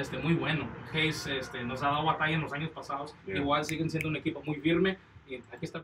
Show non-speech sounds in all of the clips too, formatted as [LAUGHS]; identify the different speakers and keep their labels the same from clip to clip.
Speaker 1: este, muy bueno. Hayes este, nos ha dado batalla en los años pasados, igual siguen siendo un equipo muy firme y aquí está.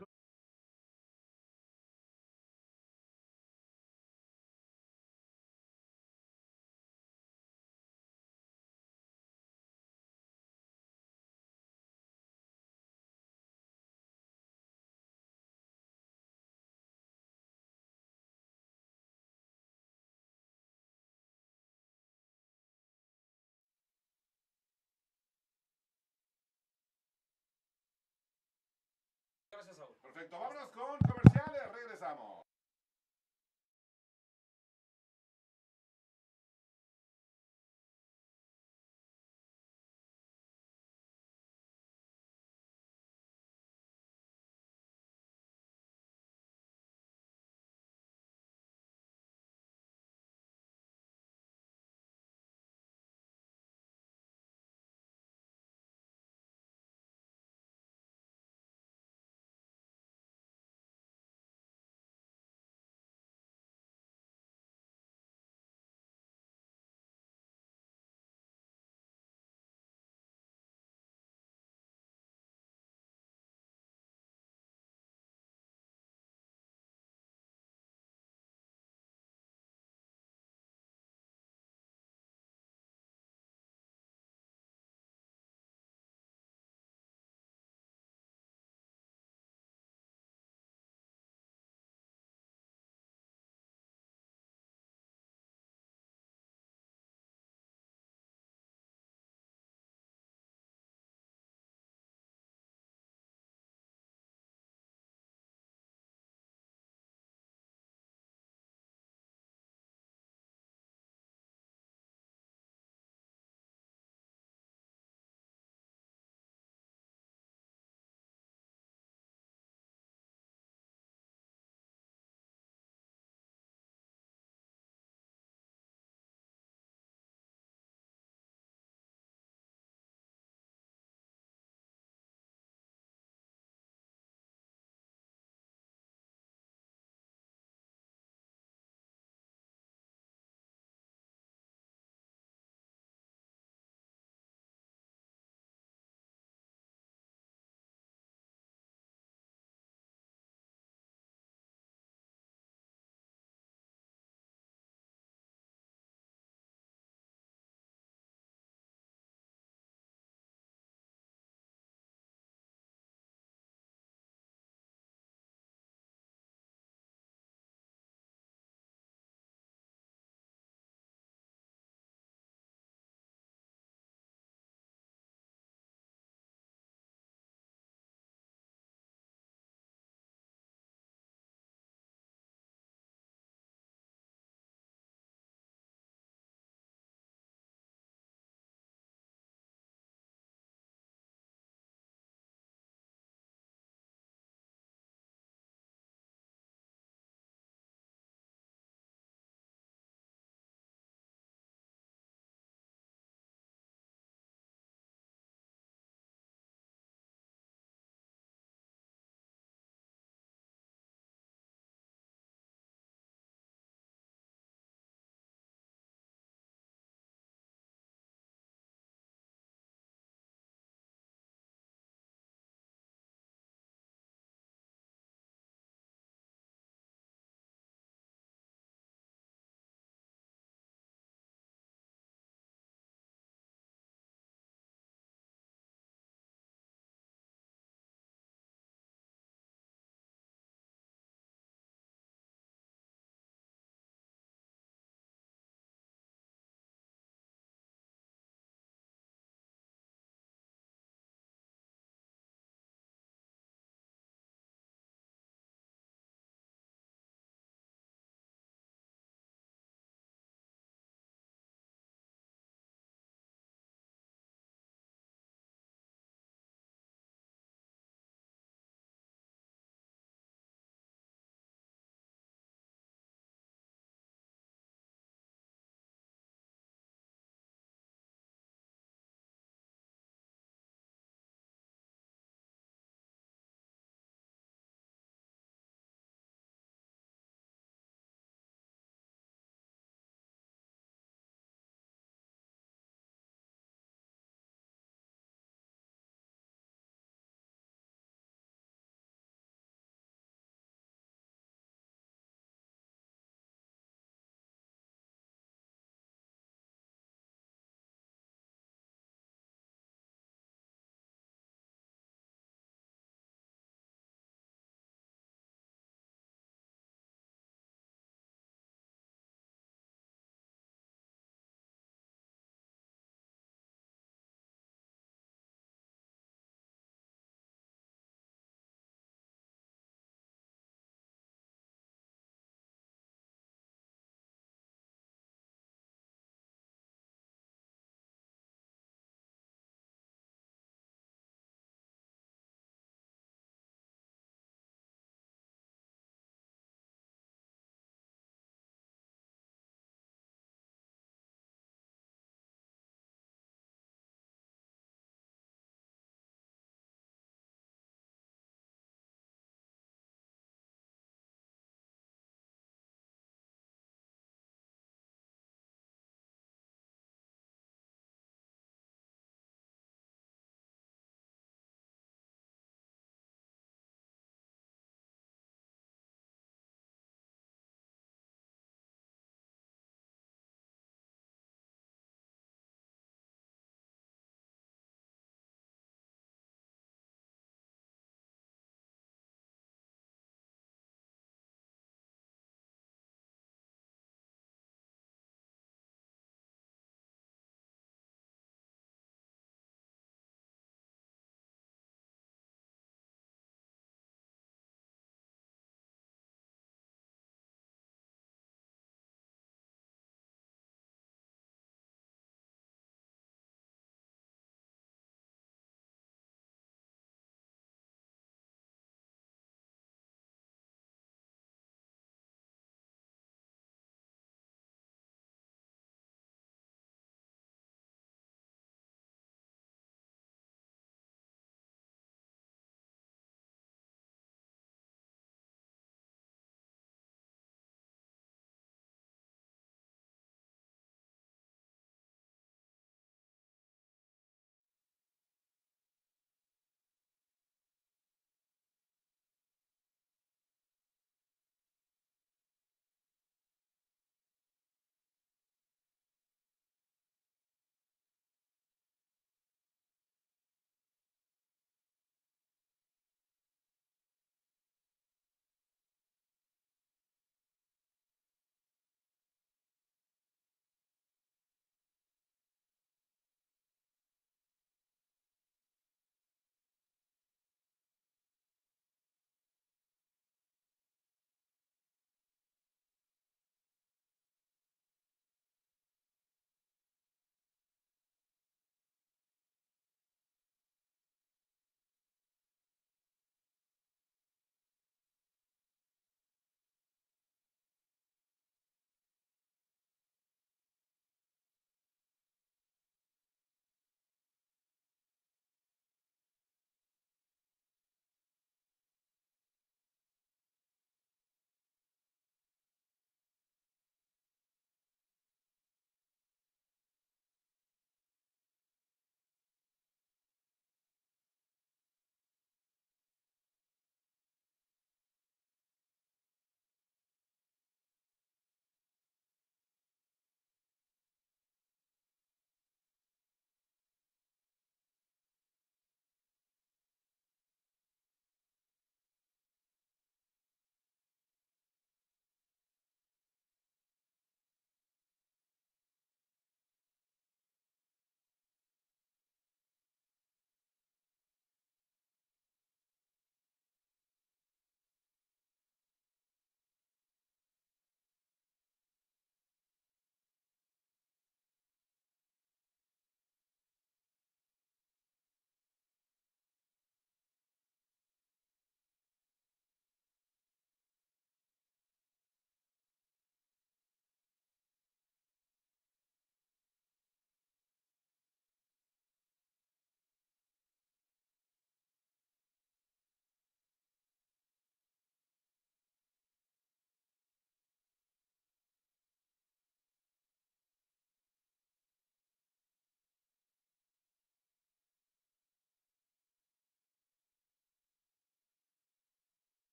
Speaker 2: correcto. Vámonos con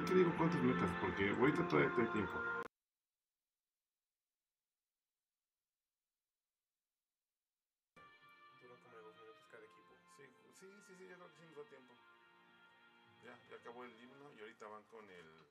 Speaker 2: Yo te digo cuántas metas, porque ahorita todavía hay tiempo. ¿Duró como dos minutos cada equipo. Sí, sí, sí, sí, yo creo que sí nos da tiempo. Ya, ya acabó el himno y ahorita van con el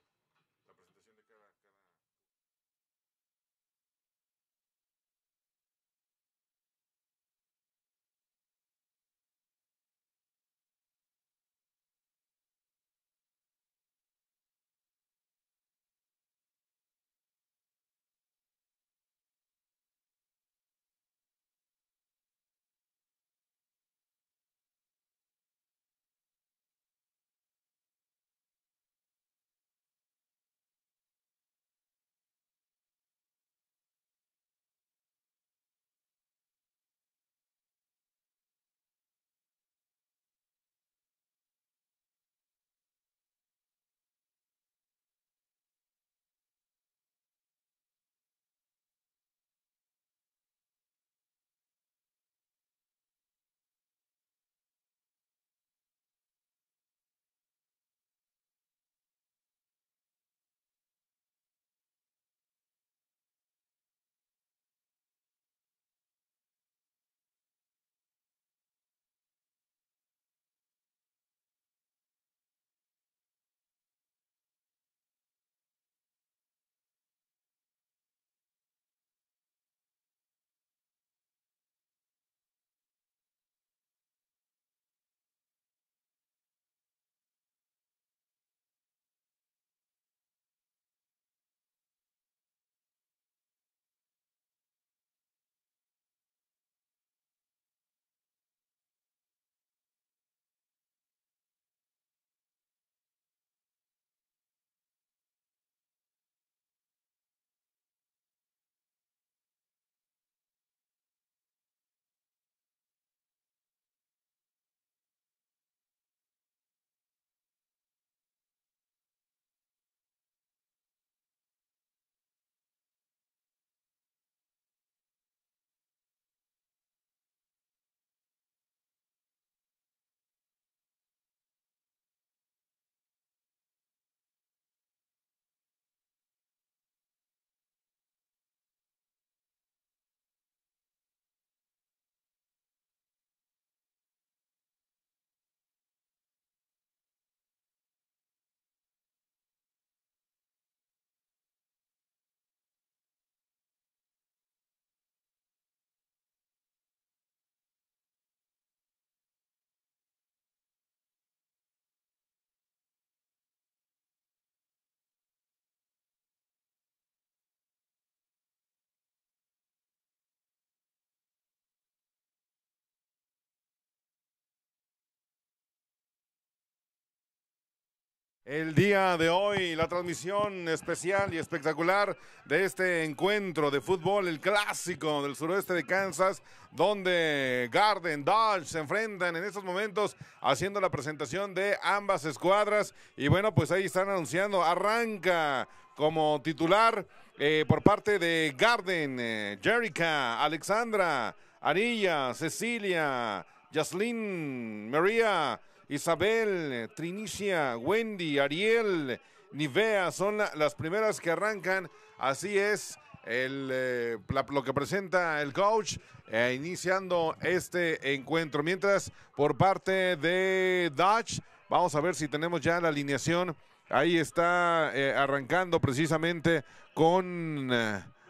Speaker 2: el día de hoy la transmisión especial y espectacular de este encuentro de fútbol, el clásico del suroeste de Kansas, donde Garden Dodge se enfrentan en estos momentos haciendo la presentación de ambas escuadras. Y bueno, pues ahí están anunciando, arranca como titular eh, por parte de Garden, Jerrica, eh, Jerica, Alexandra, Arilla, Cecilia, Jaslyn, María. Isabel, Trinicia, Wendy, Ariel, Nivea son las primeras que arrancan. Así es eh, lo que presenta el coach eh, iniciando este encuentro. Mientras, por parte de Dodge, vamos a ver si tenemos ya la alineación. Ahí está eh, arrancando precisamente con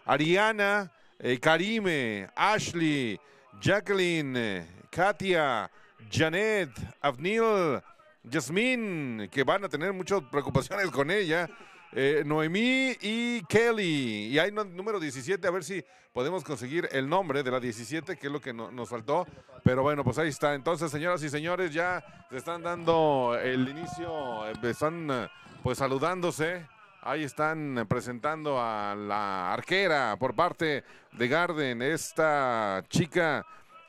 Speaker 2: Ariana, Karime, Ashley, Jacqueline, Katia. Janet, Avnil, Yasmin, que van a tener muchas preocupaciones con ella. Eh, Noemí y Kelly. Y hay número 17, a ver si podemos conseguir el nombre de la 17, que es lo que nos faltó. Pero bueno, pues ahí está. Entonces, señoras y señores, ya se están dando el inicio, eh, están pues saludándose. Ahí están presentando a la arquera por parte de Garden, esta chica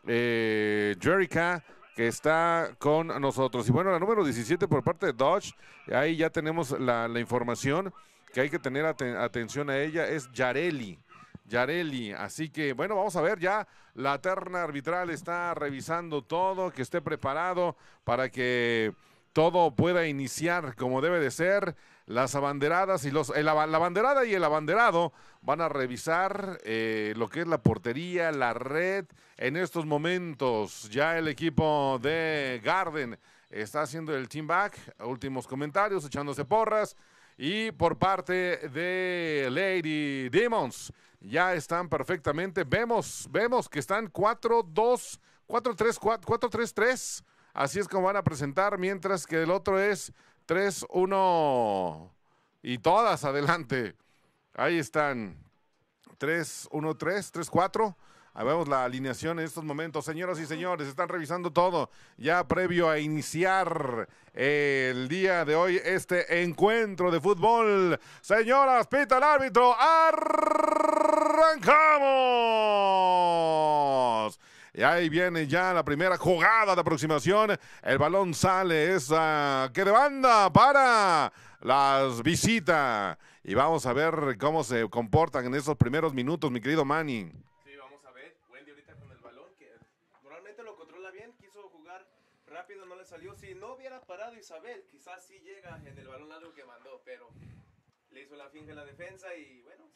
Speaker 2: eh, Jerica que está con nosotros. Y bueno, la número 17 por parte de Dodge, ahí ya tenemos la, información que hay que tener atención a ella, es Yarelli. Yareli, así que bueno, vamos a ver ya, la terna arbitral está revisando todo, que esté preparado para que todo pueda iniciar como debe de ser las abanderadas y los el, la abanderada y el abanderado van a revisar eh, lo que es la portería, la red. En estos momentos ya el equipo de Garden está haciendo el team back, últimos comentarios, echándose porras. Y por parte de Lady Demons, ya están perfectamente. Vemos, vemos que están 4-2, 4-3, 4-3-3. Así es como van a presentar, mientras que el otro es 3, 1 y todas adelante. Ahí están. 3, 1, 3, 3, 4. Ahí vemos la alineación en estos momentos. Señoras y señores, están revisando todo ya previo a iniciar el día de hoy este encuentro de fútbol. Señoras, pita el árbitro. ¡Arrancamos! Y ahí viene ya la primera jugada de aproximación. El balón sale, esa que de banda para las visitas. Y vamos a ver cómo se comportan en esos primeros minutos, mi querido Manny. Sí, vamos a ver. Wendy ahorita con el balón, que normalmente lo
Speaker 1: controla bien, quiso jugar rápido, no le salió. Si no hubiera parado Isabel, quizás sí llega en el balón largo que mandó, pero le hizo la en la defensa y bueno,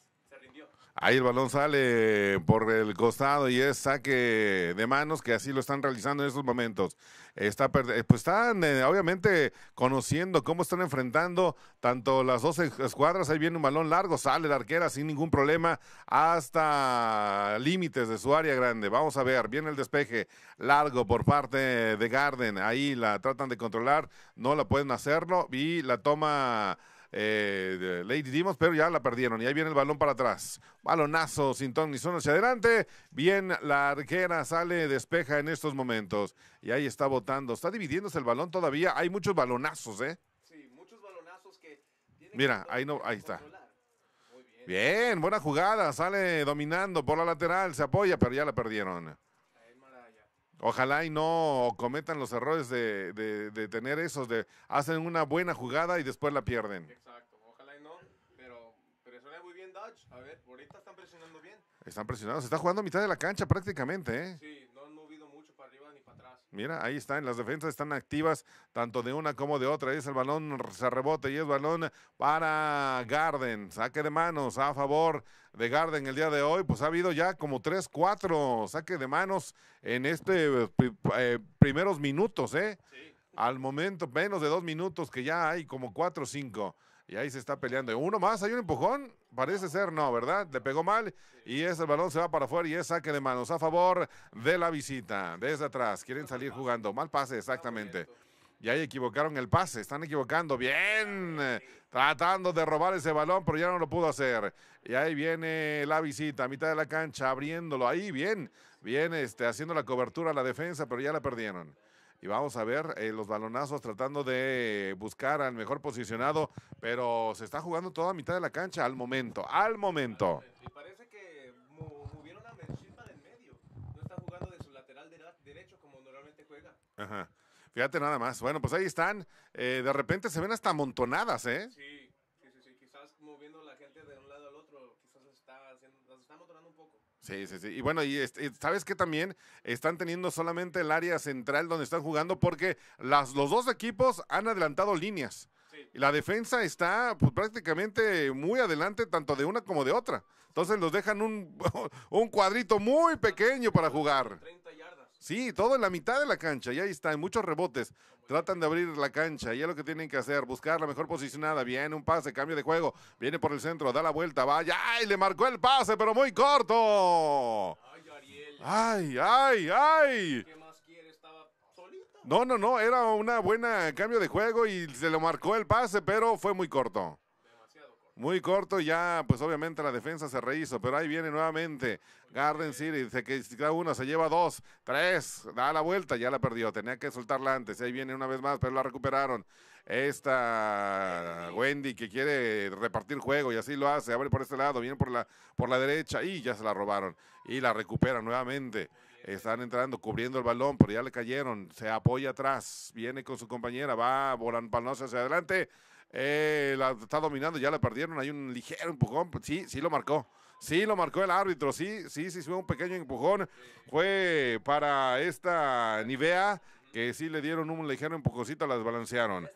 Speaker 2: Ahí el balón sale por el costado y es saque de manos que así lo están realizando en estos momentos. Está, eh, pues están eh, obviamente conociendo cómo están enfrentando tanto las dos escuadras. Ahí viene un balón largo, sale la arquera sin ningún problema hasta límites de su área grande. Vamos a ver, viene el despeje largo por parte de Garden. Ahí la tratan de controlar, no la pueden hacerlo y la toma eh, Lady Dimos, pero ya la perdieron. Y ahí viene el balón para atrás. Balonazo, sin ton ni son hacia adelante. Bien, la arquera sale, despeja en estos momentos. Y ahí está votando. Está dividiéndose el balón todavía. Hay muchos balonazos, ¿eh? Sí, muchos balonazos que. Mira, ahí, no, ahí está. Bien. buena jugada. Sale dominando por la lateral, se apoya, pero ya la perdieron. Ojalá y no cometan los errores de, de, tener esos, de hacen una buena jugada y después la pierden. A ver, ahorita están presionando bien. Están presionando, se está jugando a mitad de la cancha prácticamente, ¿eh? Sí, no han movido mucho para arriba ni para atrás. Mira, ahí están, las defensas están activas, tanto de una como de otra. Ahí es el balón, se rebota y es balón para Garden. Saque de manos a favor de Garden el día de hoy. Pues ha habido ya como 3, 4 saque de manos en este eh, primeros minutos, ¿eh? Sí. Al momento, menos de dos minutos que ya hay como 4 o 5. Y ahí se está peleando. Uno más, hay un empujón. Parece ser no, ¿verdad? Le pegó mal y ese balón se va para afuera y es saque de manos a favor de la visita. Desde atrás, quieren salir jugando. Mal pase, exactamente. Y ahí equivocaron el pase, están equivocando. Bien, tratando de robar ese balón, pero ya no lo pudo hacer. Y ahí viene la visita, a mitad de la cancha, abriéndolo. Ahí, bien, bien, este, haciendo la cobertura a la defensa, pero ya la perdieron y vamos a ver eh, los balonazos tratando de buscar al mejor posicionado, pero se está jugando toda a mitad de la cancha al momento, al momento. Y parece que movieron a
Speaker 1: para del medio, no está jugando de su lateral derecho como normalmente juega.
Speaker 2: Ajá. Fíjate nada más. Bueno, pues ahí están. Eh, de repente se ven hasta amontonadas, ¿eh? Sí. Sí, sí, sí. Y bueno, y este, sabes que también están teniendo solamente el área central donde están jugando porque las, los dos equipos han adelantado líneas. Y la defensa está pues, prácticamente muy adelante tanto de una como de otra. Entonces los dejan un, [LAUGHS] un cuadrito muy pequeño para jugar. Sí, todo en la mitad de la cancha, y ahí está, en muchos rebotes. Tratan de abrir la cancha, y es lo que tienen que hacer, buscar la mejor posicionada. Viene un pase, cambio de juego, viene por el centro, da la vuelta, vaya, y le marcó el pase, pero muy corto. Ay, Ay, ay, ay. No, no, no, era una buena cambio de juego y se lo marcó el pase, pero fue muy corto. Muy corto, ya pues obviamente la defensa se rehizo, pero ahí viene nuevamente Garden City, dice que cada uno se lleva dos, tres, da la vuelta, ya la perdió, tenía que soltarla antes, ahí viene una vez más, pero la recuperaron. Esta Wendy que quiere repartir juego y así lo hace, abre por este lado, viene por la, por la derecha y ya se la robaron y la recupera nuevamente. Están entrando, cubriendo el balón, pero ya le cayeron, se apoya atrás, viene con su compañera, va volando hacia adelante. Eh, la está dominando, ya la perdieron. Hay un ligero empujón. Pues, sí, sí lo marcó. Sí lo marcó el árbitro. Sí, sí, sí, fue un pequeño empujón. Fue para esta Nivea, que sí le dieron un ligero empujoncito, las balancearon.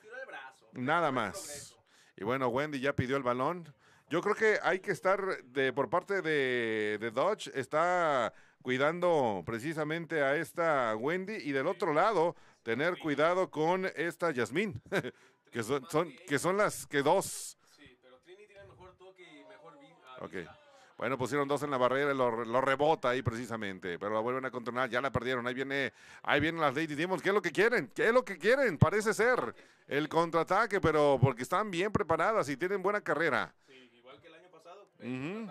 Speaker 2: Nada más. Y bueno, Wendy ya pidió el balón. Yo creo que hay que estar de por parte de, de, Dodge, está cuidando precisamente a esta Wendy y del otro lado tener cuidado con esta Yasmín. [LAUGHS] que son, que son las que dos. Sí, pero Trini tiene mejor toque y mejor ah, Ok. Bueno, pusieron dos en la barrera, lo, lo, rebota ahí precisamente, pero la vuelven a controlar, ya la perdieron, ahí viene, ahí vienen las Lady Demons, ¿qué es lo que quieren? ¿Qué es lo que quieren? Parece ser el contraataque, pero porque están bien preparadas y tienen buena carrera. Sí, igual que el año pasado, el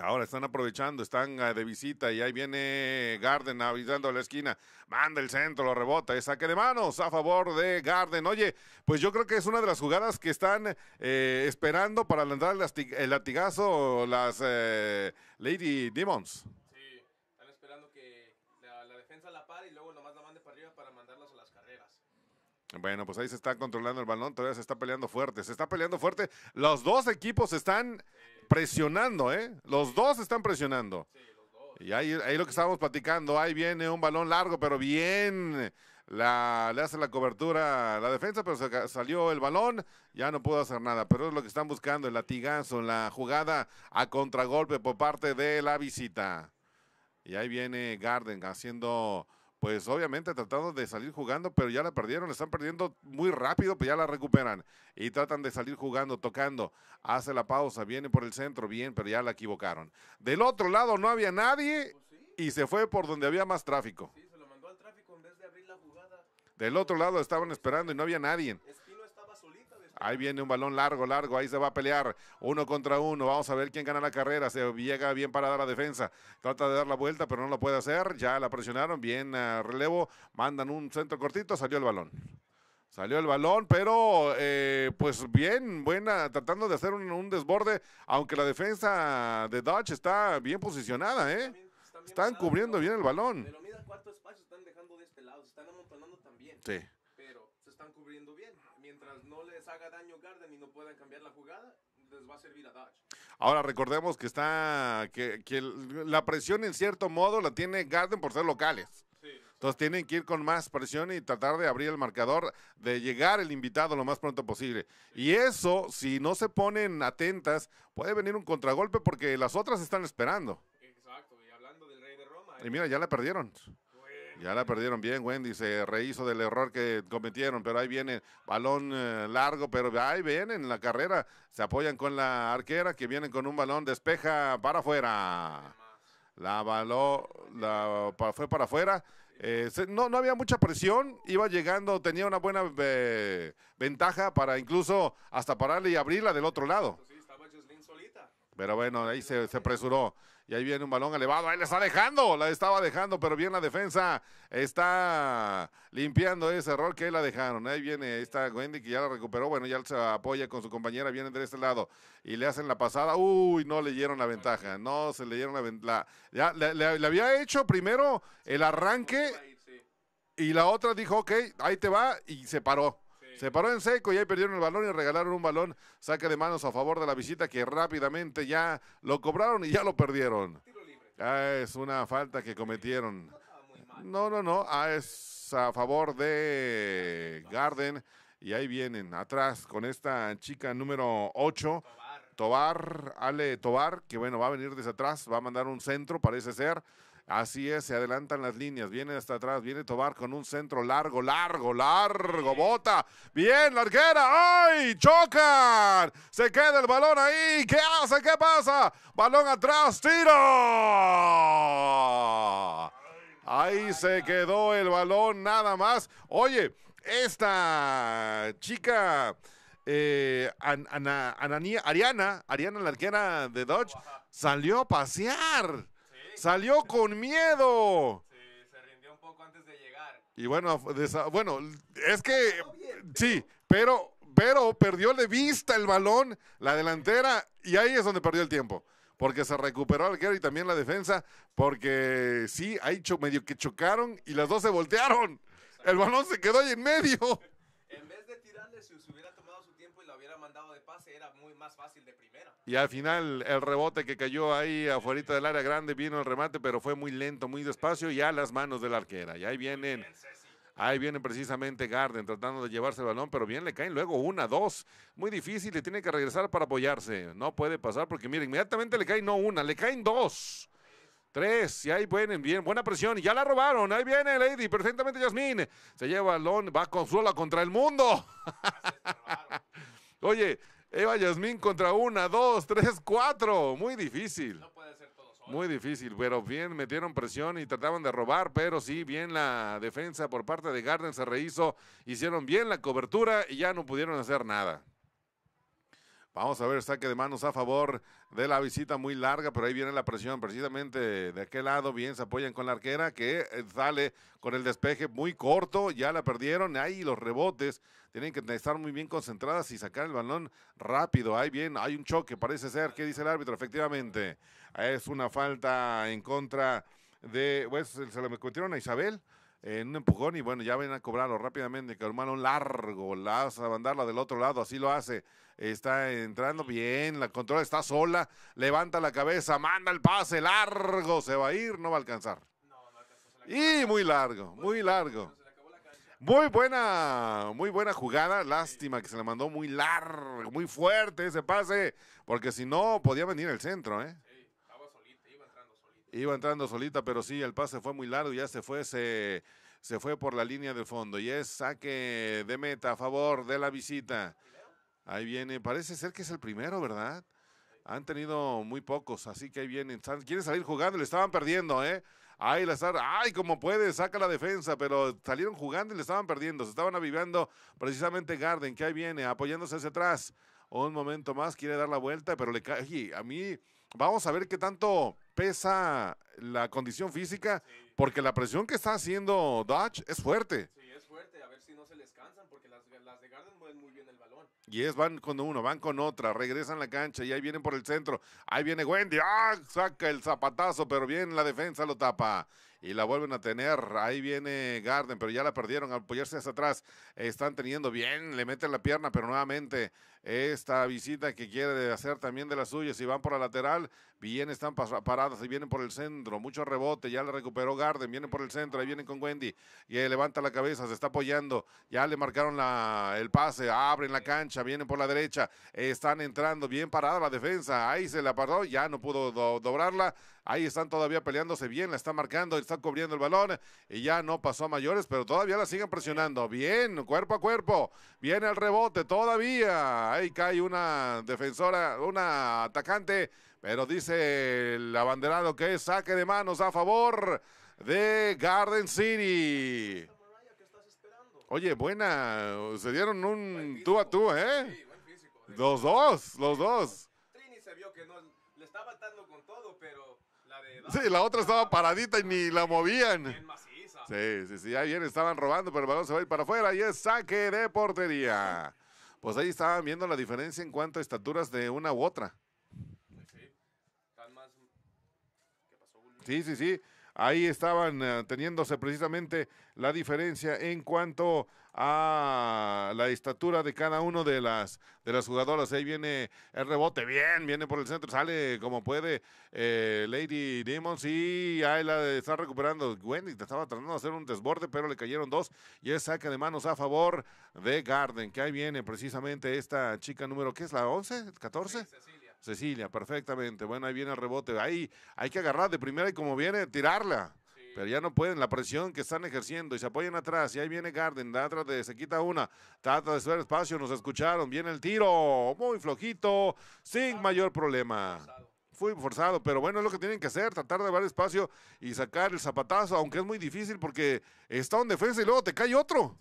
Speaker 2: Ahora están aprovechando, están ah, de visita y ahí viene Garden avisando a la esquina. Manda el centro, lo rebota, y saque de manos a favor de Garden. Oye, pues yo creo que es una de las jugadas que están eh, esperando para lanzar el, latigazo las eh, Lady Demons. Sí, están esperando que la, defensa la pare y luego nomás la mande para arriba para mandarlas a las carreras. Bueno, pues ahí se está controlando el balón, todavía se está peleando fuerte, se está peleando fuerte. Los dos equipos están presionando, ¿eh? Los dos están presionando. Sí, los dos. Y ahí, ahí, lo que estábamos platicando, ahí viene un balón largo, pero bien la, le hace la cobertura la defensa, pero salió el balón, ya no pudo hacer nada. Pero es lo que están buscando, el latigazo, la jugada a contragolpe por parte de la visita. Y ahí viene Garden haciendo pues obviamente tratando de salir jugando, pero ya la perdieron, la están perdiendo muy rápido, pero pues, ya la recuperan y tratan de salir jugando, tocando, hace la pausa, viene por el centro, bien, pero ya la equivocaron. Del otro lado no había nadie pues y se fue por donde había más tráfico. Del otro lado estaban esperando y no había nadie. Ahí viene un balón largo, largo. Ahí se va a pelear. Uno contra uno. Vamos a ver quién gana la carrera. Se llega bien para dar la defensa. Trata de dar la vuelta, pero no lo puede hacer. Ya la presionaron. Bien eh, relevo. Mandan un centro cortito. Salió el balón. Salió el balón, pero eh, pues bien, buena, tratando de hacer un, desborde, aunque la defensa de Dodge está bien posicionada, ¿eh? Pues, están, cubriendo bien el balón. Pero
Speaker 1: mira cuánto espacio, están dejando de este lado, se están amontonando también. Sí. Pero se están cubriendo bien no les haga daño Garden y no puedan cambiar la jugada, les va a servir a
Speaker 2: Dach. Ahora recordemos que está que, la presión en cierto modo la tiene Garden por ser locales. Entonces tienen que ir con más presión y tratar de abrir el marcador, de llegar el invitado lo más pronto posible. Y eso, si no se ponen atentas, puede venir un contragolpe porque las otras están esperando. Exacto, y hablando del Rey de Roma. Y mira, ya la perdieron. Ya la perdieron bien, Wendy. Se rehizo del error que cometieron, pero ahí viene balón eh, largo, pero ahí viene en la carrera. Se apoyan con la arquera que vienen con un balón, despeja para afuera. La baló, la, fue para afuera. Eh, no, no había mucha presión, iba llegando, tenía una buena eh, ventaja para incluso hasta pararle y abrirla del otro lado. Pero bueno, ahí se, se apresuró. Y ahí viene un balón elevado. Ahí la está dejando. La estaba dejando, pero bien la defensa está limpiando ese error que ahí la dejaron. Ahí viene, esta está Wendy que ya la recuperó. Bueno, ya se apoya con su compañera. Viene de este lado y le hacen la pasada. Uy, no le dieron la ventaja. No se le dieron la ventaja. Ya le, le había hecho primero el arranque. Y la otra dijo, ok, ahí te va, y se paró. Se paró en seco y ahí perdieron el balón y regalaron un balón. Saca de manos a favor de la visita que rápidamente ya lo cobraron y ya lo perdieron. Ah, es una falta que cometieron. No, no, no. Ah, es a favor de Garden. Y ahí vienen atrás con esta chica número 8. Tobar, Ale Tobar, que bueno, va a venir desde atrás, va a mandar un centro, parece ser. Así es, se adelantan las líneas, viene hasta atrás, viene Tobar con un centro largo, largo, largo, bota, bien, larguera, ¡ay! ¡Chocan! Se queda el balón ahí, ¿qué hace? ¿Qué pasa? Balón atrás, tiro. Ahí se quedó el balón, nada más. Oye, esta chica... Eh, Ariana, Ariana la arquera de Dodge, salió a pasear. Salió con miedo. Sí, se rindió un poco antes de llegar. Y bueno, bueno, es que sí, pero pero perdió de vista el balón, la delantera, y ahí es donde perdió el tiempo. Porque se recuperó al arquero y también la defensa, porque sí, ahí medio que chocaron y las dos se voltearon. El balón se quedó ahí en medio.
Speaker 1: En vez de tirarle, si hubiera tomado su tiempo y lo hubiera mandado de pase, era muy más fácil de primero.
Speaker 2: Y al final el rebote que cayó ahí afuera del área grande, vino el remate, pero fue muy lento, muy despacio y a las manos de la arquera. Y ahí vienen, ahí vienen precisamente Garden tratando de llevarse el balón, pero bien le caen luego una, dos. Muy difícil, le tiene que regresar para apoyarse. No puede pasar porque, miren, inmediatamente le caen no una, le caen dos. Tres, y ahí vienen, bien, buena presión, y ya la robaron, ahí viene Lady, perfectamente Yasmín, se lleva el balón, va con suola contra el mundo. [LAUGHS] Oye, Eva Yasmín contra una, dos, tres, cuatro. Muy difícil. No puede ser todo solo. Muy difícil, pero bien metieron presión y trataban de robar, pero sí, bien la defensa por parte de Garden se rehizo, hicieron bien la cobertura y ya no pudieron hacer nada. Vamos a ver, saque de manos a favor de la visita muy larga, pero ahí viene la presión precisamente de aquel lado. Bien, se apoyan con la arquera que eh, sale con el despeje muy corto, ya la perdieron. Ahí los rebotes tienen que estar muy bien concentradas y sacar el balón rápido. Ahí bien, hay un choque, parece ser. ¿Qué dice el árbitro? Efectivamente, es una falta en contra de. Pues se la metieron a Isabel en un empujón y bueno, ya ven a cobrarlo rápidamente, que hermano, largo, la a mandarla del otro lado, así lo hace, está entrando bien, la controla, está sola, levanta la cabeza, manda el pase, largo, se va a ir, no va a alcanzar. y muy largo, muy largo. Muy buena, muy buena jugada. Lástima que se la mandó muy largo, muy fuerte ese pase, porque si no podía venir el centro, ¿eh? Iba entrando solita, pero sí, el pase fue muy largo, y ya se fue, se, fue por la línea de fondo. Y es saque de meta a favor de la visita. Ahí viene, parece ser que es el primero, ¿verdad? Han tenido muy pocos, así que ahí vienen. Quiere salir jugando, le estaban perdiendo, ¿eh? Ahí la ay, como puede, saca la defensa, pero salieron jugando y le estaban perdiendo. Se estaban avivando precisamente Garden, que ahí viene, apoyándose hacia atrás. Un momento más, quiere dar la vuelta, pero le cae. A mí, Vamos a ver qué tanto pesa la condición física, porque la presión que está haciendo Dodge es fuerte. Sí, es fuerte, a ver si no se les cansan, porque las, de Garden mueven muy bien el balón. Y es, van con uno, van con otra, regresan la cancha y ahí vienen por el centro. Ahí viene Wendy, ¡ah! Saca el zapatazo, pero bien la defensa lo tapa. Y la vuelven a tener. Ahí viene Garden, pero ya la perdieron. Al apoyarse hacia atrás, están teniendo bien. Le meten la pierna, pero nuevamente esta visita que quiere hacer también de las suyas. Si van por la lateral, bien están paradas y vienen por el centro. Mucho rebote, ya le recuperó Garden, vienen por el centro, ahí vienen con Wendy. Y levanta la cabeza, se está apoyando. Ya le marcaron la, el pase, abren la cancha, vienen por la derecha. Están entrando, bien parada la defensa. Ahí se la paró, ya no pudo doblarla... Ahí están todavía peleándose bien, la está marcando, ...están cubriendo el balón y ya no pasó a mayores, pero todavía la siguen presionando. Bien, cuerpo a cuerpo. Viene el rebote, todavía ahí cae una defensora, una atacante, pero dice el abanderado que es saque de manos a favor de Garden City. Oye, buena, se dieron un tú a tú, ¿eh? Los dos, los dos. la Sí, la otra estaba paradita y ni la movían. Sí, sí, sí, ahí bien estaban robando, pero el balón se va a ir para afuera y es saque de portería pues ahí estaban viendo la diferencia en cuanto a estaturas de una u otra. Pues sí, sí, sí. Ahí estaban eh, teniéndose precisamente la diferencia en cuanto a la estatura de cada uno de las, de las jugadoras. Ahí viene el rebote, bien, viene por el centro, sale como puede eh, Lady Demons y ahí la está recuperando. Wendy estaba tratando de hacer un desborde, pero le cayeron dos y es saca de manos a favor de Garden, que ahí viene precisamente esta chica número, ¿qué es la 11? ¿14? Cecilia Cecilia, perfectamente. Bueno, ahí viene el rebote. Ahí hay que agarrar de primera y como viene, tirarla. Pero ya no pueden, la presión que están ejerciendo y se apoyan atrás. Y ahí viene Garden, de, se quita una, trata de hacer espacio, nos escucharon, viene el tiro, muy flojito, sin mayor problema. Fue forzado, pero bueno, es lo que tienen que hacer, tratar de dar espacio y sacar el zapatazo, aunque es muy difícil porque está un defensa y luego te cae otro.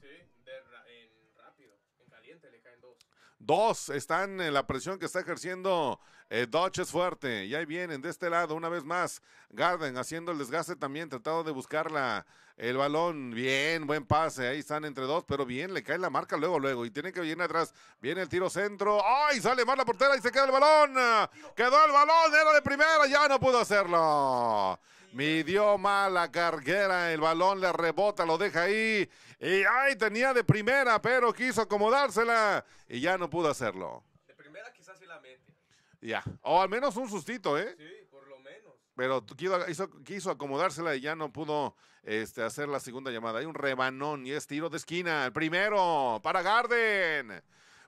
Speaker 2: Dos están en la presión que está ejerciendo eh, Dodge es fuerte. Y ahí vienen de este lado, una vez más. Garden haciendo el desgaste también, tratando de buscar El balón, bien, buen pase. Ahí están entre dos, pero bien, le cae la marca luego, luego. Y tiene que venir atrás. Viene el tiro centro. ¡Ay! Sale mal la portera y se queda el balón. Quedó el balón, era de primera, ya no pudo hacerlo. Midió mal la carguera, el balón le rebota, lo deja ahí y ay, tenía de primera, pero quiso acomodársela y ya no pudo hacerlo.
Speaker 1: De primera quizás se la mete.
Speaker 2: Ya, o al menos un sustito, ¿eh? Sí, por lo menos. Pero quiso, acomodársela y ya no pudo este, hacer la segunda llamada. Hay un rebanón y es tiro de esquina. El primero para Garden.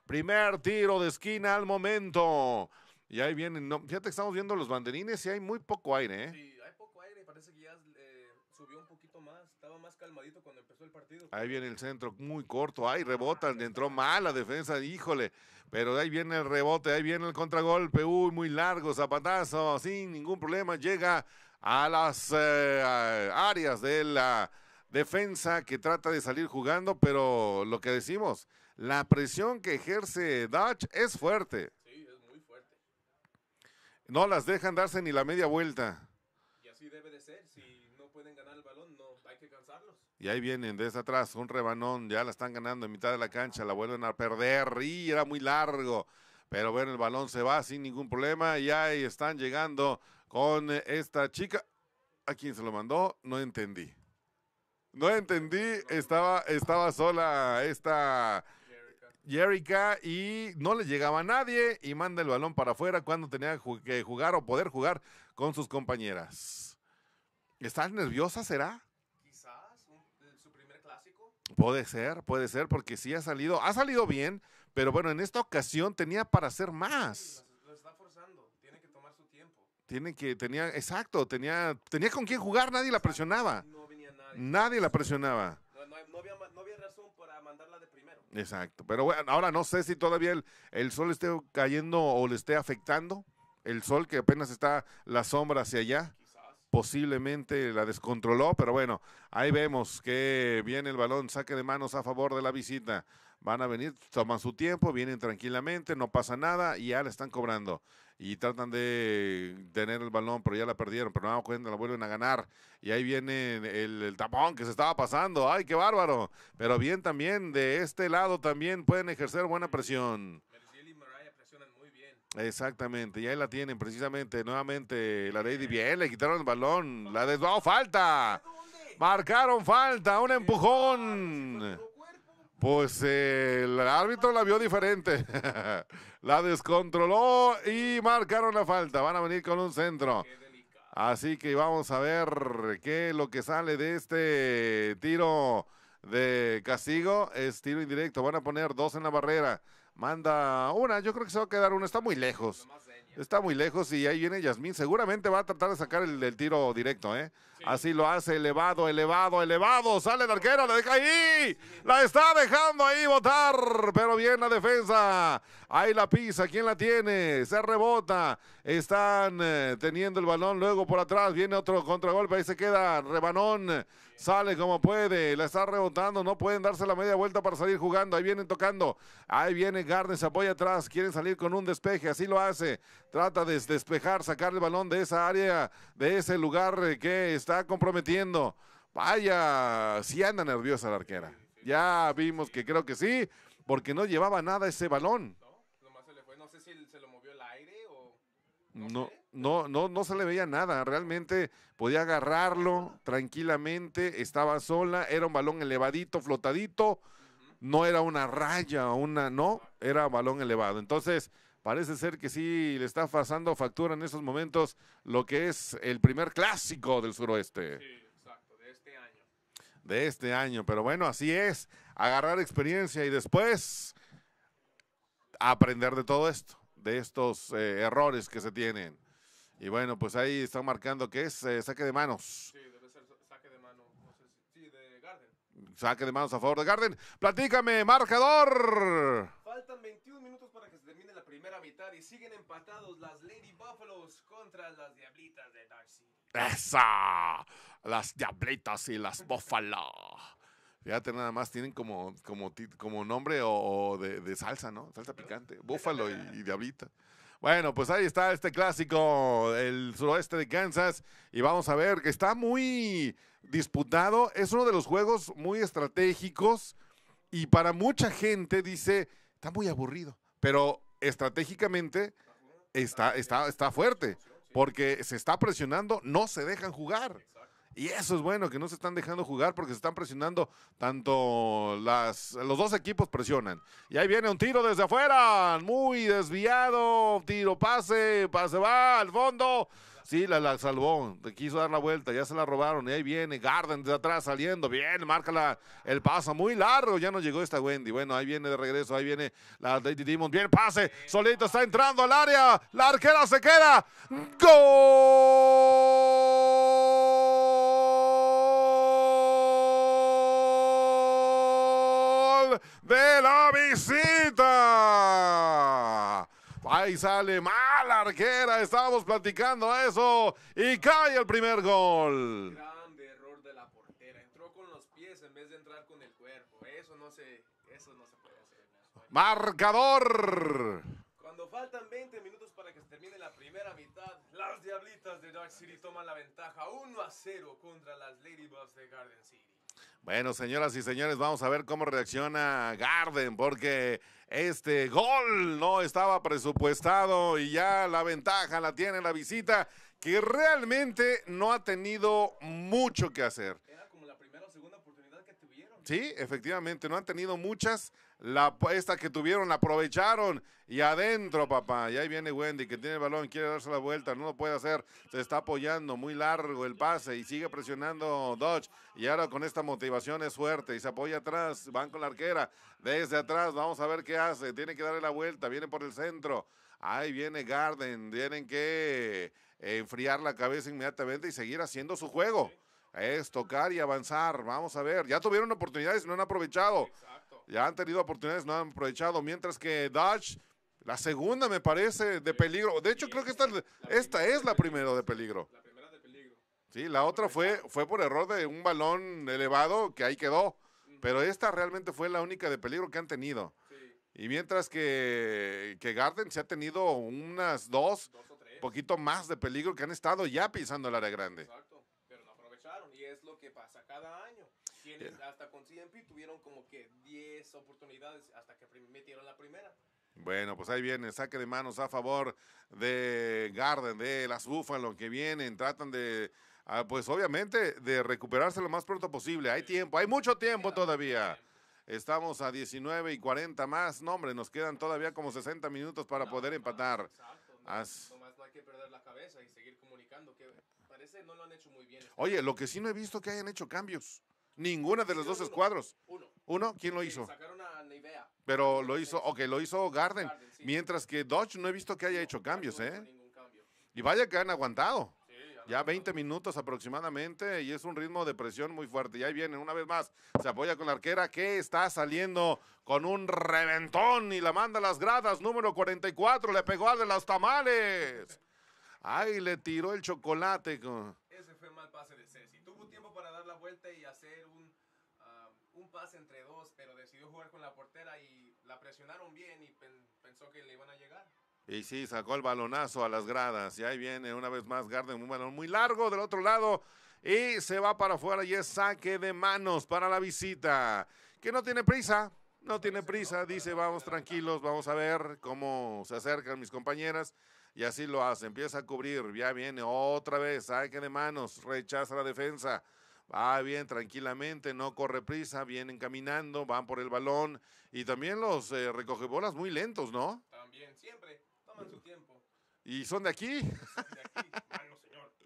Speaker 2: Primer tiro de esquina al momento. Y ahí vienen. No, fíjate que estamos viendo los banderines y hay muy poco aire, ¿eh? más calmadito cuando empezó el partido. Ahí viene el centro muy corto. Ahí rebota, ah, entró mal la defensa, híjole. Pero ahí viene el rebote, ahí viene el contragolpe. Uy, muy largo, zapatazo, sin ningún problema. Llega a las eh, áreas de la defensa que trata de salir jugando, pero lo que decimos, la presión que ejerce Dutch es fuerte. Sí, es muy fuerte. No las dejan darse ni la media vuelta. Y ahí vienen desde atrás, un rebanón, ya la están ganando en mitad de la cancha, la vuelven a perder y era muy largo. Pero bueno, el balón se va sin ningún problema y ahí están llegando con esta chica. ¿A quién se lo mandó? No entendí. No entendí, estaba, estaba sola esta Jerica y no le llegaba a nadie y manda el balón para afuera cuando tenía que jugar o poder jugar con sus compañeras. ¿Estás nerviosa, será? Puede ser, puede ser, porque sí ha salido, ha salido bien, pero bueno, en esta ocasión tenía para hacer más. Lo está forzando, tiene que tomar su tiempo. Tiene que, tenía, exacto, tenía, tenía con quién jugar, nadie la presionaba. No venía nadie. Nadie la presionaba.
Speaker 1: No, había, razón para mandarla de primero.
Speaker 2: Exacto, pero bueno, ahora no sé si todavía el, el sol esté cayendo o le esté afectando, el sol que apenas está la sombra hacia allá posiblemente la descontroló, pero bueno, ahí vemos que viene el balón, saque de manos a favor de la visita. Van a venir, toman su tiempo, vienen tranquilamente, no pasa nada y ya la están cobrando. Y tratan de tener el balón, pero ya la perdieron, pero no cuenta, la vuelven a ganar. Y ahí viene el, el tapón que se estaba pasando. ¡Ay, qué bárbaro! Pero bien también, de este lado también pueden ejercer buena presión. Exactamente, y ahí la tienen precisamente nuevamente la Lady bien, le quitaron el balón, la desbajó, falta, marcaron falta, un empujón. Pues eh, el árbitro la vio diferente, [LAUGHS] la descontroló y marcaron la falta, van a venir con un centro. Así que vamos a ver qué lo que sale de este tiro de castigo, es tiro indirecto, van a poner dos en la barrera manda una. Yo creo que se va a quedar una. Está muy lejos. Está muy lejos y ahí viene Yasmín. Seguramente va a tratar de sacar el, tiro directo, ¿eh? Así lo hace, elevado, elevado, elevado. Sale el arquero, la deja ahí. La está dejando ahí votar. Pero bien la defensa. Ahí la pisa. ¿Quién la tiene? Se rebota. Están eh, teniendo el balón. Luego por atrás viene otro contragolpe. Ahí se queda Rebanón. Sale como puede, la está rebotando, no pueden darse la media vuelta para salir jugando. Ahí vienen tocando, ahí viene Garnes, se apoya atrás, quieren salir con un despeje, así lo hace. Trata de despejar, sacar el balón de esa área, de ese lugar eh, que está comprometiendo. Vaya, si anda nerviosa la arquera. Ya vimos que creo que sí, porque no llevaba nada ese balón. No, sé si se lo movió el aire o... No, no no, no, no se le veía nada. Realmente podía agarrarlo tranquilamente, estaba sola, era un balón elevadito, flotadito, no era una raya, una, no, era balón elevado. Entonces, parece ser que sí le está pasando factura en esos momentos lo que es el primer clásico del suroeste. Sí,
Speaker 1: exacto, de este año.
Speaker 2: De este año, pero bueno, así es, agarrar experiencia y después aprender de todo esto, de estos eh, errores que se tienen. Y bueno, pues ahí están marcando que es eh, saque de manos. Sí, debe ser saque de manos. sí, de Garden. Saque de manos a favor de Garden. Platícame, marcador. Faltan 21 minutos para que se termine la primera mitad y siguen empatados las Lady Buffaloes contra las Diablitas de Darcy. ¡Esa! Las Diablitas y las Buffalo. Fíjate, nada más tienen como, como, como nombre o, de, salsa, ¿no? Salsa picante. Búfalo y diablita. Bueno, pues ahí está este clásico, el suroeste de Kansas, y vamos a ver que está muy disputado, es uno de los juegos muy estratégicos y para mucha gente dice, está muy aburrido, pero estratégicamente está, está, está fuerte, porque se está presionando, no se dejan jugar. Y eso es bueno, que no se están dejando jugar porque se están presionando tanto las, los dos equipos presionan. Y ahí viene un tiro desde afuera, muy desviado, tiro pase, pase va al fondo. Sí, la, la salvó, quiso dar la vuelta, ya se la robaron y ahí viene Garden desde atrás saliendo, bien, marca la, el paso muy largo, ya no llegó esta Wendy. Bueno, ahí viene de regreso, ahí viene la Lady Demon, bien pase, solito está entrando al área, la arquera se queda. ¡Gol! de la visita. Ahí sale mala arquera, estábamos platicando eso y cae el primer gol. Grande
Speaker 1: error de la portera, entró con los pies en vez de entrar con el cuerpo. Eso no se, eso no se puede hacer.
Speaker 2: Marcador. Cuando faltan 20 minutos para que se termine la primera
Speaker 1: mitad, las Diablitas de Dark City toman la ventaja 1 a 0 contra las Ladybugs de Garden City.
Speaker 2: Bueno, señoras y señores, vamos a ver cómo reacciona Garden, porque este gol no estaba presupuestado y ya la ventaja la tiene la visita, que realmente no ha tenido mucho que hacer. Sí, efectivamente, no han tenido muchas. La, esta que tuvieron la aprovecharon. Y adentro, papá. Y ahí viene Wendy, que tiene el balón, quiere darse la vuelta, no lo puede hacer. Se está apoyando, muy largo el pase y sigue presionando Dodge. Y ahora con esta motivación es fuerte y se apoya atrás. Van con la arquera desde atrás. Vamos a ver qué hace. Tiene que darle la vuelta, viene por el centro. Ahí viene Garden. Tienen que enfriar la cabeza inmediatamente y seguir haciendo su juego es tocar y avanzar. Vamos a ver, ya tuvieron oportunidades no han aprovechado. Ya han tenido oportunidades, no han aprovechado. Mientras que Dodge, la segunda me parece de peligro. De hecho, creo que esta, esta es la primera de peligro. La primera de peligro. Sí, la otra fue, fue por error de un balón elevado que ahí quedó. Pero esta realmente fue la única de peligro que han tenido. Y mientras que, Garden se ha tenido unas dos, poquito más de peligro que han estado ya pisando el área grande
Speaker 1: pasa cada año. Tienen, Hasta con CMP tuvieron como que 10 oportunidades
Speaker 2: hasta que metieron la primera. Bueno, pues ahí viene saque de manos a favor de Garden, de las lo que vienen, tratan de, ah, pues obviamente, de recuperarse lo más pronto posible. Hay tiempo, hay mucho tiempo todavía. Estamos a 19 y 40 más. No, hombre, nos quedan todavía como 60 minutos para poder empatar. Exacto, no,
Speaker 1: hay que perder la cabeza y seguir comunicando no lo han hecho muy bien. Este Oye,
Speaker 2: lo que sí no he visto que hayan hecho cambios. Ninguna de los dos escuadros. Uno. ¿Uno? ¿Quién lo hizo? Sacaron a Pero lo hizo, ok, lo hizo Garden. Mientras que Dodge no he visto que haya hecho cambios, ¿eh? Ningún cambio. Y vaya que han aguantado. ya 20 minutos aproximadamente y es un ritmo de presión muy fuerte. Y ahí viene una vez más. Se apoya con la arquera que está saliendo con un reventón y la manda a las gradas. Número 44 le pegó al de los tamales. Ay, le tiró el chocolate.
Speaker 1: Ese fue mal pase de Ceci. Tuvo tiempo para dar la vuelta y hacer un, un pase entre dos, pero decidió jugar con la portera y la presionaron bien y
Speaker 2: pensó que le iban a llegar. Y sí, sacó el balonazo a las gradas. Y ahí viene una vez más Garden, un balón muy largo del otro lado. Y se va para afuera y es saque de manos para la visita. Que no tiene prisa, no tiene prisa. Dice, vamos tranquilos, vamos a ver cómo se acercan mis compañeras y así lo hace. Empieza a cubrir, ya viene otra vez, saque de manos, rechaza la defensa. Va bien, tranquilamente, no corre prisa, vienen caminando, van por el balón y también los eh, recoge bolas muy lentos, ¿no?
Speaker 1: También, siempre, toman su tiempo.
Speaker 2: ¿Y son de aquí? de aquí, señor. [LAUGHS]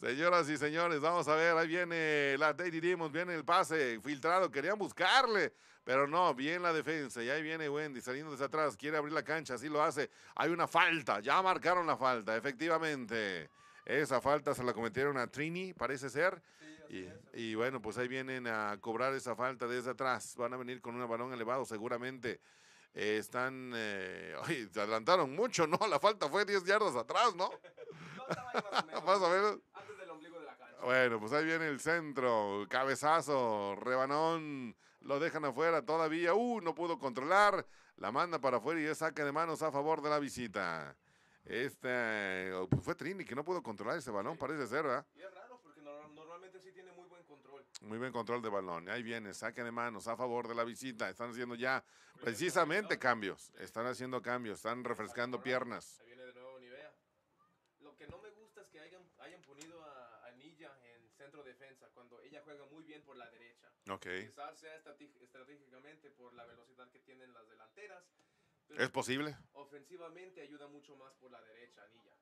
Speaker 2: Señoras y señores, vamos a ver, ahí viene la T. Demons, viene el pase filtrado, querían buscarle, pero no, bien la defensa. Y ahí viene Wendy saliendo desde atrás. Quiere abrir la cancha. Así lo hace. Hay una falta. Ya marcaron la falta, efectivamente. Esa falta se la cometieron a Trini, parece ser. y, bueno, pues ahí vienen a cobrar esa falta desde atrás. Van a venir con un balón elevado seguramente. Eh, están... Eh, se adelantaron mucho, ¿no? La falta fue 10 yardas atrás, ¿no? [LAUGHS] no más o [LAUGHS] Antes del ombligo de la cancha. Bueno, pues ahí viene el centro. Cabezazo, rebanón lo dejan afuera todavía. Uh, no pudo controlar. La manda para afuera y es saque de manos a favor de la visita. Este, pues, fue Trini que no pudo controlar ese balón, parece ser, ¿verdad? es raro porque normalmente sí tiene muy buen control. Muy buen control de balón. Ahí viene, saque de manos a favor de la visita. Están haciendo ya precisamente cambios. Están haciendo cambios, están refrescando piernas. Ahí viene de nuevo Nivea.
Speaker 1: Lo que no me gusta es que hayan, ponido a, a en centro defensa cuando ella juega muy bien por la derecha. Okay. Quizás sea estratégicamente por la velocidad que tienen las delanteras. es posible. Ofensivamente ayuda mucho más por la derecha, Anilla.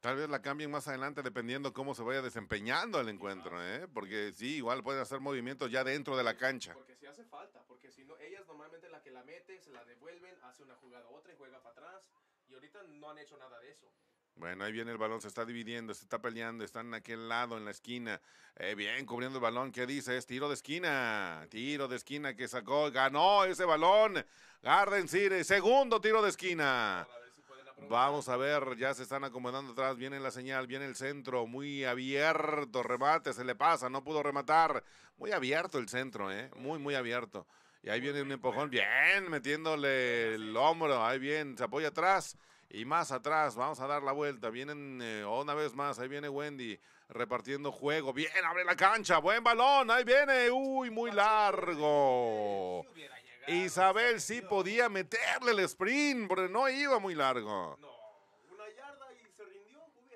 Speaker 2: Tal vez la cambien más adelante dependiendo cómo se vaya desempeñando el encuentro, ¿eh? Porque sí, igual pueden hacer movimientos ya dentro de la cancha.
Speaker 1: Porque si hace falta, porque si no, ellas normalmente la que la mete, se la devuelven, hace una jugada otra y juega para atrás. Y ahorita no han hecho nada de eso.
Speaker 2: Bueno, ahí viene el balón, se está dividiendo, se está peleando, están en aquel lado, en la esquina. Eh, bien, cubriendo el balón, ¿qué dice? Es tiro de esquina, tiro de esquina que sacó, ganó ese balón. Garden City, segundo tiro de esquina. Vamos a ver, ya se están acomodando atrás, viene la señal, viene el centro, muy abierto, remate, se le pasa, no pudo rematar. Muy abierto el centro, ¿eh? Muy, muy abierto. Y ahí viene un empujón, bien, metiéndole el hombro, ahí bien, se apoya atrás y más atrás. Vamos a dar la vuelta. Vienen eh, una vez más. Ahí viene Wendy repartiendo juego. Bien, abre la cancha. Buen balón. Ahí viene. Uy, muy largo. Eh, Isabel sí podía meterle el sprint, pero no iba muy largo.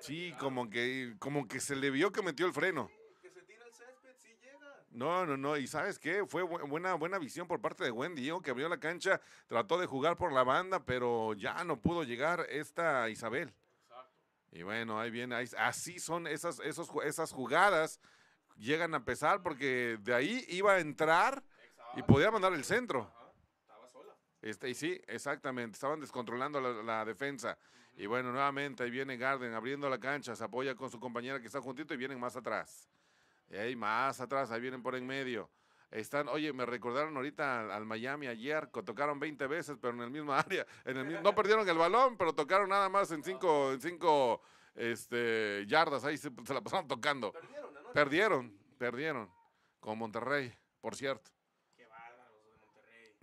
Speaker 2: Sí, como que, como que se le vio que metió el freno. No, no, no. Y sabes qué, fue buena, buena visión por parte de Wendy, que abrió la cancha, trató de jugar por la banda, pero ya no pudo llegar esta Isabel. Exacto. Y bueno, ahí viene, ahí, así son esas, esos, esas jugadas, llegan a pesar porque de ahí iba a entrar y podía mandar el centro. Estaba sola. Este, y sí, exactamente, estaban descontrolando la, defensa. Y bueno, nuevamente ahí viene Garden abriendo la cancha, se apoya con su compañera que está juntito y vienen más atrás ahí más atrás, ahí vienen por en medio. Están, oye, me recordaron ahorita al, Miami ayer, tocaron 20 veces, pero en el mismo [LAUGHS] área. no perdieron el balón, pero tocaron nada más en cinco, en cinco este, yardas. Ahí se, la pasaron tocando. Perdieron, Perdieron, Con Monterrey, por cierto.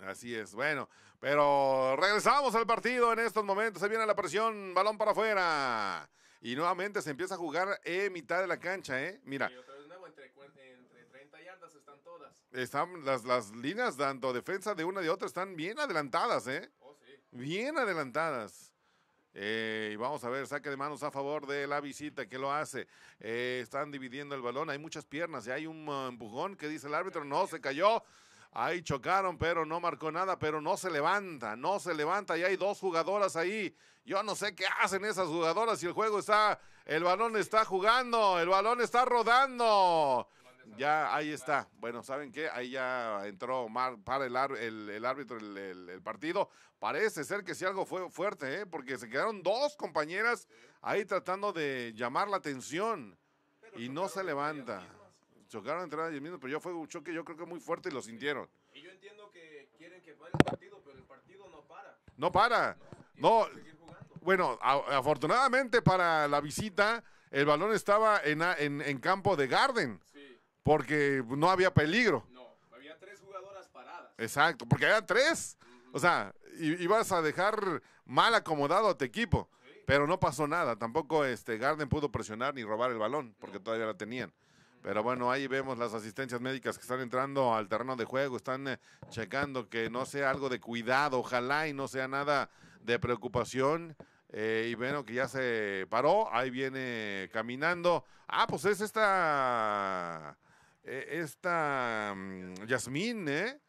Speaker 2: Así es, bueno, pero regresamos al partido en estos momentos. Se viene la presión, balón para afuera. Y nuevamente se empieza a jugar en mitad de la cancha, ¿eh? Mira. Están las, las líneas, tanto defensa de una y de otra, están bien adelantadas, ¿eh? Oh, bien adelantadas. Eh, y vamos a ver, saque de manos a favor de la visita, que lo hace. Eh, están dividiendo el balón, hay muchas piernas y hay un uh, empujón que dice el árbitro, no, se cayó. Ahí chocaron, pero no marcó nada, pero no se levanta, no se levanta y hay dos jugadoras ahí. Yo no sé qué hacen esas jugadoras Y el juego está, el balón está jugando, el balón está rodando. Ya ahí está. Bueno, ¿saben qué? Ahí ya entró Mar, para el, árbitro el, partido. Parece ser que si algo fue fuerte, ¿eh? porque se quedaron dos compañeras ahí tratando de llamar la atención y no se levanta. Chocaron entre ellas mismas, pero yo fue un choque yo creo que muy fuerte y lo sintieron. Y yo entiendo que quieren que pare el partido, pero el partido no para. No para. No. bueno, afortunadamente para la visita, el balón estaba en, en campo de Garden porque no había peligro. No, había tres jugadoras paradas. Exacto, porque eran tres. O sea, ibas a dejar mal acomodado a tu equipo. Pero no pasó nada. Tampoco este Garden pudo presionar ni robar el balón, porque todavía la tenían. Pero bueno, ahí vemos las asistencias médicas que están entrando al terreno de juego, están eh, checando que no sea algo de cuidado, ojalá y no sea nada de preocupación. Eh, y bueno, que ya se paró, ahí viene caminando. Ah, pues es esta e, esta mm, Yasmín, ¿eh?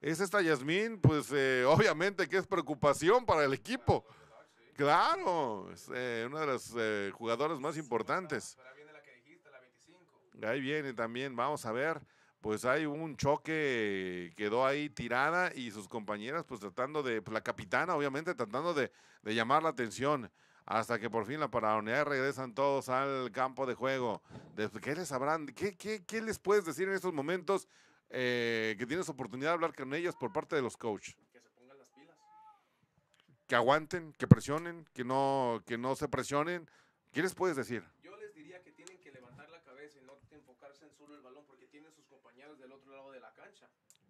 Speaker 2: Es esta Yasmín, pues eh, obviamente que es preocupación para el equipo. Claro, es uno eh, una de las jugadores eh, jugadoras más importantes. Ahí viene también, vamos a ver. Pues hay un choque, quedó ahí tirada y sus compañeras, pues tratando de, pues, la capitana obviamente, tratando de, de llamar la atención hasta que por fin la pararon. regresan todos al campo de juego. Pues, ¿Qué les sabrán? ¿Qué, qué, qué les puedes decir en estos momentos eh, que tienes oportunidad de hablar con ellas por parte de los coaches? Que se pongan las pilas. Que aguanten, que presionen, que no, que no se presionen. ¿Qué les puedes decir?
Speaker 1: Yo les diría que tienen que levantar la cabeza y no enfocarse en solo el balón porque tienen sus compañeros del otro lado de la cancha.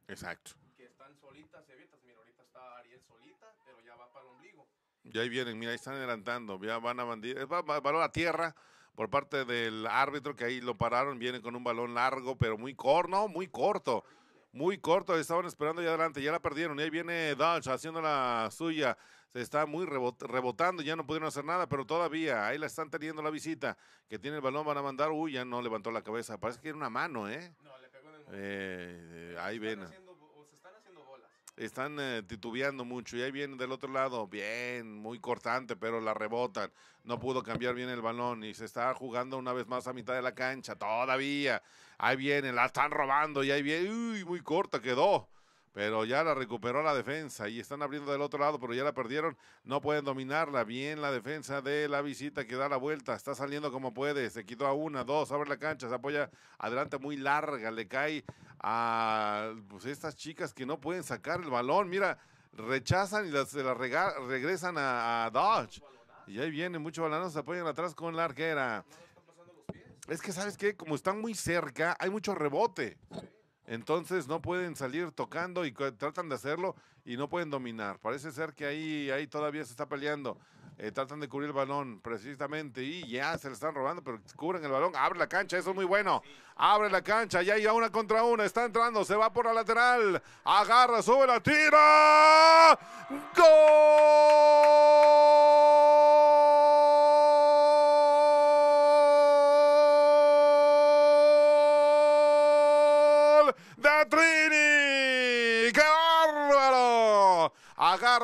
Speaker 1: Exacto. Que están solitas y abiertas. Mira, ahorita está Ariel solita, pero ya
Speaker 2: va para el ombligo. Ya ahí vienen, mira, ahí están adelantando, ya van a bandir. Balón a tierra por parte del árbitro que ahí lo pararon, viene con un balón largo, pero muy corto, muy corto. Muy corto, estaban esperando ya adelante, ya la perdieron, y ahí viene Dodge haciendo la suya, se está muy rebotando, ya no pudieron hacer nada, pero todavía ahí la están teniendo la visita, que tiene el balón, van a mandar, uy, ya no levantó la cabeza, parece que tiene una mano, ¿eh? No, le pegó en el eh, ahí ven están eh, titubeando mucho y ahí viene del otro lado, bien, muy cortante, pero la rebotan, no pudo cambiar bien el balón y se está jugando una vez más a mitad de la cancha, todavía, ahí viene, la están robando y ahí viene, uy, muy corta quedó, pero ya la recuperó la defensa y están abriendo del otro lado, pero ya la perdieron. No pueden dominarla. Bien la defensa de la visita que da la vuelta. Está saliendo como puede. Se quitó a una, dos, abre la cancha, se apoya adelante muy larga. Le cae a pues, estas chicas que no pueden sacar el balón. Mira, rechazan y las, regresan a, a, Dodge. Y ahí viene mucho balón, se apoyan atrás con la arquera. Es que, ¿sabes qué? Como están muy cerca, hay mucho rebote. Entonces no pueden salir tocando y tratan de hacerlo y no pueden dominar. Parece ser que ahí, ahí todavía se está peleando. Eh, tratan de cubrir el balón precisamente y ya se le están robando, pero cubren el balón. Abre la cancha, eso es muy bueno. Abre la cancha, ya hay una contra una. Está entrando, se va por la lateral. Agarra, sube la tira. ¡Gol!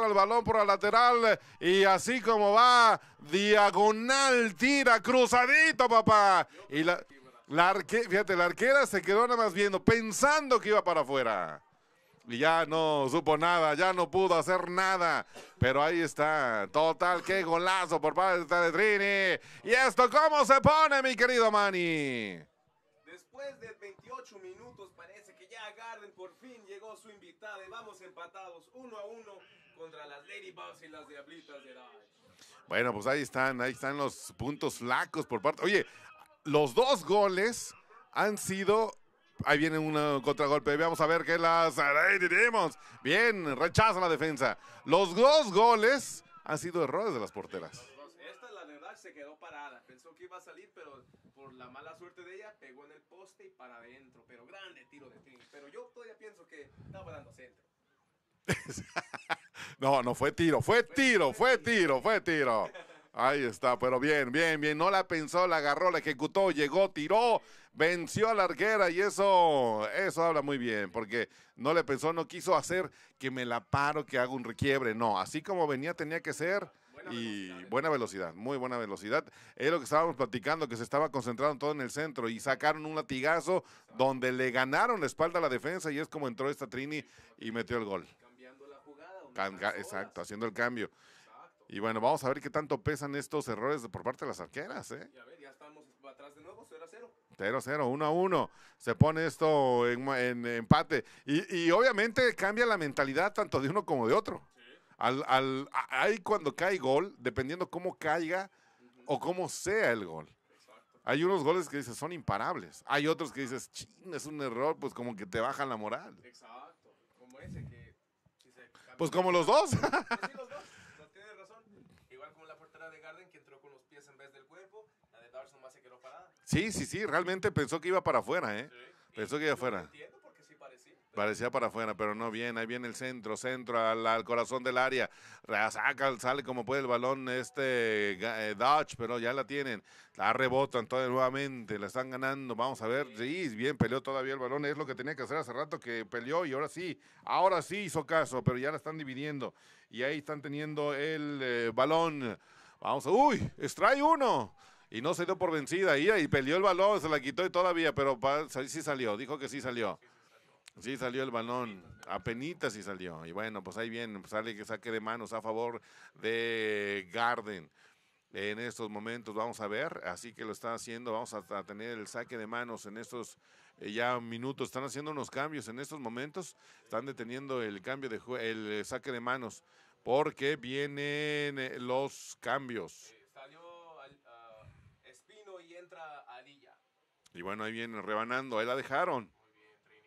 Speaker 2: el balón por la lateral y así como va, diagonal, tira, cruzadito, papá. Y la, fíjate, la arquera se quedó nada más viendo, pensando que iba para afuera. Y ya no supo nada, ya no pudo hacer nada. Pero ahí está. Total, qué golazo por parte de Trini. ¿Y esto cómo se pone, mi querido Manny? Después de 28 minutos
Speaker 1: parece que ya Garden por fin llegó su invitada y vamos empatados uno a uno contra las Ladybugs y las Diablitas de
Speaker 2: Dodge. Bueno, pues ahí están, ahí están los puntos flacos por parte. Oye, los dos goles han sido. Ahí viene un contragolpe. Vamos a ver qué las Ahí Demons. Bien, rechaza la defensa. Los dos goles han sido errores de las porteras. Esta, la verdad, se quedó parada. Pensó que iba a salir, pero por la
Speaker 1: mala suerte de ella, pegó en el poste y para adentro. Pero grande tiro de fin. Pero yo todavía pienso que estaba dando centro.
Speaker 2: [LAUGHS] No, no fue tiro, fue tiro, fue tiro, fue tiro. Ahí está, pero bien, bien, bien. No la pensó, la agarró, la ejecutó, llegó, tiró, venció a la arquera y eso, eso habla muy bien, porque no le pensó, no quiso hacer que me la paro, que haga un requiebre. No, así como venía tenía que ser y ¿eh? buena velocidad, muy buena velocidad. Es lo que estábamos platicando, que se estaba concentrando todo en el centro y sacaron un latigazo donde le ganaron la espalda a la defensa y es como entró esta Trini y metió el gol exacto, haciendo el cambio. Y bueno, vamos a ver qué tanto pesan estos errores por parte de las arqueras, ¿eh? Y a ver, ya estamos atrás de nuevo, 0 a 0. 0 a 0, 1 a 1. Se pone esto en, empate. Y, y, obviamente cambia la mentalidad tanto de uno como de otro. Sí. Al, al, ahí cuando cae gol, dependiendo cómo caiga o cómo sea el gol. Hay unos goles que dices son imparables. Hay otros que dices, Chin, es un error, pues como que te bajan la moral. Exacto. Pues como los dos. Pues sí, los
Speaker 1: dos. No [LAUGHS] pues tiene razón. Igual como la portera de Garden que entró con los pies en vez del cuerpo. La de Darson
Speaker 2: más se quedó parada. Sí, sí, sí. Realmente pensó que iba para afuera, ¿eh? Pensó que iba afuera. Parecía para afuera, pero no bien. Ahí viene el centro, centro al, corazón del área. Saca, sale como puede el balón este Dutch, eh, Dodge, pero ya la tienen. La rebotan todavía nuevamente, la están ganando. Vamos a ver. Sí, bien peleó todavía el balón. Es lo que tenía que hacer hace rato que peleó y ahora sí, ahora sí hizo caso, pero ya la están dividiendo. Y ahí están teniendo el eh, balón. Vamos a. ¡Uy! Extrae uno y no se dio por vencida. Y, ahí peleó el balón, se la quitó y todavía, pero sí salió, dijo que sí salió. Sí salió el balón, apenitas y salió. Y bueno, pues ahí viene, pues, sale que saque de manos a favor de Garden. En estos momentos vamos a ver, así que lo está haciendo, vamos a, tener el saque de manos en estos eh, ya minutos, están haciendo unos cambios en estos momentos, están deteniendo el cambio de el eh, saque de manos porque vienen eh, los cambios. salió
Speaker 1: ah, Espino y entra
Speaker 2: Y bueno, ahí viene rebanando, ahí la dejaron.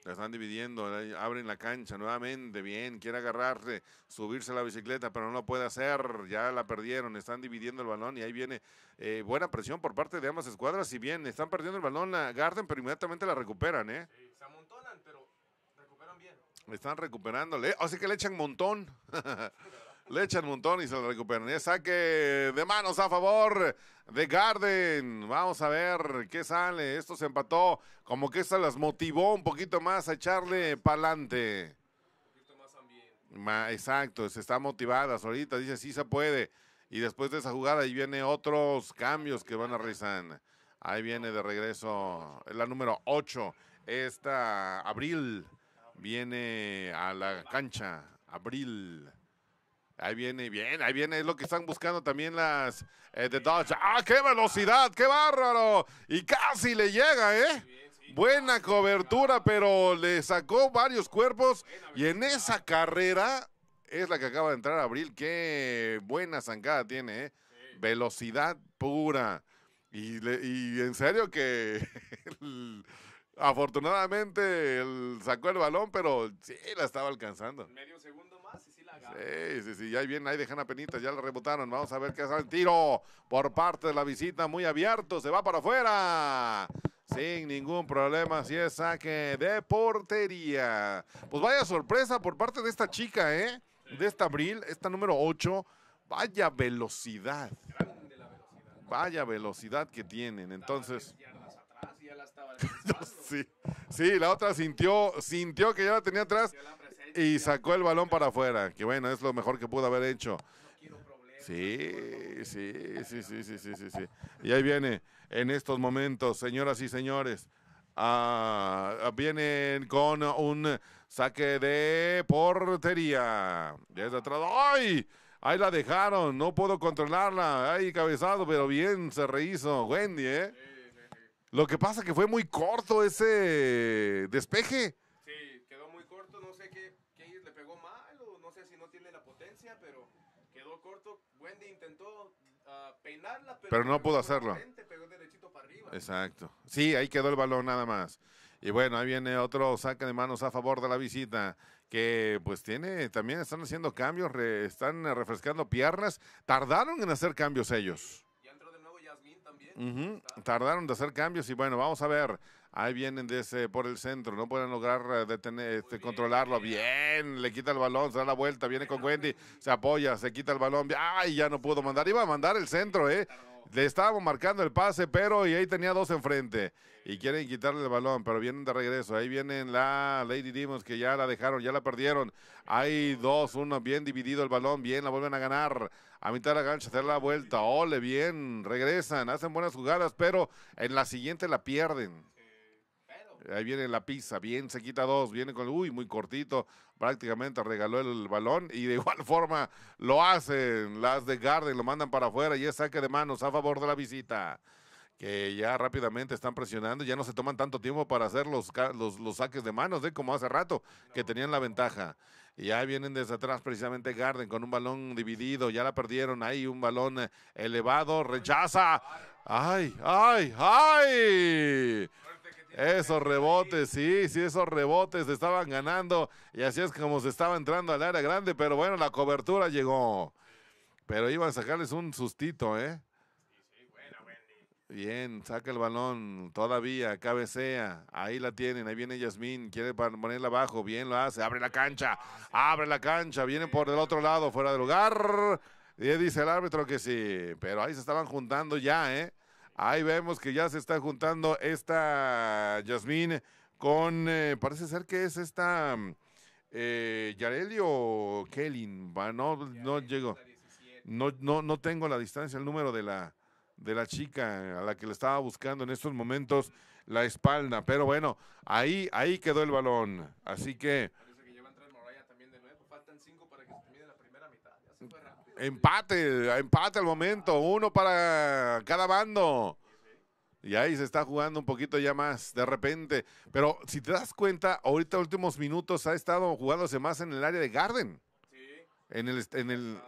Speaker 2: La están dividiendo, abren la cancha nuevamente, bien, quiere agarrarse, subirse a la bicicleta, pero no lo puede hacer, ya la perdieron, están dividiendo el balón y ahí viene eh, buena presión por parte de ambas escuadras, si bien están perdiendo el balón la Garden, pero inmediatamente la recuperan, ¿eh? se amontonan, pero recuperan bien. Están recuperándole, así que le echan montón. [LAUGHS] le echan un montón y se lo recuperan. Ya saque de manos a favor de Garden. Vamos a ver qué sale. Esto se empató. Como que esta las motivó un poquito más a echarle para Un más Exacto, se están motivadas ahorita. Dice, sí se puede. Y después de esa jugada, ahí vienen otros cambios que van a realizar. Ahí viene de regreso la número 8. Esta Abril viene a la cancha. Abril. Ahí viene, bien, ahí viene, es lo que están buscando también las de eh, Dodge. ¡Ah, qué velocidad! ¡Qué bárbaro! Y casi le llega, ¿eh? Buena cobertura, pero le sacó varios cuerpos. Y en esa carrera es la que acaba de entrar Abril. ¡Qué buena zancada tiene, eh! Velocidad pura. Y, en serio que [LAUGHS] afortunadamente sacó el balón, pero sí la estaba alcanzando. Medio segundo Sí, sí, sí, ahí viene, ahí dejan a Penitas, ya la rebotaron. Vamos a ver qué hace el tiro por parte de la visita, muy abierto, se va para afuera. Sin ningún problema, si es saque de portería. Pues vaya sorpresa por parte de esta chica, ¿eh? De esta Abril, esta número 8. Vaya velocidad. Vaya velocidad que tienen. Entonces... [LAUGHS] [LAUGHS] Sí, sí, la otra sintió, sintió que ya la tenía atrás y sacó el balón para afuera, que bueno, es lo mejor que pudo haber hecho. Sí, sí, sí, sí, sí, sí, Y ahí viene, en estos momentos, señoras y señores, ah, ah, vienen con un saque de portería. Desde atrás, ¡ay! Ahí la dejaron, no puedo controlarla. Ahí cabezado, pero bien se rehizo Wendy, ¿eh? Lo que pasa que fue muy corto ese despeje. intentó ah, peinarla, pero, pero no pudo hacerlo. Exacto. Sí, ahí quedó el balón nada más. Y bueno, ahí viene otro saque de manos a favor de la visita, que pues tiene, también están haciendo cambios, están refrescando piernas. Tardaron en hacer cambios ellos. Ya entró de nuevo Yasmín también. Tardaron de hacer cambios y bueno, vamos a ver. Ahí vienen ese por el centro, no pueden lograr eh, detener, este, controlarlo. Bien, le quita el balón, se da la vuelta, viene con Wendy, se apoya, se quita el balón. Ay, ya no pudo mandar, iba a mandar el centro, ¿eh? Le estábamos marcando el pase, pero y ahí tenía dos enfrente. Y quieren quitarle el balón, pero vienen de regreso. Ahí vienen la Lady Demons, que ya la dejaron, ya la perdieron. Hay dos, uno, bien dividido el balón, bien, la vuelven a ganar. A mitad de la gancha, hacer la vuelta. Ole, bien, regresan, hacen buenas jugadas, pero en la siguiente la pierden. Ahí viene la pizza, bien se quita dos, viene con, uy, muy cortito, prácticamente regaló el balón y de [LAUGHS] igual forma lo hacen las de Garden, lo mandan para afuera y es saque de manos a favor de la visita que ya rápidamente están presionando, ya no se toman tanto tiempo para hacer los, los, saques de manos, de ¿eh? como hace rato, que tenían la ventaja. Y ahí vienen desde atrás precisamente Garden con un balón dividido, ya la perdieron ahí, un balón eh, elevado, rechaza. ¡Ay, ay, ay! Esos rebotes, sí, sí, esos rebotes estaban ganando y así es como se estaba entrando al área grande, pero bueno, la cobertura llegó. Pero iban a sacarles un sustito, ¿eh? Bien, saca el balón, todavía, cabecea, ahí la tienen, ahí viene Yasmín, quiere ponerla abajo, bien lo hace, abre la cancha, abre la cancha, viene por el otro lado, fuera de lugar, y dice el árbitro que sí, pero ahí se estaban juntando ya, ¿eh? Ahí vemos que ya se está juntando esta Yasmín con, eh, parece ser que es esta mm, eh, Yareli o Kelin, no, no llego. No, no, no tengo la distancia, el número de la, de la chica a la que le estaba buscando en estos momentos la espalda. Pero bueno, ahí, ahí quedó el balón. Así que Empate, empate al momento, uno para cada bando. Y ahí se está jugando un poquito ya más de repente. Pero si te das cuenta, ahorita últimos minutos ha estado jugándose más en el área de Garden. Sí. En el, en el,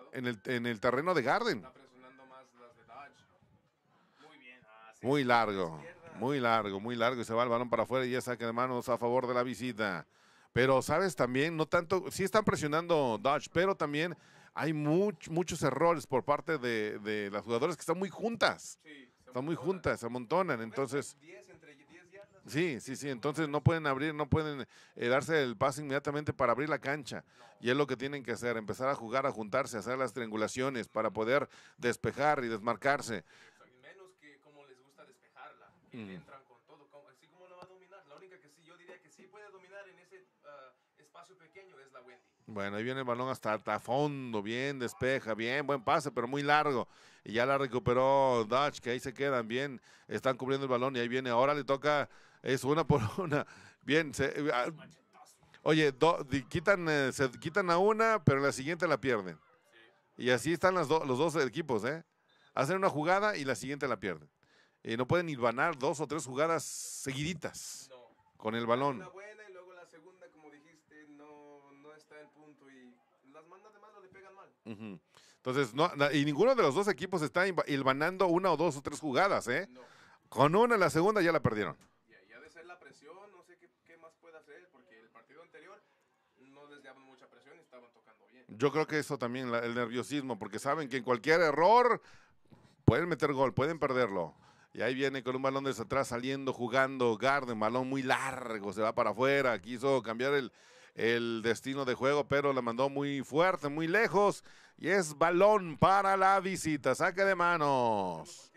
Speaker 2: en el, terreno de Garden. Está presionando más las de Dodge. Muy bien. Ah, muy largo. Muy largo, muy largo. Y se va el balón para afuera y ya saca de manos a favor de la visita. Pero, ¿sabes? También, no tanto. Sí están presionando Dodge, pero también hay muchos errores por parte de, de, las jugadoras que están muy juntas. están muy juntas, se amontonan. Entonces... Sí, sí, sí. Entonces no pueden abrir, no pueden eh, darse el pase inmediatamente para abrir la cancha. Y es lo que tienen que hacer, empezar a jugar, a juntarse, a hacer las triangulaciones para poder despejar y desmarcarse. Menos que como les gusta despejarla. Bueno, ahí viene el balón hasta, hasta fondo, bien despeja, bien, buen pase, pero muy largo. Y ya la recuperó Dutch, que ahí se quedan, bien, están cubriendo el balón y ahí viene, ahora le toca, es una por [LAUGHS] una. Bien, se, eh, ah, oye, quitan, eh, se quitan a una, pero la siguiente la pierden. Y así están las los dos equipos, ¿eh? Hacen una jugada y la siguiente la pierden. Y eh, no pueden ir dos o tres jugadas seguiditas con el balón. Entonces, no, y ninguno de los dos equipos está Ilvanando una o dos o tres jugadas, ¿eh? Con una, la segunda ya la perdieron. ya de ser la presión,
Speaker 1: no sé qué, más puede hacer, porque el partido anterior
Speaker 2: no les mucha presión y estaban tocando bien. Yo creo que eso también, el nerviosismo, porque saben que en cualquier error pueden meter gol, pueden perderlo. Y ahí viene con un balón desde atrás saliendo, jugando, Garden, balón muy largo, se va para afuera, quiso cambiar el, el destino de juego, pero la mandó muy fuerte, muy lejos. Y es balón para la visita. Saque de manos.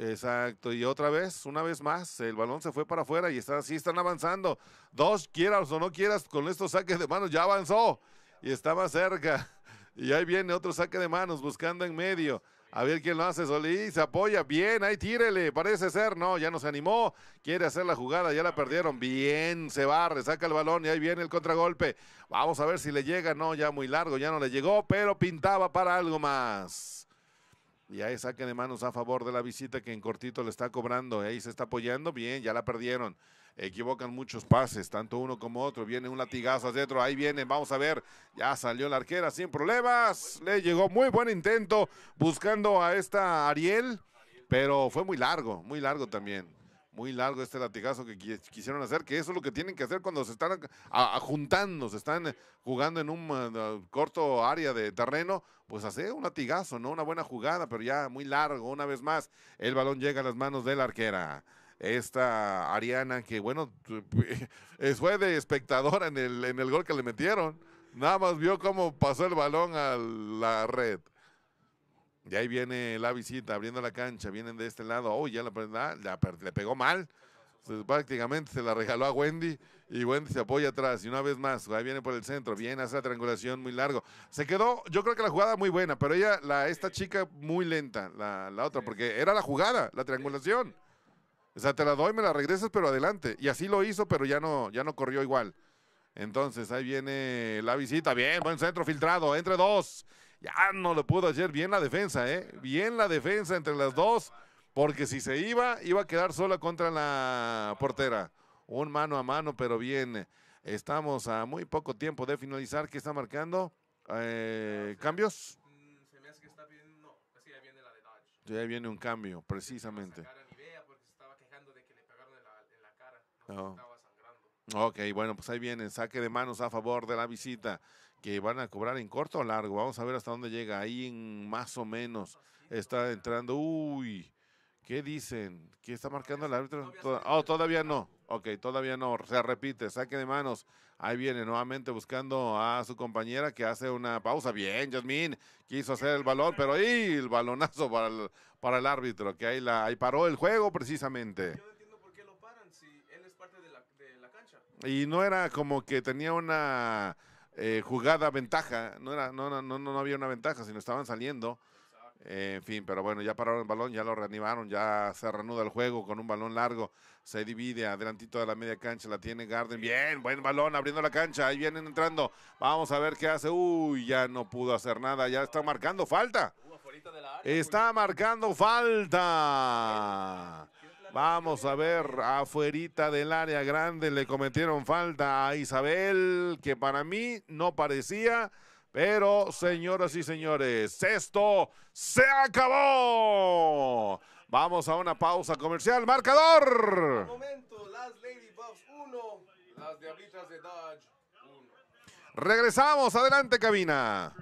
Speaker 2: Exacto, y otra vez, una vez más, el balón se fue para afuera y así sí están avanzando. Dos, quieras o no quieras, con estos saques de manos ya avanzó y estaba cerca. [LAUGHS] Y ahí viene otro saque de manos buscando en medio. A ver quién lo hace, Solís, se apoya, bien, ahí tírele, parece ser, no, ya no se animó, quiere hacer la jugada, ya la perdieron, bien, se barre, saca el balón y ahí viene el contragolpe. Vamos a ver si le llega, no, ya muy largo, ya no le llegó, pero pintaba para algo más. Y ahí saque de manos a favor de la visita que en cortito le está cobrando, ahí se está apoyando, bien, ya la perdieron equivocan muchos pases, tanto uno como otro. Viene un latigazo adentro, ahí viene, vamos a ver. Ya salió la arquera sin problemas. Le llegó muy buen intento buscando a esta Ariel, pero fue muy largo, muy largo también. Muy largo este latigazo que quisieron hacer, que eso es lo que tienen que hacer cuando se están juntando, se están jugando en un eh, corto área de terreno, pues hace un latigazo, ¿no? Una buena jugada, pero ya muy largo, una vez más, el balón llega a las manos de la arquera esta Ariana, que bueno, [LAUGHS] eh, fue de espectadora en el, en el gol que le metieron. Nada más vio cómo pasó el balón a la red. Y ahí viene la visita, abriendo la cancha, vienen de este lado. Oh, ya la, le pegó mal. Pues, prácticamente se la regaló a Wendy y Wendy se apoya atrás. Y una vez más, ahí viene por el centro, viene, hace la triangulación muy largo. Se quedó, yo creo que la jugada muy buena, pero ella, la, esta chica muy lenta, la, la otra, porque era la jugada, la triangulación. O sea, te la doy, me la regresas, pero adelante. Y así lo hizo, pero ya no, ya no corrió igual. Entonces, ahí viene la visita. Bien, buen centro filtrado, entre dos. Ya no lo pudo hacer. Bien la defensa, ¿eh? Bien la defensa entre las dos. Porque si se iba, iba a quedar sola contra la portera. Un mano a mano, pero bien. Estamos a muy poco tiempo de finalizar. ¿Qué está marcando? Eh, ¿Cambios? Mm,
Speaker 1: se me hace que está bien. No, ya
Speaker 2: pues viene la de Dodge. Ya viene un cambio, precisamente. Ok, bueno, pues ahí viene, saque de manos a favor de la visita, que van a cobrar en corto o largo, vamos a ver hasta dónde llega, ahí más o menos está entrando, uy, ¿qué dicen? ¿Qué está marcando el árbitro? Oh, todavía no, ok, todavía no, se repite, saque de manos, ahí viene nuevamente buscando a su compañera que hace una pausa, bien, Jasmine, quiso hacer el balón, pero ahí el balonazo para el, para el árbitro, que ahí, la, ahí paró el juego precisamente. Y no era como que tenía una eh, jugada ventaja, no, era, no, no, no, no había una ventaja, sino estaban saliendo. Eh, en fin, pero bueno, ya pararon el balón, ya lo reanimaron, ya se reanuda el juego con un balón largo, se divide adelantito de la media cancha, la tiene Garden, bien, buen balón, abriendo la cancha, ahí vienen entrando, vamos a ver qué hace, uy, ya no pudo hacer nada, ya está marcando falta, está marcando falta. Vamos a ver, afuerita del área grande le cometieron falta a Isabel, que para mí no parecía, pero señoras y señores, esto se acabó. Vamos a una pausa comercial, marcador. Regresamos, adelante cabina.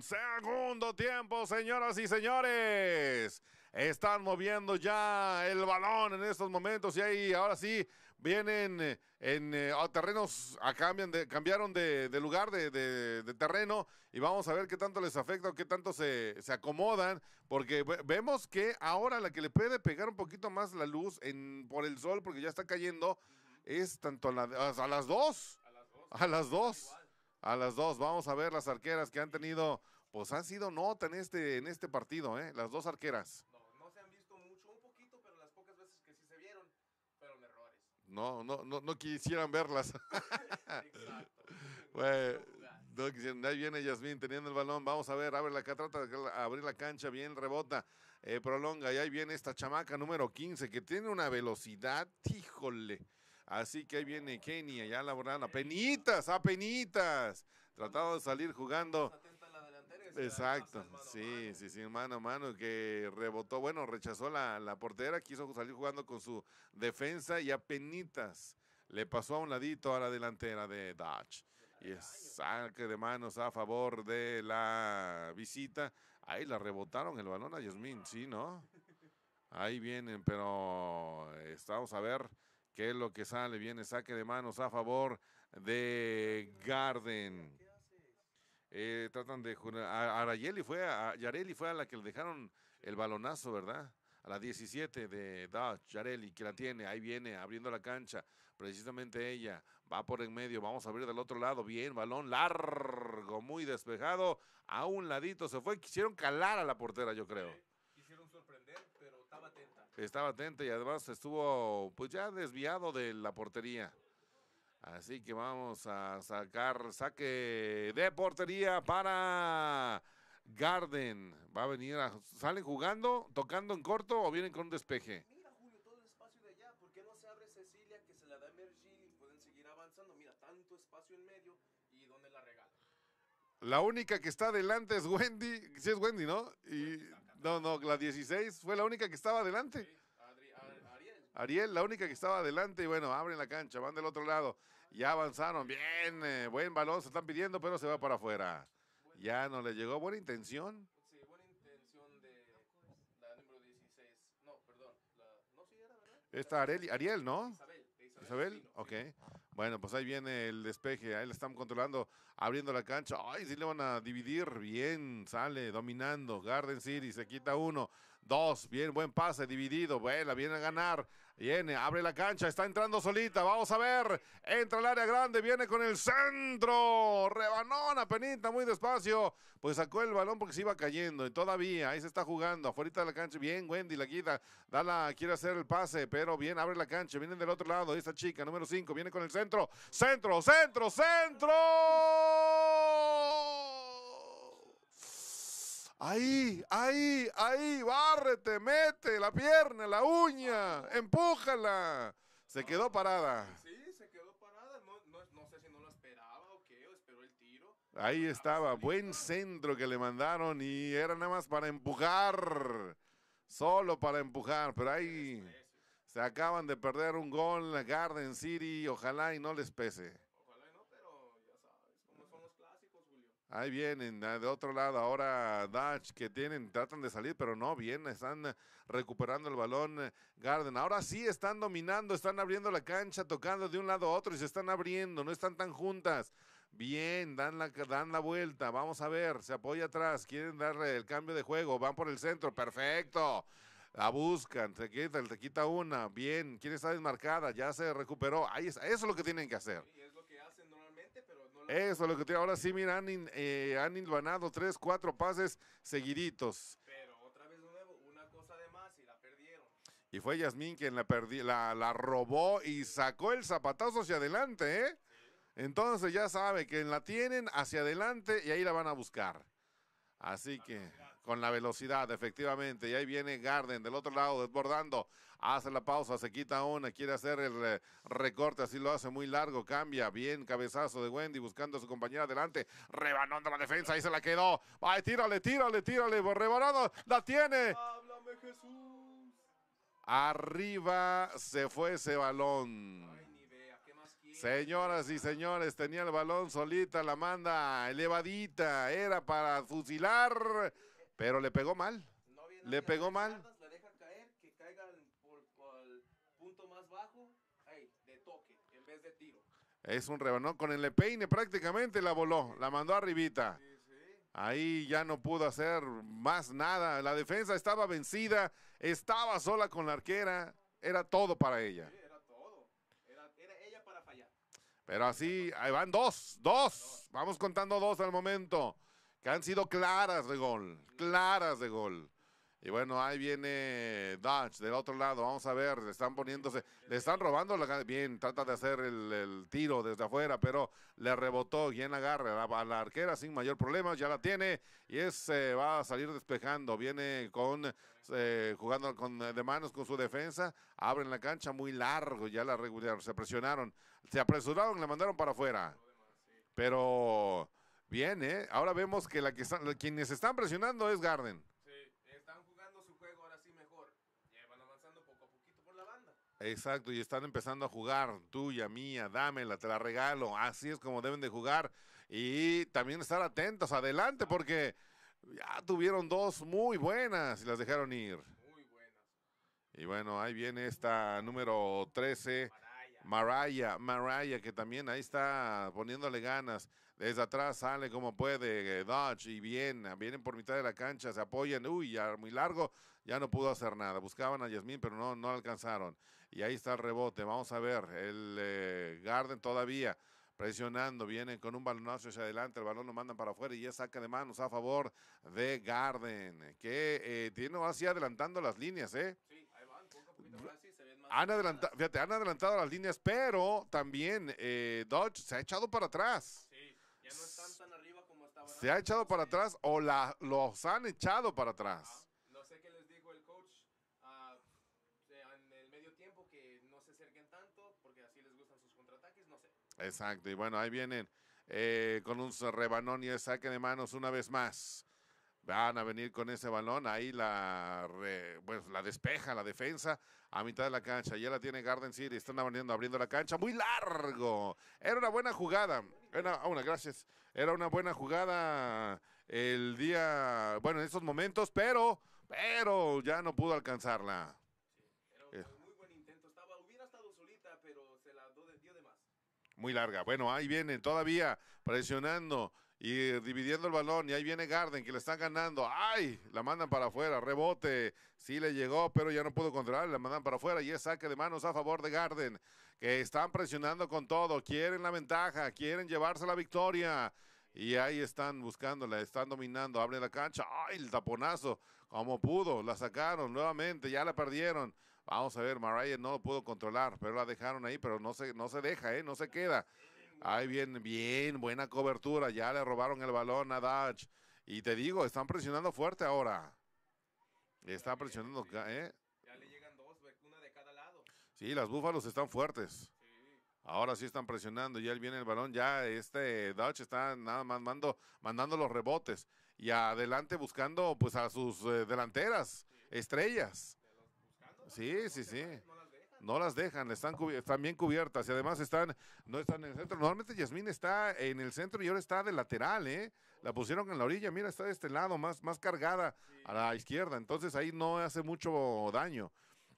Speaker 2: Segundo tiempo, señoras y señores. Están moviendo ya el balón en estos momentos y ahí ahora sí vienen eh, en eh, terrenos, a cambian cambiaron de, lugar, de, terreno y vamos a ver qué tanto les afecta o qué tanto se, acomodan, porque vemos que ahora la que le puede pegar un poquito más la luz por el sol, porque ya está cayendo, es tanto a, las dos. A las dos. A las dos a las dos. Vamos a ver las arqueras que han tenido, pues han sido nota en este, en este partido, ¿eh? Las dos arqueras. No, no se han visto
Speaker 1: mucho, un poquito, pero las pocas veces que sí se vieron,
Speaker 2: fueron errores. No, no, no, quisieran verlas. [LAUGHS] Exacto. [LAUGHS] Ahí viene Yasmin teniendo el balón. Vamos a ver, abre la trata de abrir la cancha, bien rebota, eh, prolonga. Y ahí viene esta chamaca número 15 que tiene una velocidad, híjole. Así que ahí viene Kenny, allá la borraron. A penitas, a penitas. Tratado de salir jugando. Exacto, sí, sí, sí, mano a mano, que rebotó, bueno, rechazó la, portera, quiso salir jugando con su defensa y a penitas le pasó a un ladito a la delantera de Dodge. Y saque de manos a favor de la visita. Ahí la rebotaron el balón a Yasmín, sí, ¿no? Ahí vienen, pero estamos a ver que es lo que sale, viene saque de manos a favor de Garden. Eh, tratan de Arayeli fue a Yareli fue a la que le dejaron el balonazo, ¿verdad? A la 17 de Dodge, Yareli, que la tiene, ahí viene abriendo la cancha, precisamente ella, va por en medio, vamos a abrir del otro lado, bien, balón largo, muy despejado, a un ladito se fue, quisieron calar a la portera, yo creo estaba atento y además estuvo pues ya desviado de la portería. Así que vamos a sacar saque de portería para Garden. Va a venir a, salen jugando, tocando en corto o vienen con un despeje.
Speaker 1: Mira Julio todo el espacio de allá, ¿por qué no se abre Cecilia que se la da Mergil y pueden seguir avanzando? Mira tanto espacio en medio y
Speaker 2: donde la regala. La única que está delante es Wendy, sí es Wendy, ¿no? Y no, no, la 16 fue la única que estaba adelante. Ariel. la única que estaba adelante. Y bueno, abren la cancha, van del otro lado. Ya avanzaron, bien, eh, buen balón, se están pidiendo, pero se va para afuera. Ya no le llegó, buena intención.
Speaker 1: Sí, buena intención de la número 16. No, perdón, no sí
Speaker 2: era, Esta Ariel, Ariel ¿no? Isabel. Isabel, Isabel, ok. Bueno, pues ahí viene el despeje, ahí le están controlando, abriendo la cancha. Ay, sí le van a dividir, bien, sale dominando. Garden City se quita uno, dos, bien, buen pase, dividido, Vela, viene a ganar. Viene, abre la cancha, está entrando solita. Vamos a ver. Entra al área grande, viene con el centro. Rebanona, penita, muy despacio. Pues sacó el balón porque se iba cayendo. Y todavía, ahí se está jugando. Afuera de la cancha. Bien, Wendy, la quita. Dala, quiere hacer el pase, pero bien, abre la cancha. Vienen del otro lado. Esta chica, número 5, viene con el centro. Centro, centro, centro. Ahí, ahí, ahí, bárrete, mete la pierna, la uña, empújala. Se quedó parada.
Speaker 1: Sí, se quedó parada. No, sé si no lo esperaba o
Speaker 2: qué, o esperó el tiro. Ahí estaba, buen centro que le mandaron y era nada más para empujar. Solo para empujar, pero ahí se acaban de perder un gol la Garden City. Ojalá y no les pese. Ahí vienen, ah, de otro lado ahora Dutch que tienen, tratan de salir, pero no, bien, están recuperando el balón eh, Garden. Ahora sí están dominando, están abriendo la cancha, tocando de un lado a otro y se están abriendo, no están tan juntas. Bien, dan la, dan la vuelta, vamos a ver, se apoya atrás, quieren darle el cambio de juego, van por el centro, perfecto. La buscan, te quita, te quita una, bien, quién está desmarcada, ya se recuperó. Ahí eso es lo que tienen que hacer. Eso lo que tiene, Ahora sí, mira, han, in, eh, tres, cuatro pases seguiditos. Pero otra vez de nuevo, una cosa de más y la perdieron. Y fue Yasmín quien la, la, robó y sacó el zapatazo hacia adelante, ¿eh? Entonces ya sabe que la tienen hacia adelante y ahí la van a buscar. Así que con la velocidad, efectivamente. Y ahí viene Garden del otro lado desbordando hace la pausa, se quita una, quiere hacer el recorte, así lo hace muy largo, cambia, bien cabezazo de Wendy buscando a su compañera adelante, rebanando la defensa, ahí se la quedó, va, tírale, tírale, tírale, rebanado, la tiene. Arriba se fue ese balón. Señoras y señores, tenía el balón solita, la manda elevadita, era para fusilar, pero le pegó mal. Le pegó mal. Es un rebanón con el peine prácticamente la voló, la mandó arribita. Ahí ya no pudo hacer más nada. La defensa estaba vencida, estaba sola con la arquera, era todo para ella. Pero así, ahí van dos, dos. Vamos contando dos al momento, que han sido claras de gol, claras de gol. Y bueno, ahí viene Dutch del otro lado. Vamos a ver, le están poniéndose, le están robando la Bien, trata de hacer el, tiro desde afuera, pero le rebotó. Bien agarra a la, arquera sin mayor problema, ya la tiene. Y se eh, va a salir despejando. Viene con, eh, jugando con, eh, de manos con su defensa. Abren la cancha muy largo, ya la regularon. Se presionaron, se apresuraron, la mandaron para afuera. Pero viene Ahora vemos que la que quienes están presionando es Garden. Exacto, y están empezando a jugar, tuya, mía, dámela, te la regalo, así es como deben de jugar. Y también estar atentos, adelante, porque ya tuvieron dos muy buenas y las dejaron ir. Muy buenas. Y bueno, ahí viene esta número 13. Maraya, Maraya, que también ahí está poniéndole ganas. Desde atrás sale como puede. Eh, Dodge y Viena. Vienen por mitad de la cancha, se apoyan. Uy, ya muy largo. Ya no pudo hacer nada. Buscaban a Yasmín, pero no, no alcanzaron. Y ahí está el rebote. Vamos a ver. El eh, Garden todavía presionando, vienen con un balonazo hacia adelante, el balón lo mandan para afuera y ya saca de manos a favor de Garden, que eh, tiene así adelantando las líneas, ¿eh? Han adelantado, fíjate, han adelantado las líneas, pero también eh, Dodge se ha echado para atrás. Se ha echado para atrás o la, los han echado para atrás. Exacto, y bueno, ahí vienen eh, con un rebanón y el saque de manos una vez más. Van a venir con ese balón, ahí la, pues, la despeja, la defensa, a mitad de la cancha. Ya la tiene Garden City, están abriendo, abriendo la cancha, muy largo. Era una buena jugada, era ah, una, gracias. Era una buena jugada el día, bueno, en estos momentos, pero, pero ya no pudo alcanzarla. muy larga. Bueno, ahí viene todavía presionando y dividiendo el balón. Y ahí viene Garden, que le están ganando. ¡Ay! La mandan para afuera. Rebote. Sí le llegó, pero ya no pudo controlar. La mandan para afuera. Y es saque de manos a favor de Garden. Que están presionando con todo. Quieren la ventaja. Quieren llevarse la victoria. Y ahí están buscándola, están dominando, Abre la cancha, ¡ay, el taponazo! Como pudo, la sacaron nuevamente, ya la perdieron. Vamos a ver, Mariah no lo pudo controlar, pero la dejaron ahí, pero no se, no se deja, ¿eh? no se queda. Ahí bien, bien, buena cobertura. Ya le robaron el balón a Dutch. Y te digo, están presionando fuerte ahora. Está presionando. ¿eh? Ya le llegan dos, una de cada lado. Sí, las búfalos están fuertes. Ahora sí están presionando, ya viene el balón, ya este Dutch está nada más mandando los rebotes y adelante buscando pues a sus eh, delanteras, estrellas. Sí, sí, sí. No las dejan, están, están bien cubiertas y además están, no están en el centro. Normalmente Yasmín está en el centro y ahora está de lateral, ¿eh? La pusieron en la orilla, mira, está de este lado, más, más cargada a la izquierda. Entonces ahí no hace mucho daño.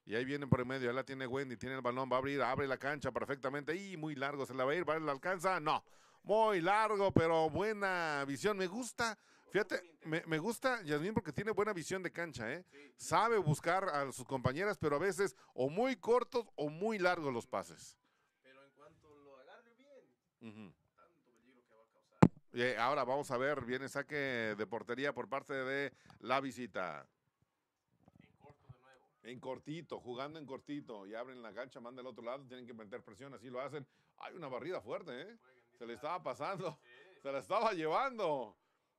Speaker 2: Y ahí viene por el medio, ahí la tiene Wendy, tiene el balón, va a abrir, abre la cancha perfectamente. Y muy largo, se la va a ir, ¿va? ¿la alcanza? No. Muy largo, pero buena visión. Me gusta Fíjate, me, gusta Yasmín porque tiene buena visión de cancha, ¿eh? Sabe buscar a sus compañeras, pero a veces o muy cortos o muy largos los pases. Pero en cuanto lo agarre bien, tanto peligro que va a causar. Y eh, ahora vamos a ver, viene saque de portería por parte de la visita. En corto de nuevo. En cortito, jugando en cortito. Y abren la cancha, manda al otro lado, tienen que meter presión, así lo hacen. Hay una barrida fuerte, ¿eh? Se le estaba pasando, se la estaba llevando.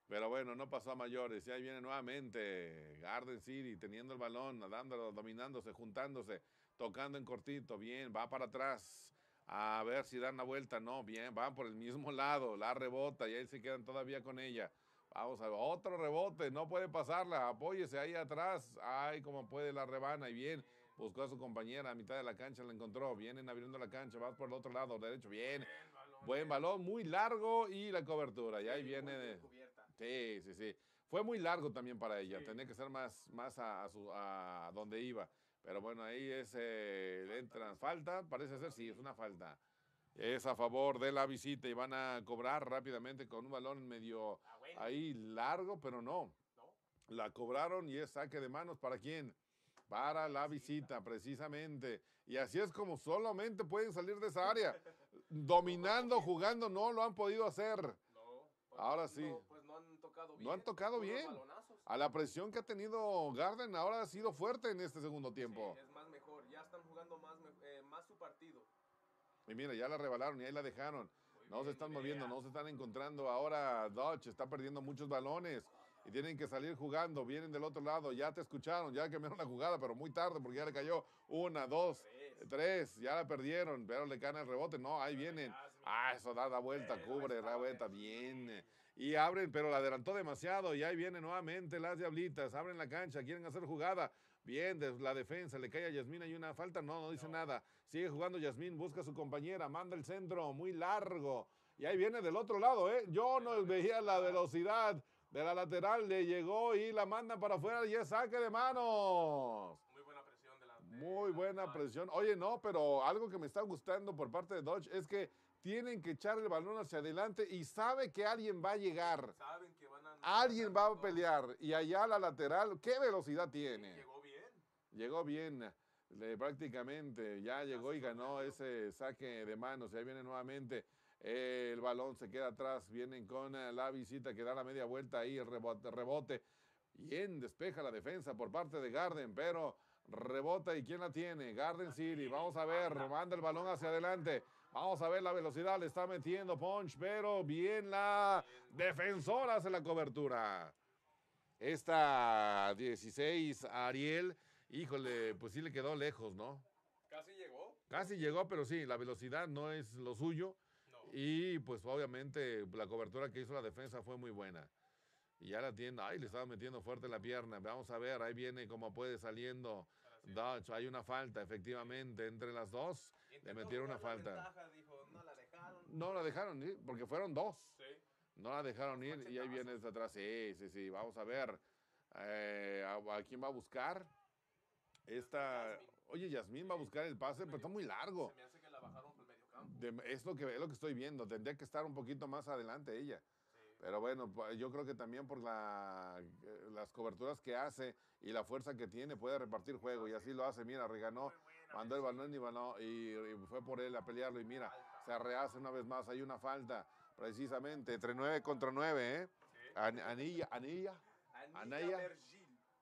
Speaker 2: Pero bueno, no pasó a mayores. Y ahí viene nuevamente Garden City teniendo el balón, nadándolo, dominándose, juntándose, tocando en cortito. Bien, va para atrás. A ver si dan la vuelta. No, bien, va por el mismo [LAUGHS] lado. La rebota y ahí se quedan todavía con ella. Vamos a otro rebote. No puede pasarla. Apóyese ahí atrás. Ay, como puede la rebana. Y bien, buscó a su compañera a mitad de la cancha, la encontró. Vienen abriendo la cancha, va por el otro lado, derecho, bien. Buen balón, muy largo y la cobertura. Y ahí viene Sí, sí, sí. Fue muy largo también para ella. Tenía que ser más, más a, su, donde iba. Pero bueno, ahí es, eh, entran falta, parece ser, sí, es una falta. Es a favor de la visita y van a cobrar rápidamente con un balón medio ah, ahí largo, pero no. no. La cobraron y es saque de manos para quién? Para la visita, precisamente. Y así es como solamente pueden salir de esa [LAUGHS] área. Dominando, jugando, no lo han podido hacer. Ahora sí. No han tocado bien. A la presión que ha tenido Garden ahora ha sido fuerte en este segundo tiempo. es
Speaker 1: más mejor. Ya están jugando más, eh, su partido.
Speaker 2: Y mira, ya la rebalaron y ahí la dejaron. no se están moviendo, no se están encontrando. Ahora Dodge está perdiendo muchos balones y tienen que salir jugando. Vienen del otro lado, ya te escucharon, ya quemaron la jugada, pero muy tarde porque ya le cayó una, dos, tres, ya la perdieron, pero le gana el rebote. No, ahí vienen. Ah, eso da, da vuelta, cubre, da vuelta, bien y abren, pero la adelantó demasiado y ahí viene nuevamente las diablitas, abren la cancha, quieren hacer jugada. Bien, la defensa, le cae a Yasmín, hay una falta, no, no dice nada. Sigue jugando Yasmín, busca a su compañera, manda el centro, muy largo. Y ahí viene del otro lado, ¿eh? Yo no veía la velocidad de la lateral, le llegó y la manda para afuera y es saque de manos. Muy buena presión de la Muy buena presión. Oye, no, pero algo que me está gustando por parte de Dodge es que tienen que echar el balón hacia adelante y sabe que alguien va a llegar.
Speaker 1: Saben que van
Speaker 2: a alguien va a pelear. Y allá la lateral, ¿qué velocidad tiene? Llegó bien. Llegó bien. prácticamente ya llegó y ganó ese saque de manos. Y ahí viene nuevamente eh, el balón, se queda atrás. Vienen con eh, la visita que da la media vuelta ahí, el rebote. rebote. Bien despeja la defensa por parte de Garden, pero rebota y quién la tiene. Garden City, vamos a ver, manda el balón hacia adelante. Vamos a ver la velocidad, le está metiendo Punch, pero bien la defensora hace la cobertura. Esta 16, Ariel, híjole, pues sí le quedó lejos, ¿no? Casi llegó. Casi llegó, pero sí, la velocidad no es lo suyo. Y pues obviamente la cobertura que hizo la defensa fue muy buena. Y ya la tienda, ay, le estaba metiendo fuerte la pierna. Vamos a ver, ahí viene como puede saliendo Dodge. Hay una falta, efectivamente, entre las dos. Le metieron una falta. no la dejaron. ir, porque fueron dos. No la dejaron ir y ahí viene desde atrás. Sí, sí, sí. Vamos a ver eh, a, quién va a buscar. Esta. Oye, Yasmín va a buscar el pase, pero está muy largo. Se me
Speaker 1: hace que la bajaron por medio
Speaker 2: campo. es, lo que, estoy viendo. Tendría que estar un poquito más adelante ella. Pero bueno, yo creo que también por la, eh, las coberturas que hace y la fuerza que tiene puede repartir juego. Y así lo hace. Mira, reganó mandó el balón y, y, fue por él a pelearlo. Y mira, se rehace una vez más. Hay una falta, precisamente, entre 9 contra 9, ¿eh? anilla, Anilla,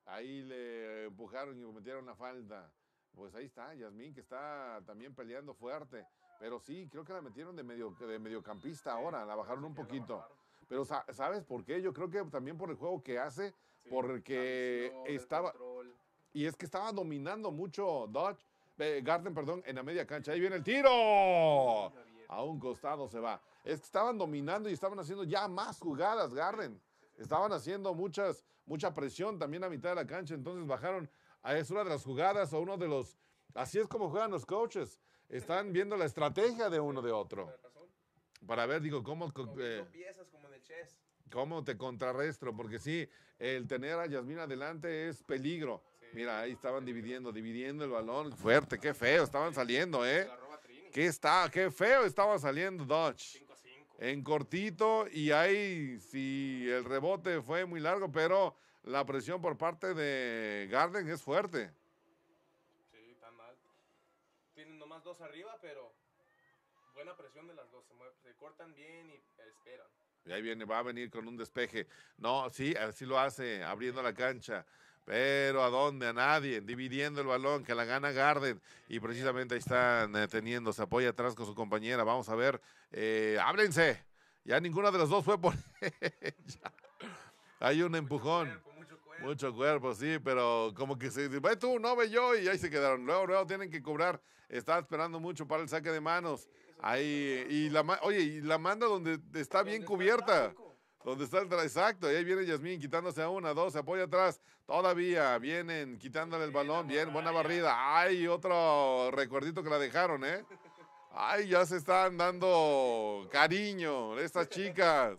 Speaker 2: Ahí le empujaron y cometieron una falta. Pues ahí está, Yasmín, que está también peleando fuerte. Pero sí, creo que la metieron de, medio, de mediocampista ahora, la bajaron un poquito. Pero ¿sabes por qué? Yo creo que también por el juego que hace, porque estaba... Y es que estaba dominando mucho Dodge Garden, perdón, en la media cancha. Ahí viene el tiro. A un costado se va. Es que estaban dominando y estaban haciendo ya más jugadas, Garden. Estaban haciendo muchas, mucha presión también a mitad de la cancha. Entonces bajaron. Es una de las jugadas o uno de los. Así es como juegan los coaches. Están viendo la estrategia de uno de otro. Para ver, digo, cómo. como eh, ¿Cómo te contrarrestro? Porque sí, el tener a Yasmín adelante es peligro. Mira, ahí estaban dividiendo, dividiendo el balón. Fuerte, qué feo, estaban saliendo, ¿eh? Qué, está, qué feo estaba saliendo Dodge. En cortito y ahí sí el rebote fue muy largo, pero la presión por parte de Garden es fuerte.
Speaker 1: Sí, está mal. Tienen nomás dos arriba, pero buena presión de las dos. Se, se cortan bien y
Speaker 2: esperan. Y ahí viene, va a venir con un despeje. No, sí, así lo hace, abriendo la cancha. Pero ¿a dónde? A nadie. Dividiendo el balón, que la gana Garden. Y precisamente ahí están eh, teniendo. Se apoya atrás con su compañera. Vamos a ver. Eh, Ya ninguna de las dos fue por [LAUGHS] Hay un empujón. Mucho cuerpo, sí, pero como que se dice, ve tú, no ve yo, y ahí se quedaron. Luego, luego tienen que cobrar. Está esperando mucho para el saque de manos. Ahí, y la, oye, y la manda donde está bien cubierta. Donde está el exacto, ahí viene Yasmín quitándose a una, dos, se apoya atrás. Todavía vienen quitándole el balón, bien, buena barrida. Ay, otro recuerdito que la dejaron, ¿eh? Ay, ya se están dando cariño estas chicas.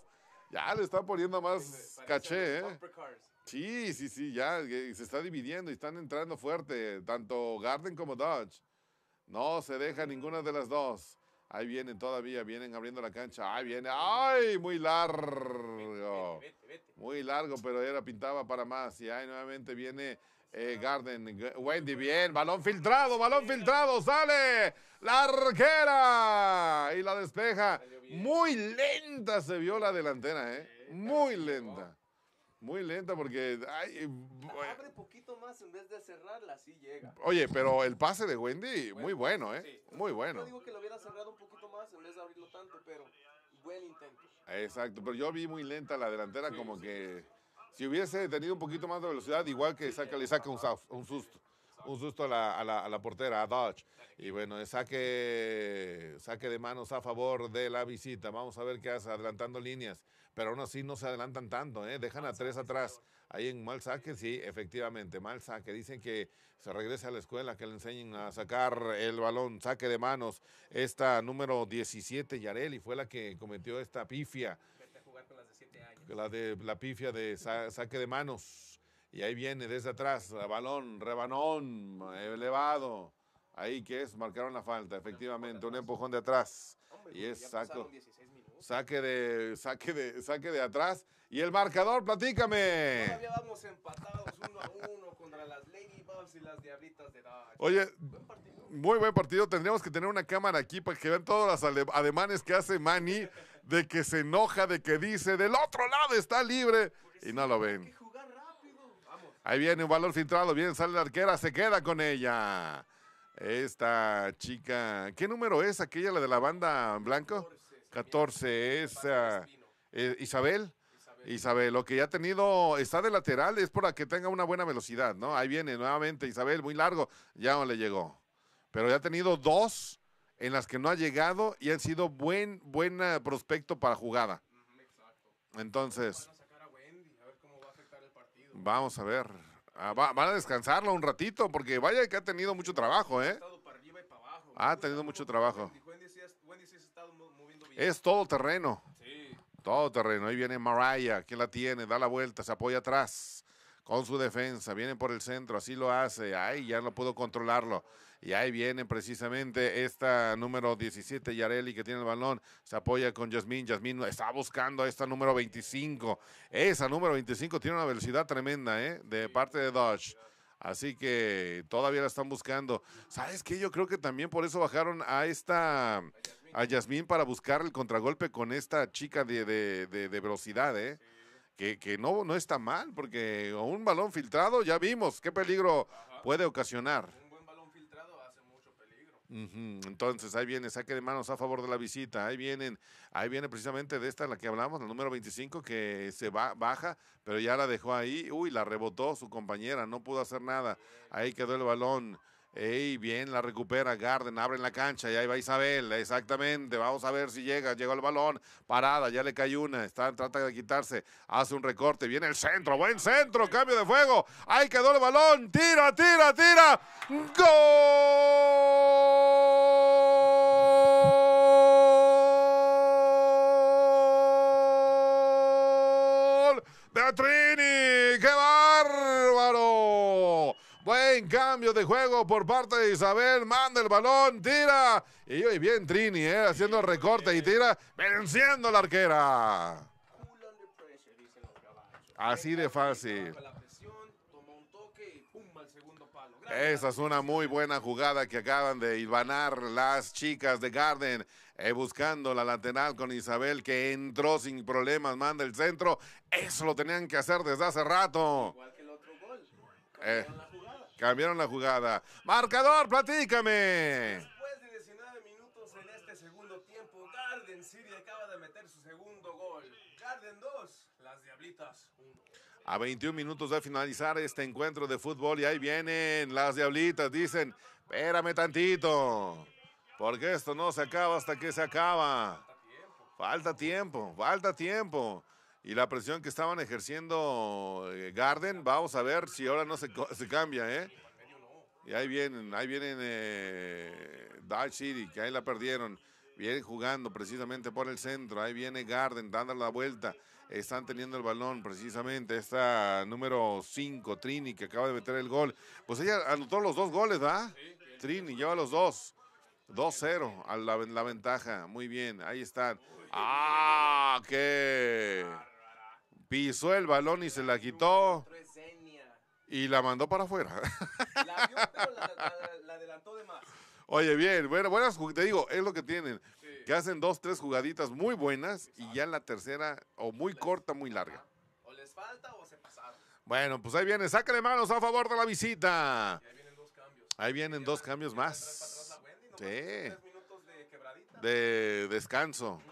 Speaker 2: Ya le están poniendo más caché, ¿eh? Sí, sí, sí, ya eh, se está dividiendo y están entrando fuerte, tanto Garden como Dodge. No se deja ninguna de las dos. Ahí vienen todavía, vienen abriendo la cancha. Ahí viene. ¡Ay! Muy largo. Muy largo, pero era pintaba para más. Y ahí nuevamente viene eh, Garden. Wendy, bien. Balón filtrado, balón filtrado. Sale la arquera. Y la despeja. Muy lenta se vio la delantera, ¿eh? Muy lenta. Muy lenta porque... Ay,
Speaker 1: más en vez de cerrarla, sí llega. Oye, pero el pase de Wendy, muy bueno, ¿eh? Muy bueno. Yo digo que lo hubiera cerrado un poquito más en vez de abrirlo tanto, pero
Speaker 2: buen intento. Exacto, pero yo vi muy lenta la delantera, como que si hubiese tenido un poquito más de velocidad, igual que saca, le eh, saca un, susto. Un susto a la, portera, a Dodge. Y bueno, eh, saque, saque de manos a favor de la visita. Vamos a ver qué hace, adelantando líneas. Pero aún así no se adelantan tanto, ¿eh? Dejan a tres atrás Ahí en saque, sí, efectivamente, saque. Dicen que se regresa a la escuela, que le enseñen a sacar el balón, saque de manos. Esta número 17, Yareli, fue la que cometió esta pifia. La, de, la pifia de saque de manos. Y ahí viene desde atrás, balón, rebanón, elevado. Ahí que es, marcaron la falta, efectivamente, un empujón de atrás. y es saco, saque de saque de saque de atrás y el marcador, platícame. Todavía vamos
Speaker 1: empatados uno a uno contra las y las Diablitas
Speaker 2: de Dodge. Oye, muy buen partido. Tendríamos que tener una cámara aquí para que vean todos los ademanes que hace Manny, de que se enoja, de que dice, del otro lado está libre. y no lo ven. Ahí viene un valor filtrado, bien, sale la arquera, se queda con ella. Esta chica, ¿qué número es aquella, la de la banda blanco? 14, es eh, Isabel. Isabel, lo que ya ha tenido está de lateral es para que tenga una buena velocidad, ¿no? Ahí viene nuevamente Isabel, muy largo, ya no le llegó. Pero ya ha tenido dos en las que no ha llegado y han sido buen, buen eh, prospecto para jugada. Entonces, vamos a ver. cómo va, ah, van a descansarlo un ratito porque vaya que ha tenido mucho trabajo, ¿eh? Ha tenido mucho trabajo. Es todo terreno. Todo terreno. Ahí viene Maraya, que la tiene? Da la vuelta. Se apoya atrás. Con su defensa. Viene por el centro. Así lo hace. Ahí ya no pudo controlarlo. Y ahí viene precisamente esta número 17, Yareli, que tiene el balón. Se apoya con Yasmín. Yasmín está buscando a esta número 25. Esa número 25 tiene una velocidad tremenda, ¿eh? De parte de Dodge. Así que todavía la están buscando. ¿Sabes qué? Yo creo que también por eso bajaron a esta a Yasmín para buscar el contragolpe con esta chica de, de, velocidad, ¿eh? Que, no, no está mal, porque un balón filtrado ya vimos qué peligro puede ocasionar. Un buen balón filtrado hace mucho peligro. Entonces ahí viene saque de manos a favor de la visita, ahí vienen, ahí viene precisamente de esta la que hablamos, la número 25 que se va, baja, pero ya la dejó ahí, uy, la rebotó su compañera, no pudo hacer nada, ahí quedó el balón Ey, bien, la recupera Garden, abre en la cancha, y ahí va Isabel, exactamente, vamos a ver si llega, llegó el balón, parada, ya le cae una, está, trata de quitarse, hace un recorte, viene el centro, buen centro, cambio de fuego, ahí quedó el balón, tira, tira, tira, gol de Trini, que va cambio de juego por parte de Isabel. Manda el balón, tira. Y hoy bien Trini, ¿eh? haciendo recorte y tira, venciendo la arquera. Así de fácil. Esa es una muy buena jugada que acaban de ibanar las chicas de Garden. Eh, buscando la lateral con Isabel que entró sin problemas, manda el centro. Eso lo tenían que hacer desde hace rato. Igual que el otro gol. Eh. Cambiaron la jugada. Marcador, platícame. Después de 19 minutos en este segundo tiempo, Garden City acaba de meter su segundo gol. Garden 2, las Diablitas 1. A 21 minutos de finalizar este encuentro de fútbol y ahí vienen las Diablitas. Dicen, espérame tantito, porque esto no se acaba hasta que se acaba. Falta tiempo, falta tiempo. Falta tiempo y la presión que estaban ejerciendo eh, Garden, vamos a ver si ahora no se, cambia, ¿eh? Y ahí vienen, ahí vienen eh, City, que ahí la perdieron. Vienen jugando precisamente por el centro. Ahí viene Garden dando la vuelta. Están teniendo el balón precisamente. Esta número 5, Trini, que acaba de meter el gol. Pues ella anotó los dos goles, ¿verdad? Trini lleva los dos. 2-0 a la, la ventaja. Muy bien, ahí están. ¡Ah! ¡Qué! pisó el balón y se la quitó y la mandó para afuera. La adelantó de más. Oye, bien, bueno, buenas, te digo, es lo que tienen, que hacen dos, tres jugaditas muy buenas y ya la tercera, o muy corta, muy larga.
Speaker 1: O les falta o se pasaron.
Speaker 2: Bueno, pues ahí viene, sácale manos a favor de la visita. ahí vienen dos cambios. Ahí vienen dos cambios más. sí. Tres minutos de quebradita. De descanso.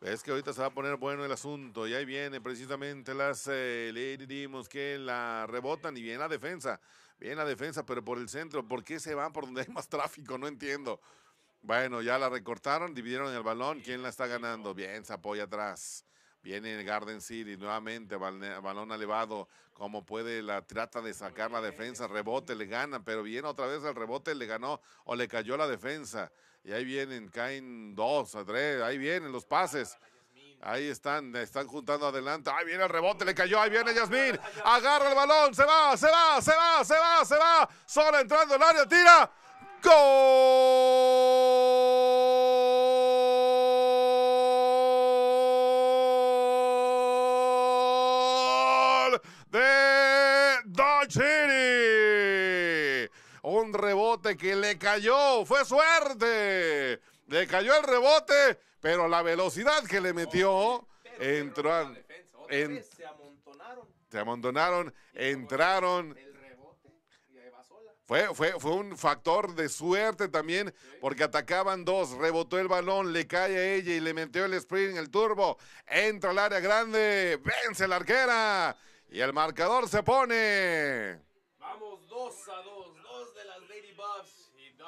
Speaker 2: Es que ahorita se va a poner bueno el asunto. Y ahí viene precisamente las eh, Lady que la rebotan y viene la defensa. Viene la defensa, pero por el centro. ¿Por qué se van por donde hay más tráfico? No entiendo. Bueno, ya la recortaron, dividieron el balón. ¿Quién la está ganando? Bien, se apoya atrás. Viene el Garden City nuevamente, balón elevado. Como puede, la trata de sacar la defensa, rebote, le gana, pero viene otra vez el rebote, le ganó o le cayó la defensa y ahí vienen, caen dos, tres, ahí vienen los pases. Ahí están, están juntando adelante. Ahí viene el rebote, le cayó, ahí viene Yasmín. Agarra el balón, se va, se va, se va, se va, se va. Sola entrando el área, tira. ¡Gol! De Dodge un rebote que le cayó, fue suerte. Le cayó el rebote, pero la velocidad que le metió oh, entró se amontonaron. Se amontonaron, entraron. Fue, fue, un factor de suerte también, porque atacaban dos, rebotó el balón, le cae a ella y le metió el sprint, el turbo, entra al área grande, vence la arquera y el marcador se pone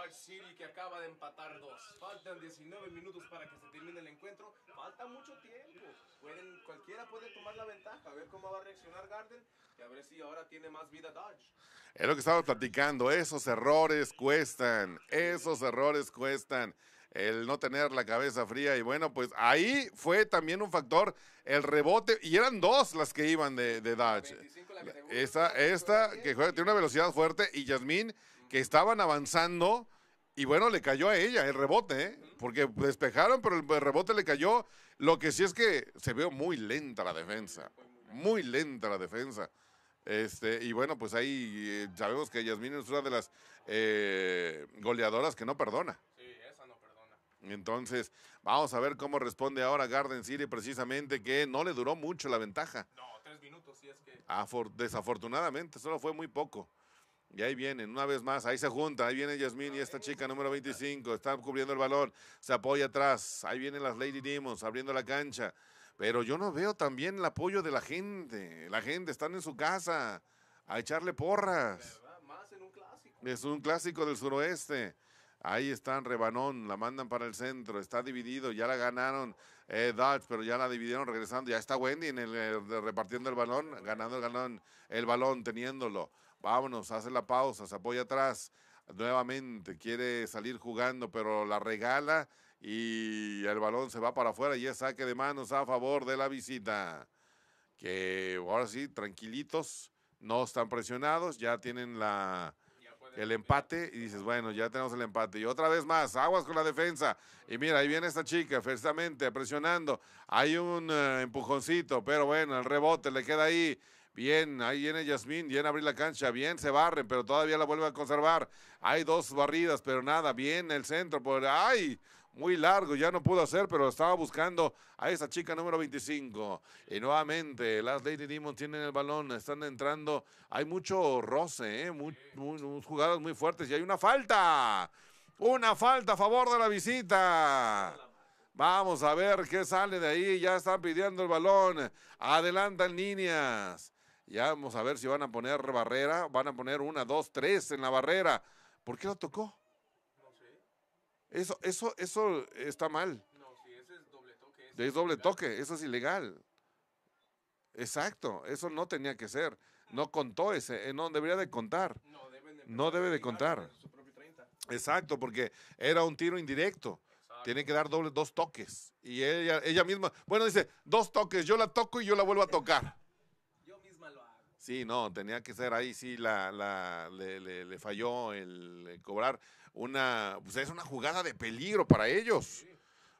Speaker 1: North que acaba de empatar dos. Faltan 19 minutos para que se termine el encuentro. Falta mucho tiempo. Pueden, cualquiera puede tomar la ventaja. A ver cómo va a reaccionar Garden y a ver si ahora tiene más vida
Speaker 2: Dodge. Es lo que estaba platicando. Esos errores cuestan. Esos errores cuestan el no tener la cabeza fría. Y bueno, pues ahí fue también un factor el rebote. Y eran dos las que iban de, de Dodge. 25, esta, esta que juega, tiene una velocidad fuerte y Yasmín que estaban avanzando y bueno, le cayó a ella el rebote, ¿eh? porque despejaron, pero el rebote le cayó. Lo que sí es que se vio muy lenta la defensa, muy lenta la defensa. Este, y bueno, pues ahí eh, sabemos que Yasmín es una de las eh, goleadoras que no perdona. Sí, esa no perdona. Entonces, vamos a ver cómo responde ahora Garden City, precisamente que no le duró mucho la ventaja. No, tres minutos, es que. desafortunadamente, solo fue muy poco. Y ahí vienen, una vez más, ahí se junta, ahí viene Yasmín y esta chica número 25, están cubriendo el balón, se apoya atrás, ahí vienen las Lady Demons abriendo la cancha, pero yo no veo también el apoyo de la gente, la gente están en su casa a echarle porras. Es un clásico del suroeste. Ahí están, Rebanón, la mandan para el centro, está dividido, ya la ganaron eh, Dutch, pero ya la dividieron regresando, ya está Wendy en el, eh, repartiendo el balón, ganando el, el balón, teniéndolo. Vámonos, hace la pausa, se apoya atrás. Nuevamente quiere salir jugando, pero la regala y el balón se va para afuera y es saque de manos a favor de la visita. Que ahora sí, tranquilitos, no están presionados, ya tienen la, el empate y dices, bueno, ya tenemos el empate. Y otra vez más, aguas con la defensa. Y mira, ahí viene esta chica, precisamente, presionando. Hay un eh, empujoncito, pero bueno, el rebote le queda ahí Bien, ahí viene Yasmín, viene a abrir la cancha, bien, se barre, pero todavía la vuelve a conservar. Hay dos barridas, pero nada, bien el centro, por ¡ay! Muy largo, ya no pudo hacer, pero estaba buscando a esa chica número 25. Y nuevamente, las Lady Demon tienen el balón, están entrando. Hay mucho roce, ¿eh? muy, muy, jugadas muy fuertes y hay una falta. Una falta a favor de la visita. Vamos a ver qué sale de ahí. Ya están pidiendo el balón. Adelantan líneas. Ya vamos a ver si van a poner barrera. Van a poner una, dos, tres en la barrera. ¿Por qué la tocó? Eso, eso, eso está mal. No, sí, ese es doble toque. es doble toque, eso es ilegal. Exacto, eso no tenía que ser. No contó ese, eh, no debería de contar. No, debe de contar. Exacto, porque era un tiro indirecto. Tiene que dar doble dos toques. Y ella, ella misma, bueno, dice, dos toques, yo la toco y yo la vuelvo a tocar. Sí, no, tenía que ser ahí, sí, la, la, le, falló el, cobrar una, pues es una jugada de peligro para ellos.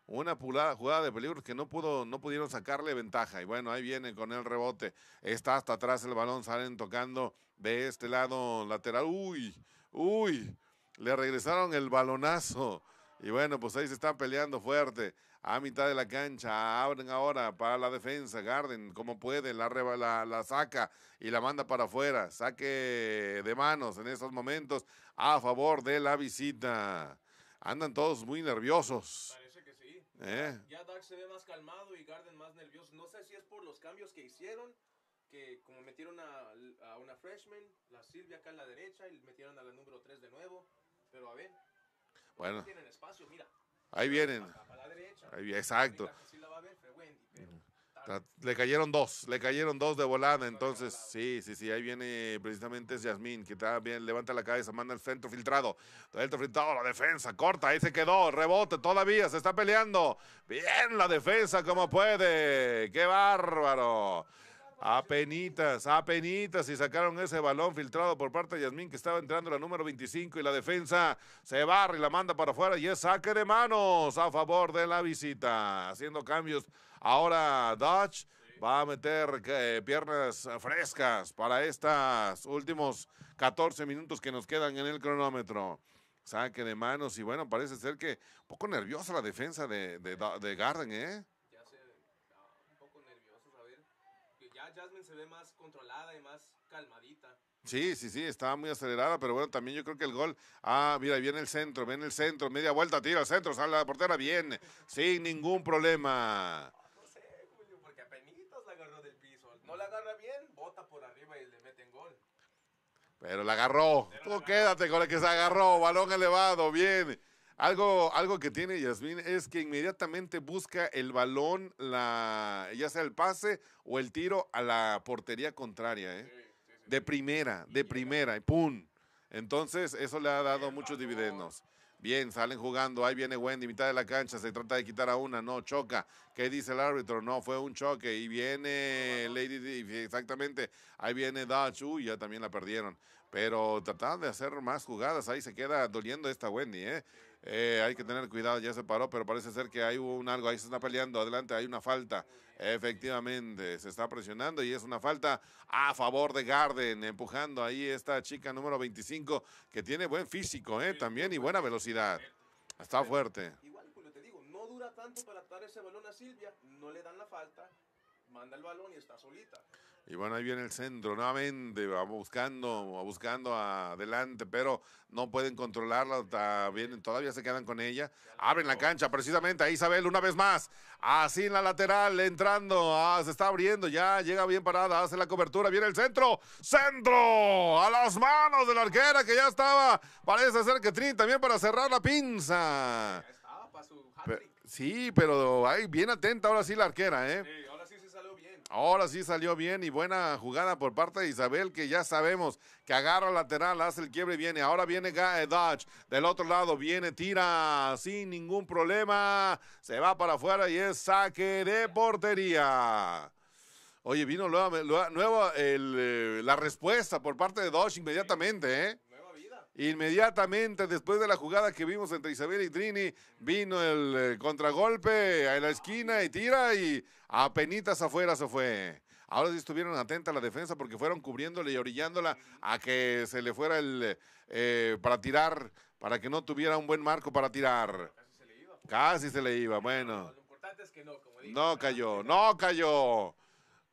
Speaker 2: Una pulada, jugada de peligro que no pudo, no pudieron sacarle ventaja. Y bueno, ahí viene con el rebote. Está hasta atrás el balón, salen tocando de este lado lateral. Uy, uy, le regresaron el balonazo. Y bueno, pues ahí se están peleando fuerte a mitad de la cancha, abren ahora para la defensa, Garden como puede, la, la, la saca y la manda para afuera, saque de manos en esos momentos a favor de la visita. Andan todos muy nerviosos. Parece que sí. Ya ¿Eh?
Speaker 1: Dak se ve más calmado y Garden más nervioso. No sé si es por los cambios que hicieron que como metieron a, una freshman, la Silvia acá a la derecha, y metieron a la número 3 de nuevo. Pero a ver,
Speaker 2: bueno, tienen espacio, mira. Ahí vienen. Exacto. le cayeron dos, le cayeron dos de volada. Entonces, sí, sí, sí, ahí viene precisamente es Yasmín, que bien, levanta la cabeza, manda el centro filtrado. El centro filtrado, la defensa, corta, ahí se quedó, rebote, todavía se está peleando. Bien la defensa como puede, qué bárbaro. Apenitas, apenitas y sacaron ese balón filtrado por parte de Yasmín que estaba entrando la número 25 y la defensa se barre y la manda para afuera y es saque de manos a favor de la visita. Haciendo cambios ahora Dodge va a meter eh, piernas frescas para estos últimos 14 minutos que nos quedan en el cronómetro. Saque de manos y bueno, parece ser que un poco nerviosa la defensa de, de Garden, ¿eh?
Speaker 1: calmadita.
Speaker 2: Sí, sí, sí, estaba muy acelerada, pero bueno, también yo creo que el gol. Ah, mira, viene el centro, viene el centro, media vuelta, tira al centro, sale la portera bien, sin ningún problema. No sé, Julio, porque apenas la agarró del piso. No la agarra bien, bota por arriba y le en gol. Pero la agarró. Tú quédate con el que se agarró, balón elevado, bien. Algo, algo que tiene Yasmin es que inmediatamente busca el balón, la, ya sea el pase o el tiro a la portería contraria, ¿eh? De primera, de primera, y ¡pum! Entonces, eso le ha dado muchos dividendos. Bien, salen jugando, ahí viene Wendy, mitad de la cancha, se trata de quitar a una, no, choca. ¿Qué dice el árbitro? No, fue un choque. Y viene Lady exactamente, ahí viene Dachu, ya también la perdieron. Pero trataban de hacer más jugadas, ahí se queda doliendo esta Wendy, ¿eh? Eh, hay que tener cuidado, ya se paró, pero parece ser que hay un algo, ahí se está peleando, adelante, hay una falta. Efectivamente, se está presionando y es una falta a favor de Garden, empujando ahí esta chica número 25 que tiene buen físico eh, también y buena velocidad. Está fuerte.
Speaker 1: Igual, Julio, pues, te digo, no dura tanto para atar ese balón a Silvia, no le dan la falta, manda el balón y está solita.
Speaker 2: Y bueno, ahí viene el centro nuevamente, vamos buscando, buscando adelante, pero no pueden controlarla, todavía se quedan con ella. Abren la cancha, precisamente a Isabel una vez más. Así en la lateral, entrando, ah, se está abriendo, ya llega bien parada, hace la cobertura, viene el centro, centro, a las manos de la arquera que ya estaba, parece ser que Trin también para cerrar la pinza. Sí, pero ahí bien atenta ahora sí la arquera, ¿eh? Ahora sí salió bien y buena jugada por parte de Isabel, que ya sabemos que agarra lateral, hace el quiebre y viene. Ahora viene eh, Dodge. Del otro lado viene, tira sin ningún problema. Se va para afuera y es saque de portería. Oye, vino nueva, eh, la respuesta por parte de Dodge inmediatamente, ¿eh? Inmediatamente después de la jugada que vimos entre Isabel y Trini, vino el eh, contragolpe a la esquina y tira y a penitas afuera se fue. Ahora sí estuvieron atentas a la defensa porque fueron cubriéndole y orillándola a que se le fuera el eh, para tirar, para que no tuviera un buen marco para tirar. Casi se le iba. Casi se le iba, bueno. Lo importante es que no, como digo, No cayó, no cayó.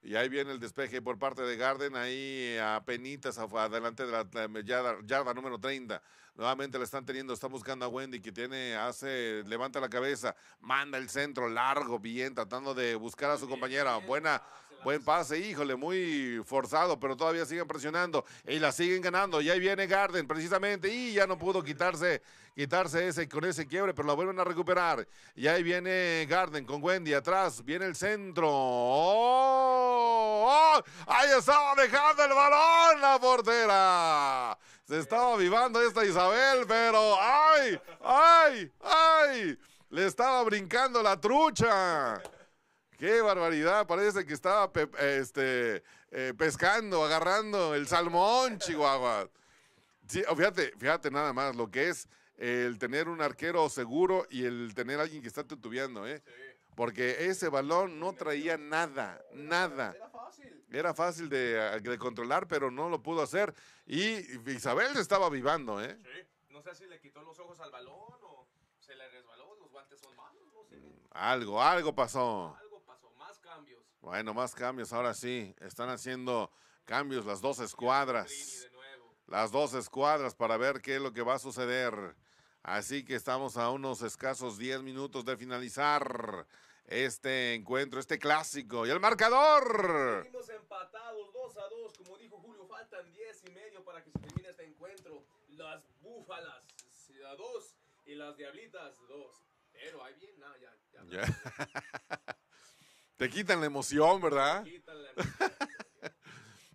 Speaker 2: Y ahí viene el despeje por parte de Garden, ahí a penitas adelante de la yarda, yarda, número 30. Nuevamente la están teniendo, está buscando a Wendy que tiene, hace, levanta la cabeza, manda el centro largo, bien, tratando de buscar a su compañera. Buena Buen pase, híjole, muy forzado, pero todavía siguen presionando y la siguen ganando. Y ahí viene Garden precisamente y ya no pudo quitarse, quitarse ese con ese quiebre, pero la vuelven a recuperar. Y ahí viene Garden con Wendy atrás, viene el centro. ¡Oh! ¡Oh! Ahí estaba dejando el balón la portera. Se estaba vivando esta Isabel, pero ¡ay! ¡ay! ¡ay! Le estaba brincando la trucha. Qué barbaridad, parece que estaba este, eh, pescando, agarrando el salmón, Chihuahua. fíjate, fíjate nada más lo que es el tener un arquero seguro y el tener alguien que está tutubiando, ¿eh? Porque ese balón no traía nada, nada. Era fácil. Era fácil de, controlar, pero no lo pudo hacer. Y Isabel estaba vivando. ¿eh?
Speaker 1: No sé si le quitó los ojos al balón o se le resbaló, los
Speaker 2: guantes son malos, Algo, algo pasó. ¿Algo? Bueno, más cambios, ahora sí. Están haciendo cambios las dos escuadras. Las dos escuadras para ver qué es lo que va a suceder. Así que estamos a unos escasos 10 minutos de finalizar este encuentro, este clásico. Y el marcador.
Speaker 1: Seguimos empatados 2 a 2. Como dijo Julio, faltan 10 y medio para que se termine este encuentro. Las búfalas a 2 y las diablitas 2. Pero ahí bien, no, ya. ya.
Speaker 2: [LAUGHS] Te quitan la emoción, ¿verdad? [LAUGHS]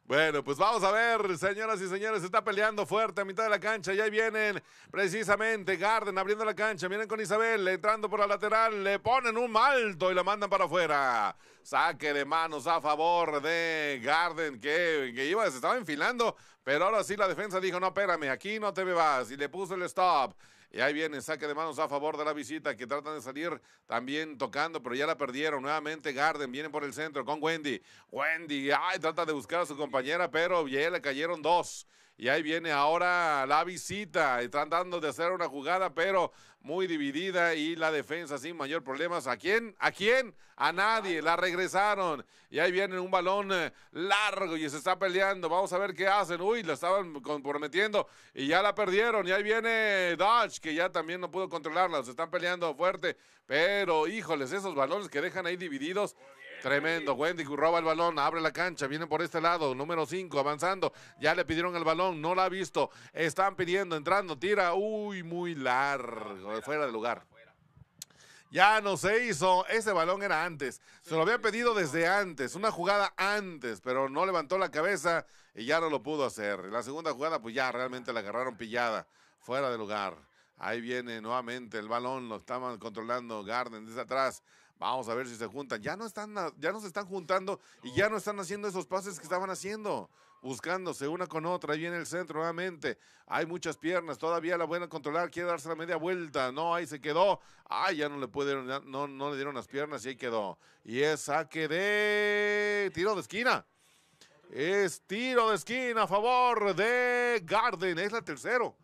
Speaker 2: Bueno, pues vamos a ver, señoras y señores, se está peleando fuerte a mitad de la cancha, Y ahí vienen precisamente Garden abriendo la cancha, vienen con Isabel, entrando por la lateral, le ponen un malto y la mandan para afuera. Saque de manos a favor de Garden, que, iba, se estaba enfilando, pero ahora sí la defensa dijo, no, espérame, aquí no te me vas, y le puso el stop. Y ahí viene saque de manos a favor de la visita que tratan de salir también tocando, pero ya la perdieron. Nuevamente Garden viene por el centro con Wendy. Wendy, ay, trata de buscar a su compañera, pero ya le cayeron dos. Y ahí viene ahora la visita. Están dando de hacer una jugada, pero muy dividida y la defensa sin mayor problemas. ¿A quién? ¿A quién? A nadie. La regresaron. Y ahí viene un balón eh, largo y se está peleando. Vamos a ver qué hacen. Uy, la estaban comprometiendo y ya la perdieron. Y ahí viene Dodge, que ya también no pudo controlarla. Se están peleando fuerte. Pero híjoles, esos balones que dejan ahí divididos Tremendo. Wendy roba el balón, abre la cancha, viene por este lado, número 5, avanzando. Ya le pidieron el balón, no la ha visto. Están pidiendo, entrando, tira. Uy, muy largo, fuera de lugar. Ya no se hizo. Ese balón era antes. Se lo había pedido desde antes. Una jugada antes, pero no levantó la cabeza y ya no lo pudo hacer. La segunda jugada, pues ya realmente la agarraron pillada. Fuera de lugar. Ahí viene nuevamente el balón. Lo estaban controlando. Garden desde atrás. Vamos a ver si se juntan. Ya no están, ya no se están juntando y ya no están haciendo esos pases que estaban haciendo. Buscándose una con otra. Ahí viene el centro nuevamente. Hay muchas piernas. Todavía la buena controlar. Quiere darse la media vuelta. No, ahí se quedó. Ah, ya no le pudieron, no, no le dieron las piernas y ahí quedó. Y es saque de tiro de esquina. Es tiro de esquina a favor de Garden. Es la tercero.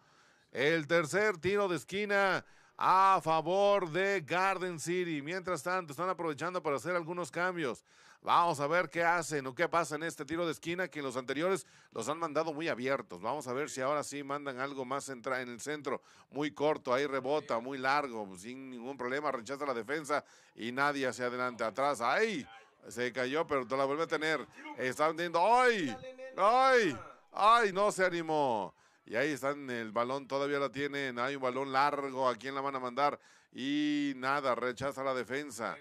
Speaker 2: El tercer tiro de esquina a favor de Garden City. Mientras tanto, están aprovechando para hacer algunos cambios. Vamos a ver qué hacen o qué pasa en este tiro de esquina que los anteriores los han mandado muy abiertos. Vamos a ver si ahora sí mandan algo más en el centro. Muy corto, ahí rebota, muy largo, sin ningún problema. Rechaza la defensa y nadie hacia adelante. Atrás, ahí se cayó, pero te la vuelve a tener. Están viendo, ¡ay! ¡ay! ¡ay! No se animó. Y ahí están, el balón todavía la tienen. Hay un balón largo, ¿a quién la van a mandar? Y nada, rechaza la defensa.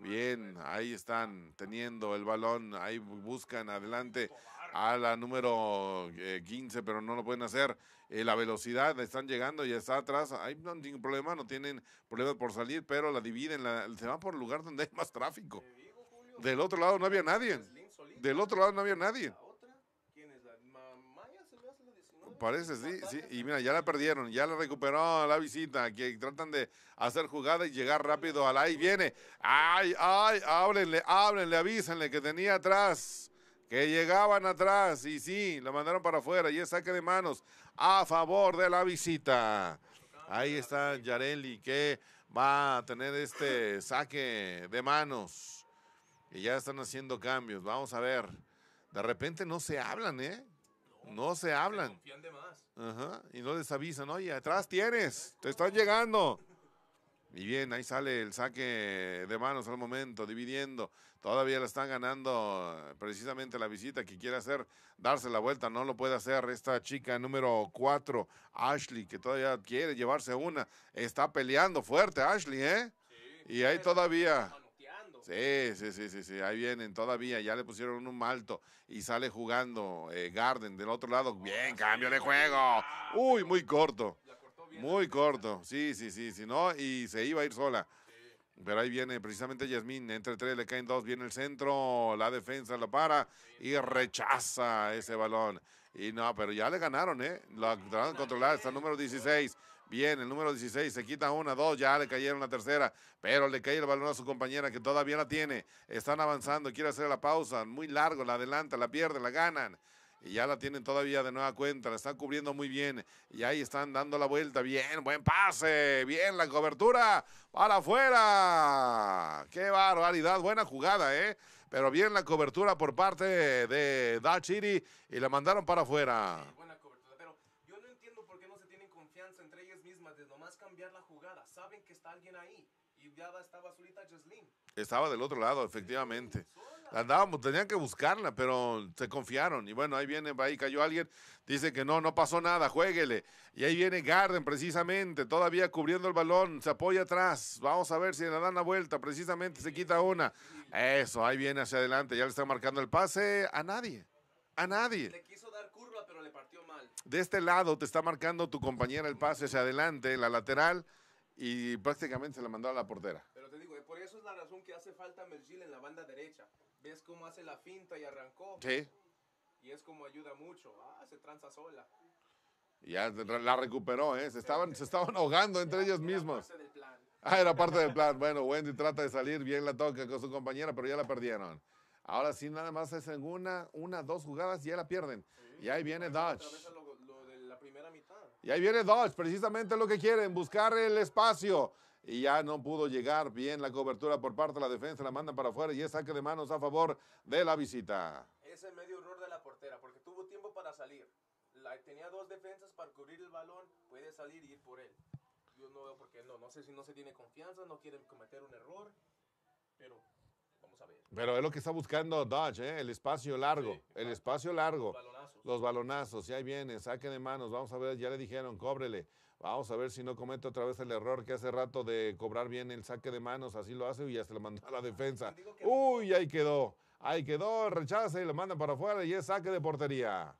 Speaker 2: Bien, ahí están teniendo el balón. Ahí buscan adelante a la número 15, eh, pero no lo pueden hacer. Eh, la velocidad, están llegando, y está atrás. Ahí no, ningún problema, no tienen problema por salir, pero la dividen, la, se van por el lugar donde hay más tráfico. Del otro lado no había nadie. Del otro lado no había nadie. Parece, sí, sí. Y mira, ya la perdieron, ya la recuperó la visita, que tratan de hacer jugada y llegar rápido al ahí viene. Ay, ay, háblenle, háblenle, avísenle que tenía atrás, que llegaban atrás y sí, la mandaron para afuera y el saque de manos a favor de la visita. Ahí está Yareli que va a tener este saque de manos. Y ya están haciendo cambios, vamos a ver. De repente no se hablan, ¿eh? No se hablan. confían de más. Ajá, y no les avisan, oye, atrás tienes, te están llegando. Y bien, ahí sale el saque de manos al momento, dividiendo. Todavía la están ganando eh, precisamente la visita que quiere hacer, darse la vuelta. No lo puede hacer esta chica número 4, Ashley, que todavía quiere llevarse una. Está peleando fuerte, Ashley, ¿eh? y ahí todavía. Sí, sí, sí, sí, ahí vienen todavía, ya le pusieron un malto y sale jugando eh, Garden del otro lado. Bien, ah, cambio de juego. Uy, muy corto. Muy corto, sí, sí, sí, sí, no, y se iba a ir sola. Pero ahí viene precisamente Yasmín, entre tres le caen dos, viene el centro, la defensa la para y rechaza ese balón. Y no, pero ya le ganaron, ¿eh? Lo trataron de controlar, está el número 16. Bien, el número 16 se quita una, dos, ya le cayeron la tercera, pero le cae el balón a su compañera que todavía la tiene. Están avanzando, quiere hacer la pausa, muy largo, la adelanta, la pierde, la ganan. Y ya la tienen todavía de nueva cuenta, la están cubriendo muy bien. Y ahí están dando la vuelta, bien, buen pase, bien la cobertura, para afuera. Qué barbaridad, buena jugada, ¿eh? Pero bien la cobertura por parte de Dachiri y la mandaron para afuera. estaba Estaba del otro lado, efectivamente. Andábamos, tenían que buscarla, pero se confiaron. Y bueno, ahí viene, ahí cayó alguien, dice que no, no pasó nada, juéguele. Y ahí viene Garden, precisamente, todavía cubriendo el balón, se apoya atrás. Vamos a ver si le dan la vuelta, precisamente se quita una. Eso, ahí viene hacia adelante, ya le está marcando el pase a nadie. A nadie.
Speaker 1: Le quiso dar curva, pero le partió
Speaker 2: mal. De este lado te está marcando tu compañera el pase hacia adelante, la lateral y prácticamente se la mandó a la portera.
Speaker 1: Pero te digo, eh, por eso es la razón que hace falta Mergil en la banda derecha. ¿Ves cómo hace la finta y arrancó? Sí. Y es como ayuda mucho. Ah, se tranza sola.
Speaker 2: Y ya la recuperó, ¿eh? Se estaban, se estaban ahogando entre ellos mismos. Era parte del plan. [LAUGHS] Ah, era parte del plan. Bueno, Wendy trata de salir, bien la toca con su compañera, pero ya la perdieron. Ahora sí, nada más es en una, una, dos jugadas y ya la pierden. Y ahí viene Dodge. Y ahí viene Dodge, precisamente lo que quieren, buscar el espacio. Y ya no pudo llegar bien la cobertura por parte de la defensa, la mandan para afuera y es saque de manos a favor de la visita.
Speaker 1: Ese medio error de la portera, porque tuvo tiempo para salir. tenía dos defensas para cubrir el balón, puede salir y ir por él. Yo no veo por qué no, no sé si no se tiene confianza, no quieren cometer un error, pero
Speaker 2: pero es lo que está buscando Dodge, ¿eh? el espacio largo, el espacio largo. Los balonazos. Los balonazos, y ahí viene, saque de manos, vamos a ver, ya le dijeron, cóbrele. Vamos a ver si no comete otra vez el error que hace rato de cobrar bien el saque de manos, así lo hace y ya se lo mandó a la defensa. Uy, ahí quedó, ahí quedó, rechaza y lo manda para afuera y es saque de portería.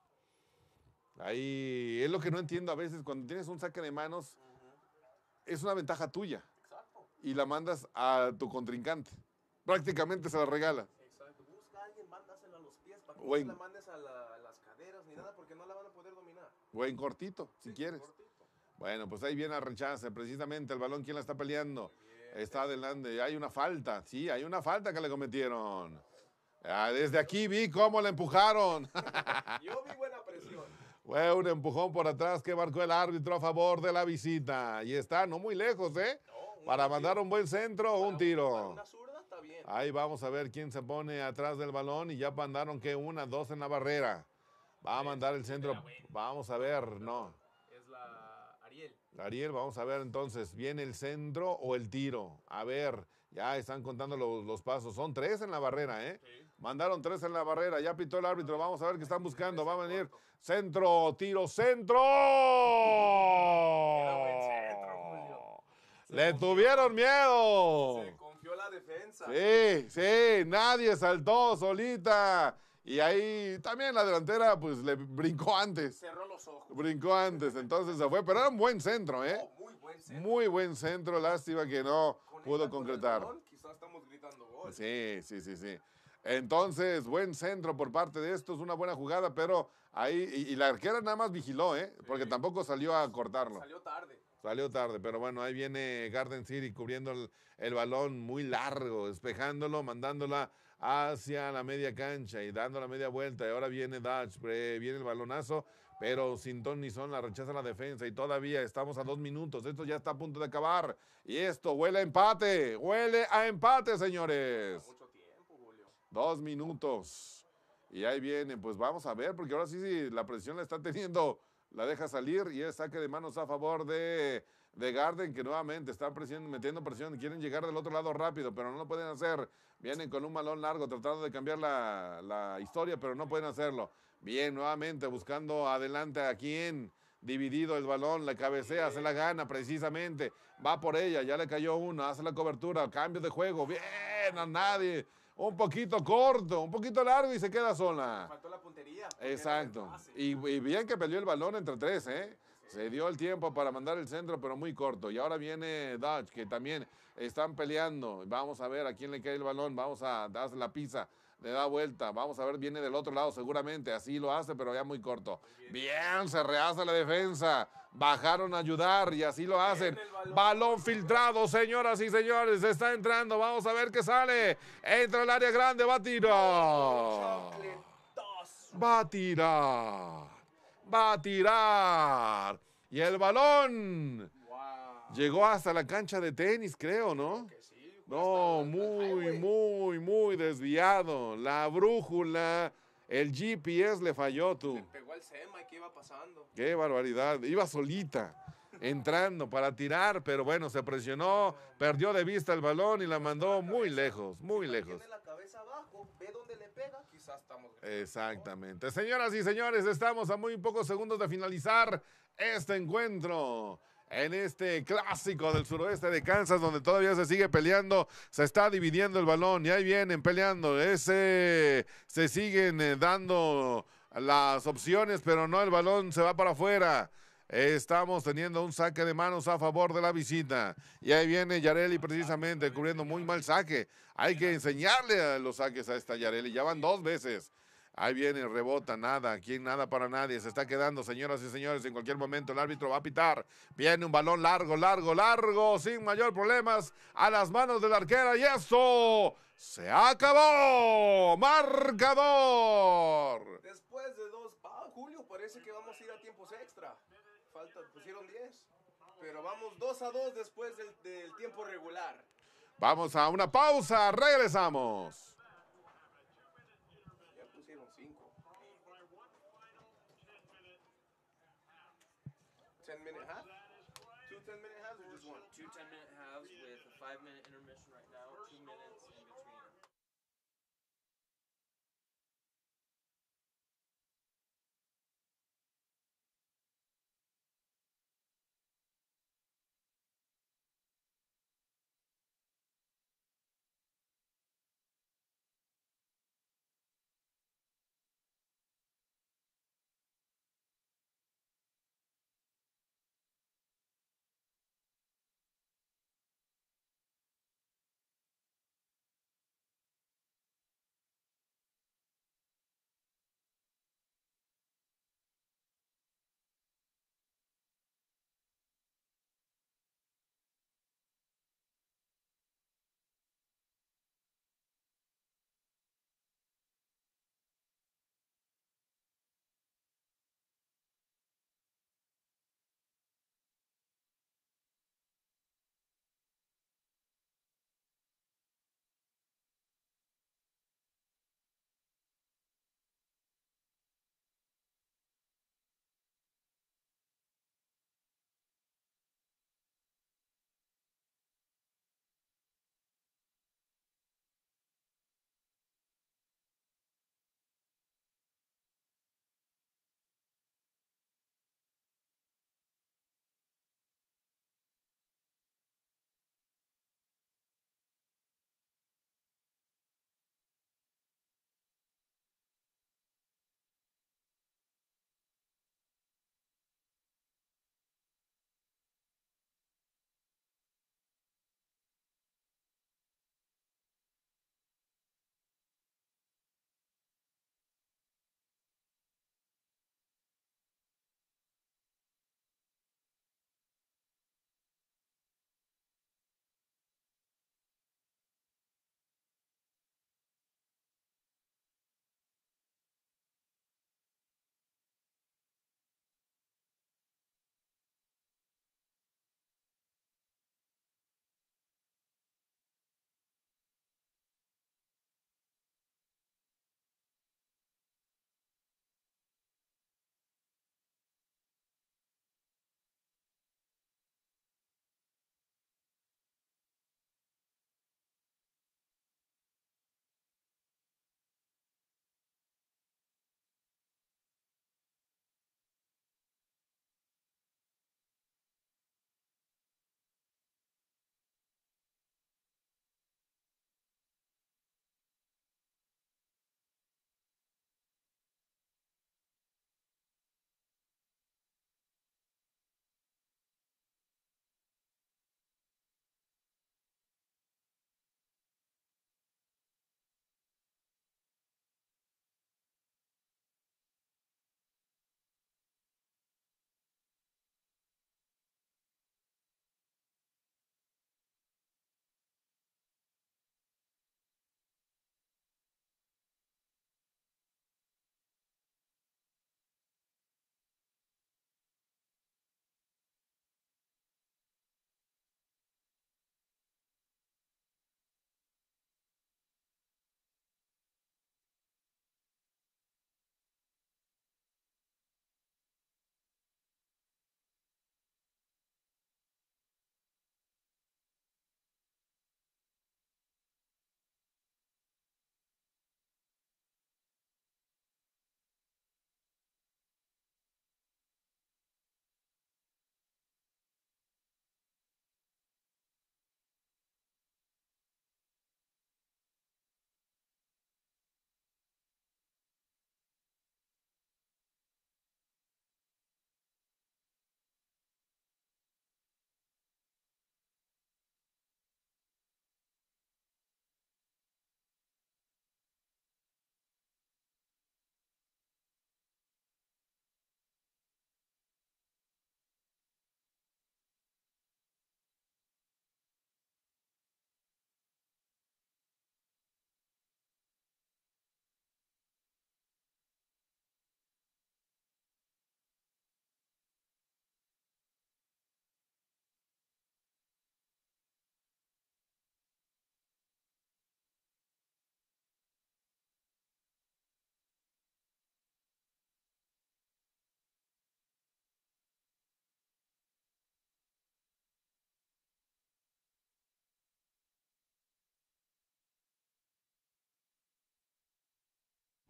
Speaker 2: Ahí es lo que no entiendo a veces, cuando tienes un saque de manos, es una ventaja tuya. Y la mandas a tu contrincante prácticamente se la regala.
Speaker 1: Exacto. Busca a alguien, mándasela a los pies para que Buen. no la mandes a, las caderas ni nada porque no la van a poder dominar.
Speaker 2: Buen cortito, si quieres. Bueno, pues ahí viene a rechazar precisamente el balón, ¿quién la está peleando? Está adelante, hay una falta, sí, hay una falta que le cometieron. desde aquí vi cómo la empujaron. [LAUGHS] Yo vi buena presión. Fue un empujón por atrás que marcó el árbitro a favor de la visita. Y está no muy lejos, ¿eh? para mandar un buen centro o un tiro. Ahí vamos a ver quién se pone atrás del balón y ya mandaron que una, dos en la barrera. Va a mandar el centro. Vamos a ver, no. Es la Ariel. Ariel, vamos a ver entonces, ¿viene el centro o el tiro? A ver, ya están contando los, pasos. Son tres en la barrera, ¿eh? Mandaron tres en la barrera, ya pitó el árbitro. Vamos a ver qué están buscando. Va a venir centro, tiro, centro. Le tuvieron miedo. Sí, sí, nadie saltó solita. Y ahí también la delantera, pues le brincó antes. Cerró los ojos. Brincó antes, entonces se fue. Pero era un buen centro, ¿eh? Oh, muy buen centro. lástima que no pudo concretar. Quizás estamos gritando gol. Sí, sí, sí, sí. Entonces, buen centro por parte de estos, una buena jugada, pero ahí. Y, la arquera nada más vigiló, ¿eh? Porque tampoco salió a cortarlo. Salió tarde. Salió tarde, pero bueno, ahí viene Garden City cubriendo el, balón muy largo, despejándolo, mandándola hacia la media cancha y dando la media vuelta. Y ahora viene Dutch, viene el balonazo, pero sin ton ni son, la rechaza la defensa y todavía estamos a dos minutos. Esto ya está a punto de acabar. Y esto huele a empate, huele a empate, señores. Dos minutos. Y ahí viene, pues vamos a ver, porque ahora sí, sí la presión la está teniendo la deja salir y el saque de manos a favor de, de Garden, que nuevamente están metiendo presión, quieren llegar del otro lado rápido, pero no lo pueden hacer. Vienen con un balón largo tratando de cambiar la, la historia, pero no pueden hacerlo. Bien, nuevamente buscando adelante a quién. Dividido el balón, la cabecea, hace la gana precisamente. Va por ella, ya le cayó una, hace la cobertura, cambio de juego. Bien, a nadie un poquito corto, un poquito largo y se queda sola. Faltó la puntería. Exacto. Y, bien que perdió el balón entre tres, ¿eh? Se dio el tiempo para mandar el centro, pero muy corto. Y ahora viene Dodge, que también están peleando. Vamos a ver a quién le cae el balón. Vamos a darse la pizza le da vuelta. Vamos a ver, viene del otro lado seguramente. Así lo hace, pero ya muy corto. Bien, se rehace la defensa bajaron a ayudar y así lo hacen. Balón. filtrado, señoras y señores, está entrando. Vamos a ver qué sale. Entra al área grande, va a tirar. Va a tirar. Va a tirar. Y el balón llegó hasta la cancha de tenis, creo, ¿no? No, muy, muy, muy desviado. La brújula el GPS le falló tú. Le
Speaker 1: pegó al SEMA y qué iba
Speaker 2: pasando. Qué barbaridad. Iba solita, entrando para tirar, pero bueno, se presionó, perdió de vista el balón y la mandó muy lejos, muy lejos. Exactamente. Señoras y señores, estamos a muy pocos segundos de finalizar este encuentro en este clásico del suroeste de Kansas, donde todavía se sigue peleando, se está dividiendo el balón y ahí vienen peleando. Ese se siguen eh, dando las opciones, pero no el balón se va para afuera. Estamos teniendo un saque de manos a favor de la visita. Y ahí viene Yareli precisamente cubriendo muy mal saque. Hay que enseñarle los saques a esta Yareli. Ya van dos veces. Ahí viene, rebota, nada, aquí nada para nadie. Se está quedando, señoras y señores. En cualquier momento el árbitro va a pitar. Viene un balón largo, largo, largo, sin mayor problemas, a las manos de la arquera. Y eso se acabó. Marcador.
Speaker 1: Después de dos. Ah, Julio, parece que vamos a ir a tiempos extra. faltan, pusieron diez, Pero vamos dos a dos después del tiempo regular.
Speaker 2: Vamos a una pausa, regresamos.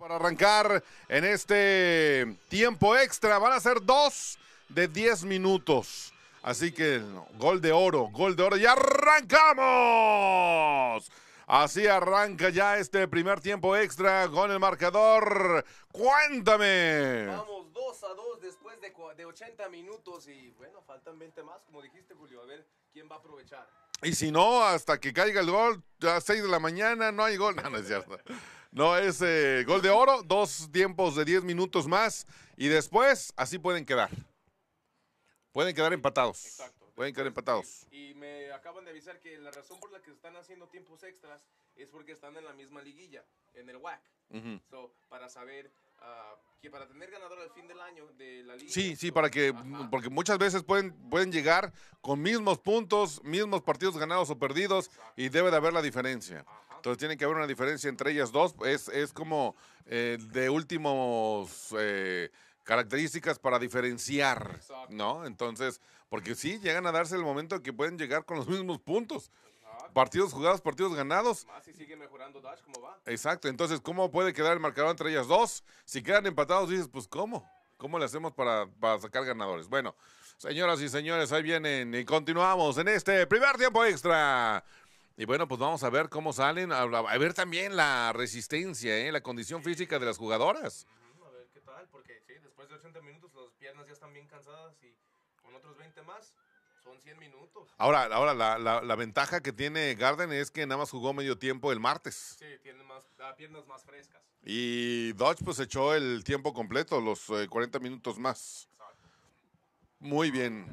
Speaker 2: para arrancar en este tiempo extra. Van a ser dos de diez minutos. Así que gol de oro, gol de oro. ¡Y arrancamos! Así arranca ya este primer tiempo extra con el marcador. Cuéntame. Vamos dos a
Speaker 1: dos después de, de 80 minutos y bueno, faltan 20 más, como dijiste Julio. A ver quién va a aprovechar.
Speaker 2: Y si no, hasta que caiga el gol, a 6 de la mañana no hay gol. [LAUGHS] No, no es cierto. No es eh, gol de oro, dos tiempos de 10 minutos más y después así pueden quedar. Pueden quedar empatados. Exacto. Pueden quedar empatados. Y, me
Speaker 1: acaban de avisar que la razón por la que están haciendo tiempos extras es porque están en la misma liguilla, en el WAC. so, para saber Ah, que para tener ganador al fin del año de la liga. Sí,
Speaker 2: sí, para que, porque muchas veces pueden, pueden llegar con mismos puntos, mismos partidos ganados o perdidos, y debe de haber la diferencia. Entonces tiene que haber una diferencia entre ellas dos. Es, es como eh, de últimos eh, características para diferenciar, ¿no? Entonces, porque sí, llegan a darse el momento que pueden llegar con los mismos puntos. Partidos jugados, partidos ganados. Más
Speaker 1: si sigue mejorando Dash, ¿cómo va?
Speaker 2: Exacto. Entonces, ¿cómo puede quedar el marcador entre ellas dos? Si quedan empatados, dices, pues, ¿cómo? ¿Cómo le hacemos para, sacar ganadores? Bueno, señoras y señores, ahí vienen y continuamos en este primer tiempo extra. Y bueno, pues vamos a ver cómo salen, a, ver también la resistencia, ¿eh? la condición física de las jugadoras. a ver qué tal, porque
Speaker 1: después de 80 minutos las piernas ya están bien cansadas y con otros 20 más son 100 minutos.
Speaker 2: Ahora, ahora la, ventaja que tiene Garden es que nada más jugó medio tiempo el martes. Sí,
Speaker 1: tiene más, ah, piernas más frescas.
Speaker 2: Y Dodge pues echó el tiempo completo, los 40 eh, minutos más. Muy bien.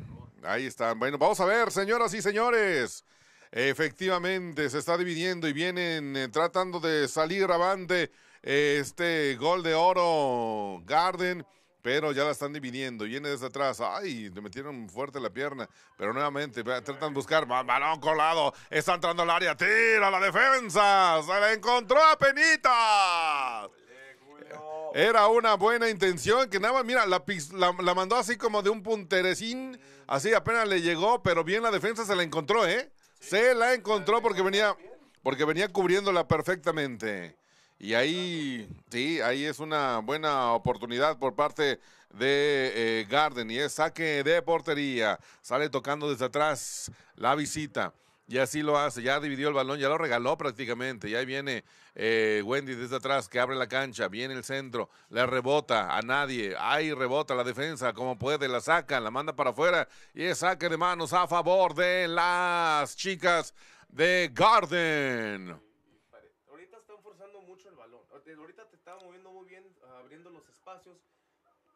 Speaker 2: Ahí están. Bueno, vamos a ver, señoras y señores. Efectivamente, se está dividiendo y vienen eh, tratando de salir avante eh, este gol de oro Garden pero ya la están dividiendo. Viene desde atrás, ay, le metieron fuerte la pierna, pero nuevamente tratan de buscar, balón colado, está entrando al área, tira la defensa, se la encontró a Penita. Era una buena intención que nada más, mira, la, la, mandó así como de un punterecín, así apenas le llegó, pero bien la defensa se la encontró, ¿eh? Se la encontró porque venía, porque venía cubriéndola perfectamente. Y ahí, sí, ahí es una buena oportunidad por parte de eh, Garden. Y es saque de portería. Sale tocando desde atrás la visita. Y así lo hace, ya dividió el balón, ya lo regaló prácticamente. Y ahí viene eh, Wendy desde atrás que abre la cancha, viene el centro, le rebota a nadie. Ahí rebota la defensa como puede, la saca, la manda para afuera. Y es saque de manos a favor de las chicas de Garden.
Speaker 1: estaba moviendo muy bien, abriendo los espacios.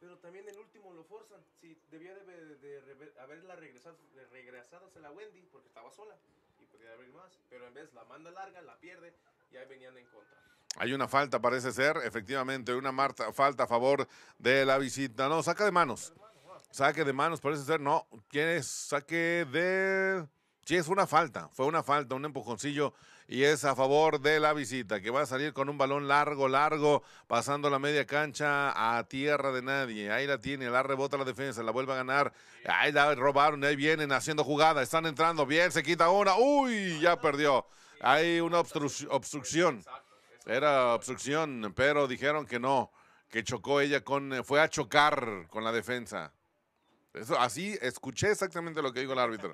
Speaker 1: Pero también el último lo forzan. Si sí, debía de, de, haberla regresado, regresado a la Wendy porque estaba sola y podía abrir más. Pero en vez la manda larga, la pierde y ahí venían en contra.
Speaker 2: Hay una falta, parece ser, efectivamente, una marta, falta a favor de la visita. No, saca de manos. Saque de manos, parece ser. No, quieres saque de. Sí, es una falta, fue una falta, un empujoncillo y es a favor de la visita, que va a salir con un balón largo, largo, pasando la media cancha a tierra de nadie. Ahí la tiene, la rebota la defensa, la vuelve a ganar. Ahí la robaron, ahí vienen haciendo jugada, están entrando, bien, se quita una. Uy, ya perdió. Hay una obstrucción. Era obstrucción, pero dijeron que no, que chocó ella con, eh, fue a chocar con la defensa. Eso, así escuché exactamente lo que dijo el árbitro.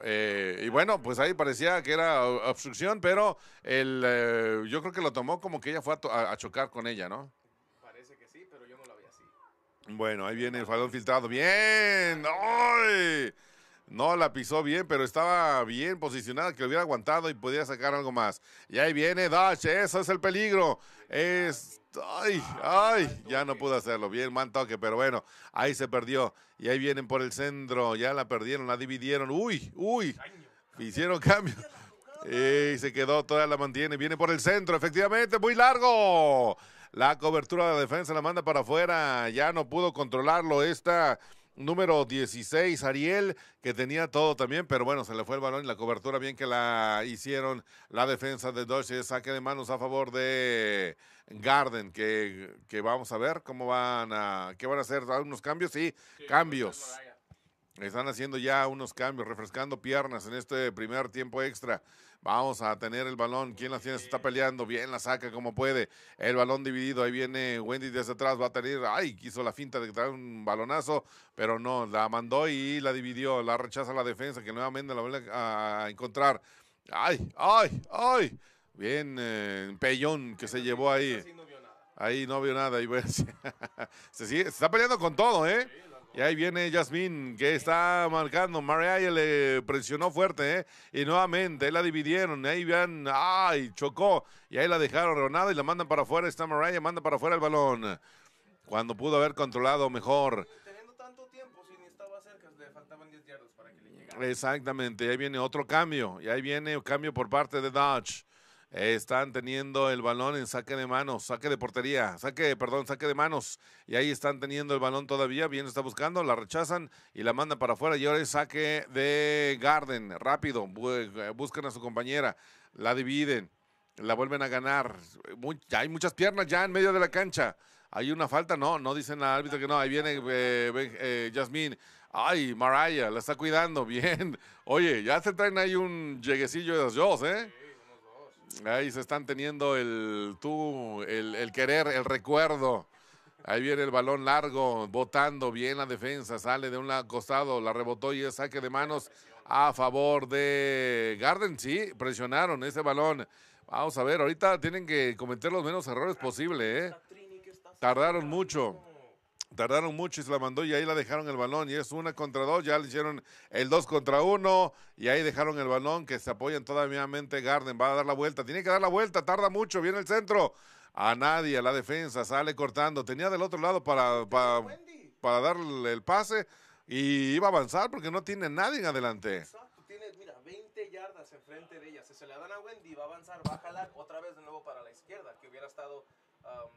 Speaker 2: Eh, y bueno, pues ahí parecía que era obstrucción, pero eh, yo creo que lo tomó como que ella fue a, chocar con ella, ¿no? Parece que sí, pero yo no la vi así. Bueno, ahí viene el falón filtrado. ¡Bien! No la pisó bien, pero estaba bien posicionada, que lo hubiera aguantado y podía sacar algo más. Y ahí viene Dash, eso es el peligro. Es Ay, ay, ya no pudo hacerlo. Bien, mal toque, pero bueno, ahí se perdió. Y ahí vienen por el centro. Ya la perdieron, la dividieron. Uy, uy. Hicieron cambio. Y se quedó, toda la mantiene. Viene por el centro, efectivamente, muy largo. La cobertura de defensa la manda para afuera. Ya no pudo controlarlo esta número 16, Ariel, que tenía todo también, pero bueno, se le fue el balón y la cobertura bien que la hicieron la defensa de Dodge. Saque de manos a favor de Garden, que, vamos a ver cómo van a, qué van a hacer, algunos cambios, sí, cambios. Están haciendo ya unos cambios, refrescando piernas en este primer tiempo extra. Vamos a tener el balón. ¿Quién la tiene? Se está peleando. Bien, la saca como puede. El balón dividido. Ahí viene Wendy desde atrás. Va a tener. Ay, quiso la finta de trae un balonazo. Pero no, la mandó y la dividió. La rechaza la defensa que nuevamente la vuelve a encontrar. Ay, ay, ay. Bien, eh, pellón que se llevó ahí. Ahí no vio nada. Ahí [LAUGHS] se, está peleando con todo, ¿eh? Y ahí viene Jasmine, que está marcando. Mariah le presionó fuerte, ¿eh? Y nuevamente, ahí la dividieron. Ahí vean, ¡ay! Chocó. Y ahí la dejaron reonada y la mandan para afuera. Está Mariah, manda para afuera el balón. Cuando pudo haber controlado mejor. Exactamente, ahí viene otro cambio. Y ahí viene un cambio por parte de Dodge están teniendo el balón en saque de manos, saque de portería, saque, perdón, saque de manos. Y ahí están teniendo el balón todavía. Bien está buscando, la rechazan y la mandan para afuera. Y ahora es saque de Garden, rápido. Eh, buscan a su compañera, la dividen, la vuelven a ganar. hay muchas piernas ya en medio de la cancha. Hay una falta, no, no dicen al árbitro que no. Ahí viene eh, Jasmine. Eh, Ay, Mariah, la está cuidando, [LAUGHS] bien. Oye, ya se traen ahí un lleguecillo de los dos, ¿eh? Ahí se están teniendo el tú, el, querer, el recuerdo. Ahí viene el balón largo, botando bien la defensa, sale de un lado, costado, la rebotó y es saque de manos a favor de Garden. Sí, presionaron ese balón. Vamos a ver, ahorita tienen que cometer los menos errores posible. ¿eh? Tardaron mucho tardaron mucho y se la mandó y ahí la dejaron el balón. Y es una contra dos, ya le hicieron el dos contra uno y ahí dejaron el balón que se apoyan todavía mente Garden. Va a dar la vuelta, tiene que dar la vuelta, tarda mucho, viene el centro. A nadie, a la defensa, sale cortando. Tenía del otro lado para, pues, para, darle el pase y iba a avanzar porque no tiene nadie en adelante. Tú tienes,
Speaker 1: mira, 20 yardas enfrente de ella. Si se le dan a Wendy, va a avanzar, bájala, otra vez de nuevo para la izquierda, que hubiera estado um,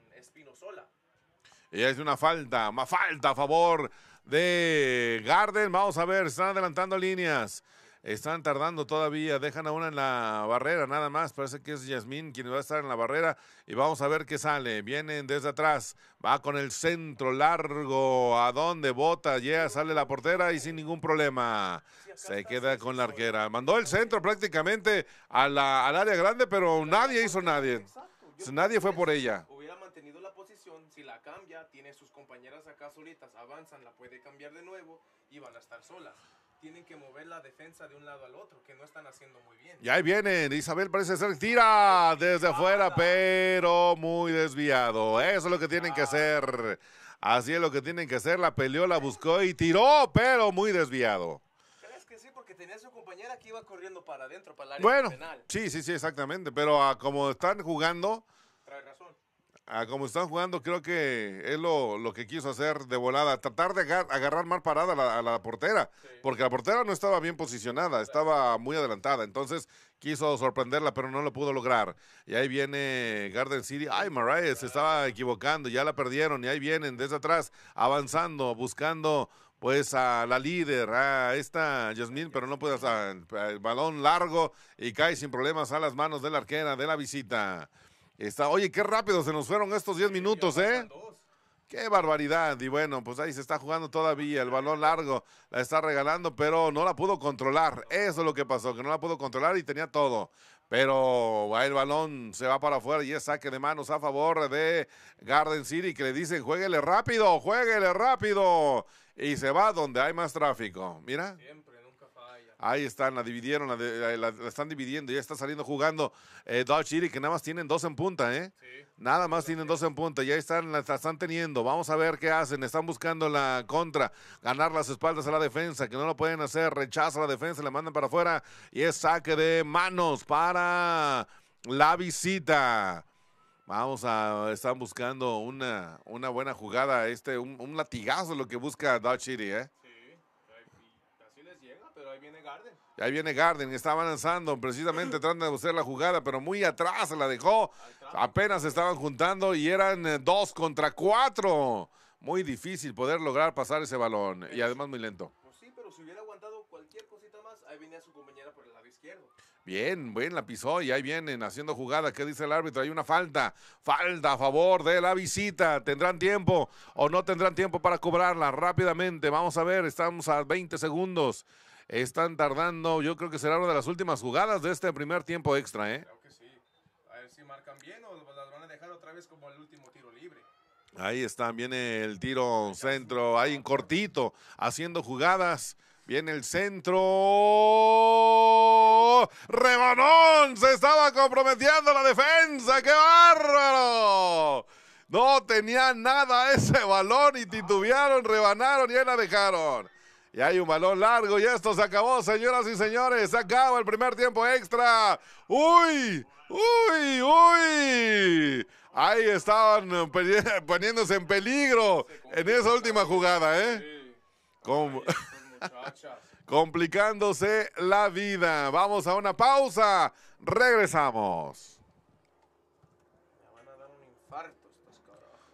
Speaker 2: y es una falta, más falta a favor de Garden. Vamos a ver, están adelantando líneas. Están tardando todavía, dejan a una en la barrera nada más. Parece que es Yasmín quien va a estar en la barrera y vamos a ver qué sale. Vienen desde atrás, va con el centro largo, a dónde bota, ya sale la portera y sin ningún problema. Se queda con la arquera. Mandó el centro prácticamente a al área grande, pero nadie hizo nadie. Nadie fue por ella cambia,
Speaker 1: tiene sus compañeras acá solitas, avanzan, la puede cambiar de nuevo y van a estar solas. Tienen que mover la defensa de un lado al otro, que no están haciendo
Speaker 2: muy bien. Y ahí vienen, Isabel parece ser tira desde afuera, pero muy desviado. Eso es lo que tienen que hacer. Así es lo que tienen que hacer. La peleó, la buscó y tiró, pero muy desviado ¿Crees que sí? Porque tenía su compañera que iba corriendo para adentro, para el área bueno, Sí, sí, sí, exactamente. Pero como están jugando. Trae razón. Ah, como están jugando, creo que es lo, que quiso hacer de volada, tratar de agarrar mal parada a la, portera, porque la portera no estaba bien posicionada, estaba muy adelantada, entonces quiso sorprenderla, pero no lo pudo lograr. Y ahí viene Garden City, ay, Mariah se estaba equivocando, ya la perdieron, y ahí vienen desde atrás, avanzando, buscando pues a la líder, a esta Yasmín, pero no puede, el balón largo y cae sin problemas a las manos de la arquera de la visita oye, qué rápido se nos fueron estos 10 minutos, ¿eh? Qué barbaridad. Y bueno, pues ahí se está jugando todavía. El balón largo la está regalando, pero no la pudo controlar. Eso es lo que pasó, que no la pudo controlar y tenía todo. Pero el balón se va para afuera y es saque de manos a favor de Garden City que le dicen, jueguele rápido, jueguele rápido. Y se va donde hay más tráfico. Mira. Ahí están, la dividieron, la, están dividiendo, ya está saliendo jugando eh, Dodge City, que nada más tienen dos en punta, ¿eh? Nada más tienen dos en punta, ya están, la están teniendo. Vamos a ver qué hacen, están buscando la contra, ganar las espaldas a la defensa, que no lo pueden hacer, rechaza la defensa, la mandan para afuera y es saque de manos para la visita. Vamos a, están buscando una, una buena jugada, este, un, latigazo lo que busca Dodge City, ¿eh? Ahí viene Garden, está avanzando, precisamente [CLEARS THROAT] tratando de hacer la jugada, pero muy atrás la dejó. Apenas estaban juntando y eran eh, dos contra cuatro. Muy difícil poder lograr pasar ese balón y además muy lento. Pues sí, pero si
Speaker 1: hubiera aguantado cualquier cosita más, ahí venía su compañera por el lado izquierdo.
Speaker 2: Bien, bien, la pisó y ahí vienen haciendo jugada. ¿Qué dice el árbitro? Hay una falta. Falta a favor de la visita. ¿Tendrán tiempo o no tendrán tiempo para cobrarla? Rápidamente, vamos a ver, estamos a 20 segundos. Están tardando, yo creo que será una de las últimas jugadas de este primer tiempo extra, ¿eh? Creo
Speaker 1: que sí. A ver si marcan bien o las van a dejar otra vez como el último
Speaker 2: tiro libre. Ahí están, viene el tiro centro, ahí en cortito, haciendo jugadas. Viene el centro. Rebanón se estaba comprometiendo la defensa. ¡Qué bárbaro! No tenía nada ese balón y titubearon, rebanaron y ahí la dejaron. Y hay un balón largo y esto se acabó, señoras y señores. Se acaba el primer tiempo extra. ¡Uy! ¡Uy! ¡Uy! Ahí estaban [LAUGHS] poniéndose en peligro en esa última jugada, ¿eh? [LAUGHS] Complicándose la vida. Vamos a una pausa. Regresamos.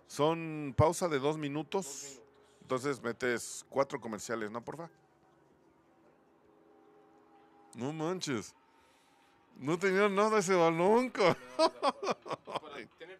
Speaker 2: Son pausa de dos minutos. Entonces metes cuatro comerciales, ¿no, porfa? No manches. No tenía nada ese balón, tener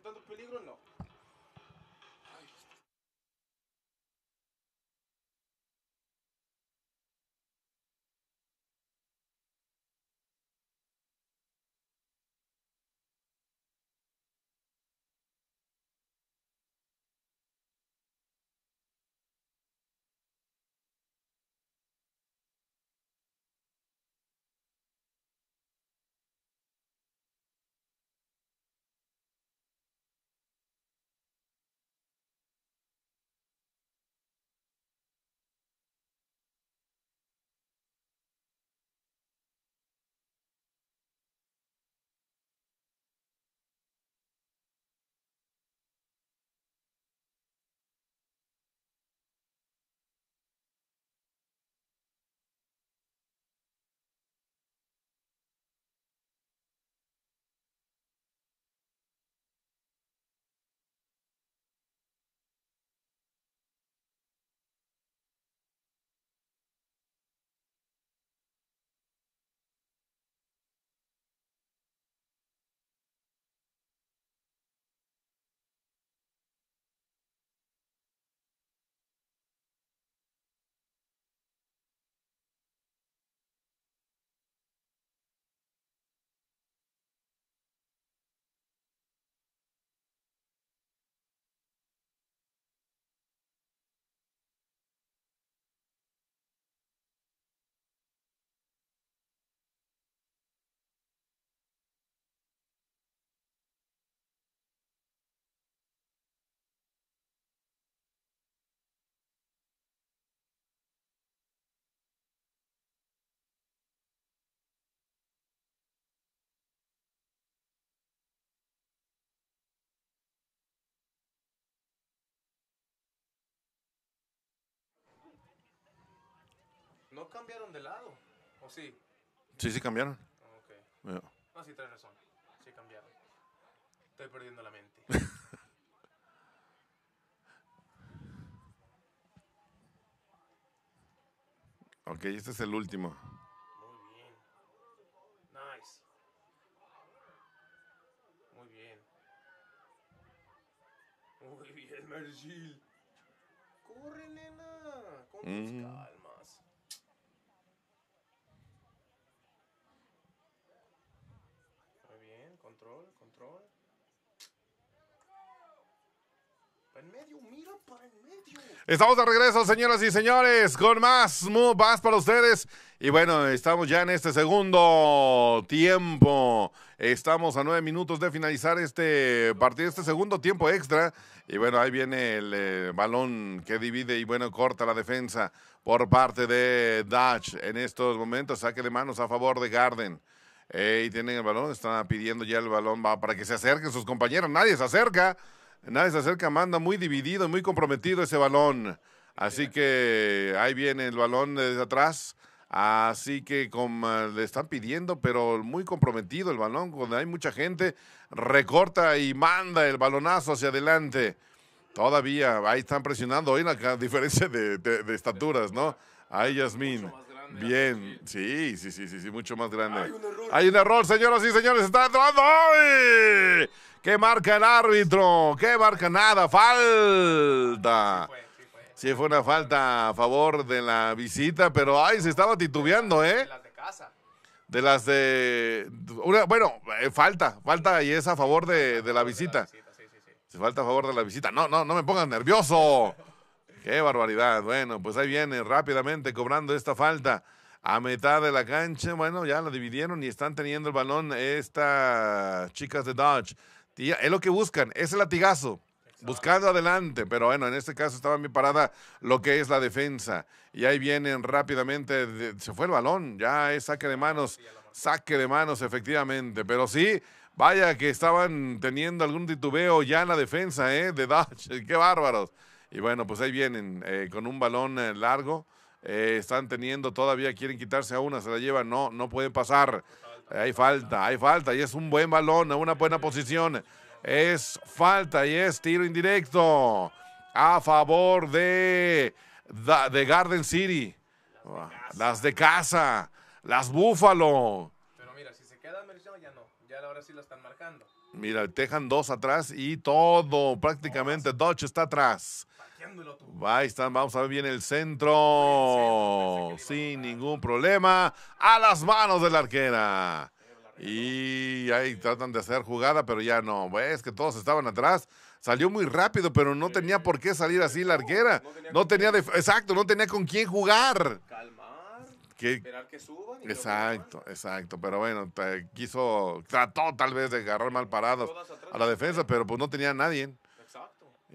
Speaker 1: cambiaron de lado, ¿o sí?
Speaker 2: Sí, sí cambiaron. Ok.
Speaker 1: No, sí, traes razón. Sí cambiaron. Estoy perdiendo la mente. [LAUGHS]
Speaker 2: ok, este es el último. Muy bien.
Speaker 1: Nice. Muy bien. Muy bien, Mergil. Corre, nena. Con mm.
Speaker 2: Estamos de regreso, señoras y señores, con más más para ustedes. Y bueno, estamos ya en este segundo tiempo. Estamos a nueve minutos de finalizar este partido, este segundo tiempo extra. Y bueno, ahí viene el eh, balón que divide y bueno, corta la defensa por parte de Dutch. En estos momentos, saque de manos a favor de Garden. Eh, y tienen el balón, están pidiendo ya el balón para que se acerquen sus compañeros. Nadie se acerca. Nadie se acerca, manda muy dividido, muy comprometido ese balón. Así que ahí viene el balón desde atrás. Así que como eh, le están pidiendo, pero muy comprometido el balón. Cuando hay mucha gente, recorta y manda el balonazo hacia adelante. Todavía ahí están presionando. hay una diferencia de, estaturas, ¿no? Ahí Yasmín. Bien, sí, sí, sí, sí, sí, mucho más grande. Hay un error, señoras y señores, está entrando hoy. ¿Qué marca el árbitro? ¿Qué marca nada? Falta. Sí, fue una falta a favor de la visita, pero ay, se estaba titubeando, ¿eh? De las de casa. De las de. bueno, eh, falta, falta y es a favor de, de la visita. Se falta a favor de la visita. No, no, no me pongas nervioso. Qué barbaridad. Bueno, pues ahí viene rápidamente cobrando esta falta a mitad de la cancha. Bueno, ya la dividieron y están teniendo el balón estas chicas de Dodge es lo que buscan, es el latigazo. Buscando adelante, pero bueno, en este caso estaba mi parada lo que es la defensa. Y ahí vienen rápidamente, se fue el balón, ya es saque de manos, saque de manos efectivamente. Pero sí, vaya que estaban teniendo algún titubeo ya en la defensa, ¿eh? De Dodge, [LAUGHS] qué bárbaros. Y bueno, pues ahí vienen eh, con un balón eh, largo. Eh, están teniendo todavía, quieren quitarse a una, se la llevan, no, no puede pasar. Hay falta, hay falta y es un buen balón, una buena posición. Es falta y es tiro indirecto a favor de, de Garden City. Las de casa, las Buffalo. Pero mira, si se queda mercedes ya no, ya ahora sí la están marcando. Mira, Tejan dos atrás y todo, prácticamente Dodge está atrás están, vamos a ver bien el centro. Sin ningún problema. A las manos de la arquera. Y ahí tratan de hacer jugada, pero ya no. Es que todos estaban atrás. Salió muy rápido, pero no tenía por qué salir así la arquera. No tenía, exacto, no tenía con quién jugar. que suban. exacto, exacto. Pero bueno, quiso, trató tal vez de agarrar mal parados a la defensa, pero pues no tenía nadie.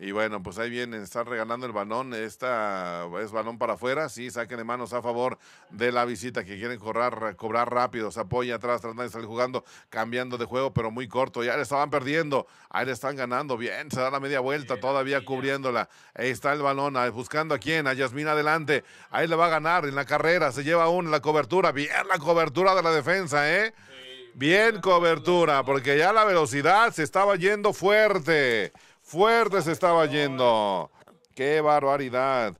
Speaker 2: Y bueno, pues ahí vienen, están regalando el balón. Esta es balón para afuera. Sí, saquen de manos a favor de la visita que quieren correr cobrar rápido. Se apoya atrás, tras de salir jugando, cambiando de juego, pero muy corto. Ya le estaban perdiendo. Ahí le están ganando. Bien, se da la media vuelta, todavía cubriéndola. Ahí está el balón, buscando a quién, a Yasmina adelante. Ahí le va a ganar en la carrera. Se lleva aún la cobertura. Bien la cobertura de la defensa, ¿eh? Bien cobertura, porque ya la velocidad se estaba yendo fuerte fuerte se estaba yendo. ¡Qué barbaridad!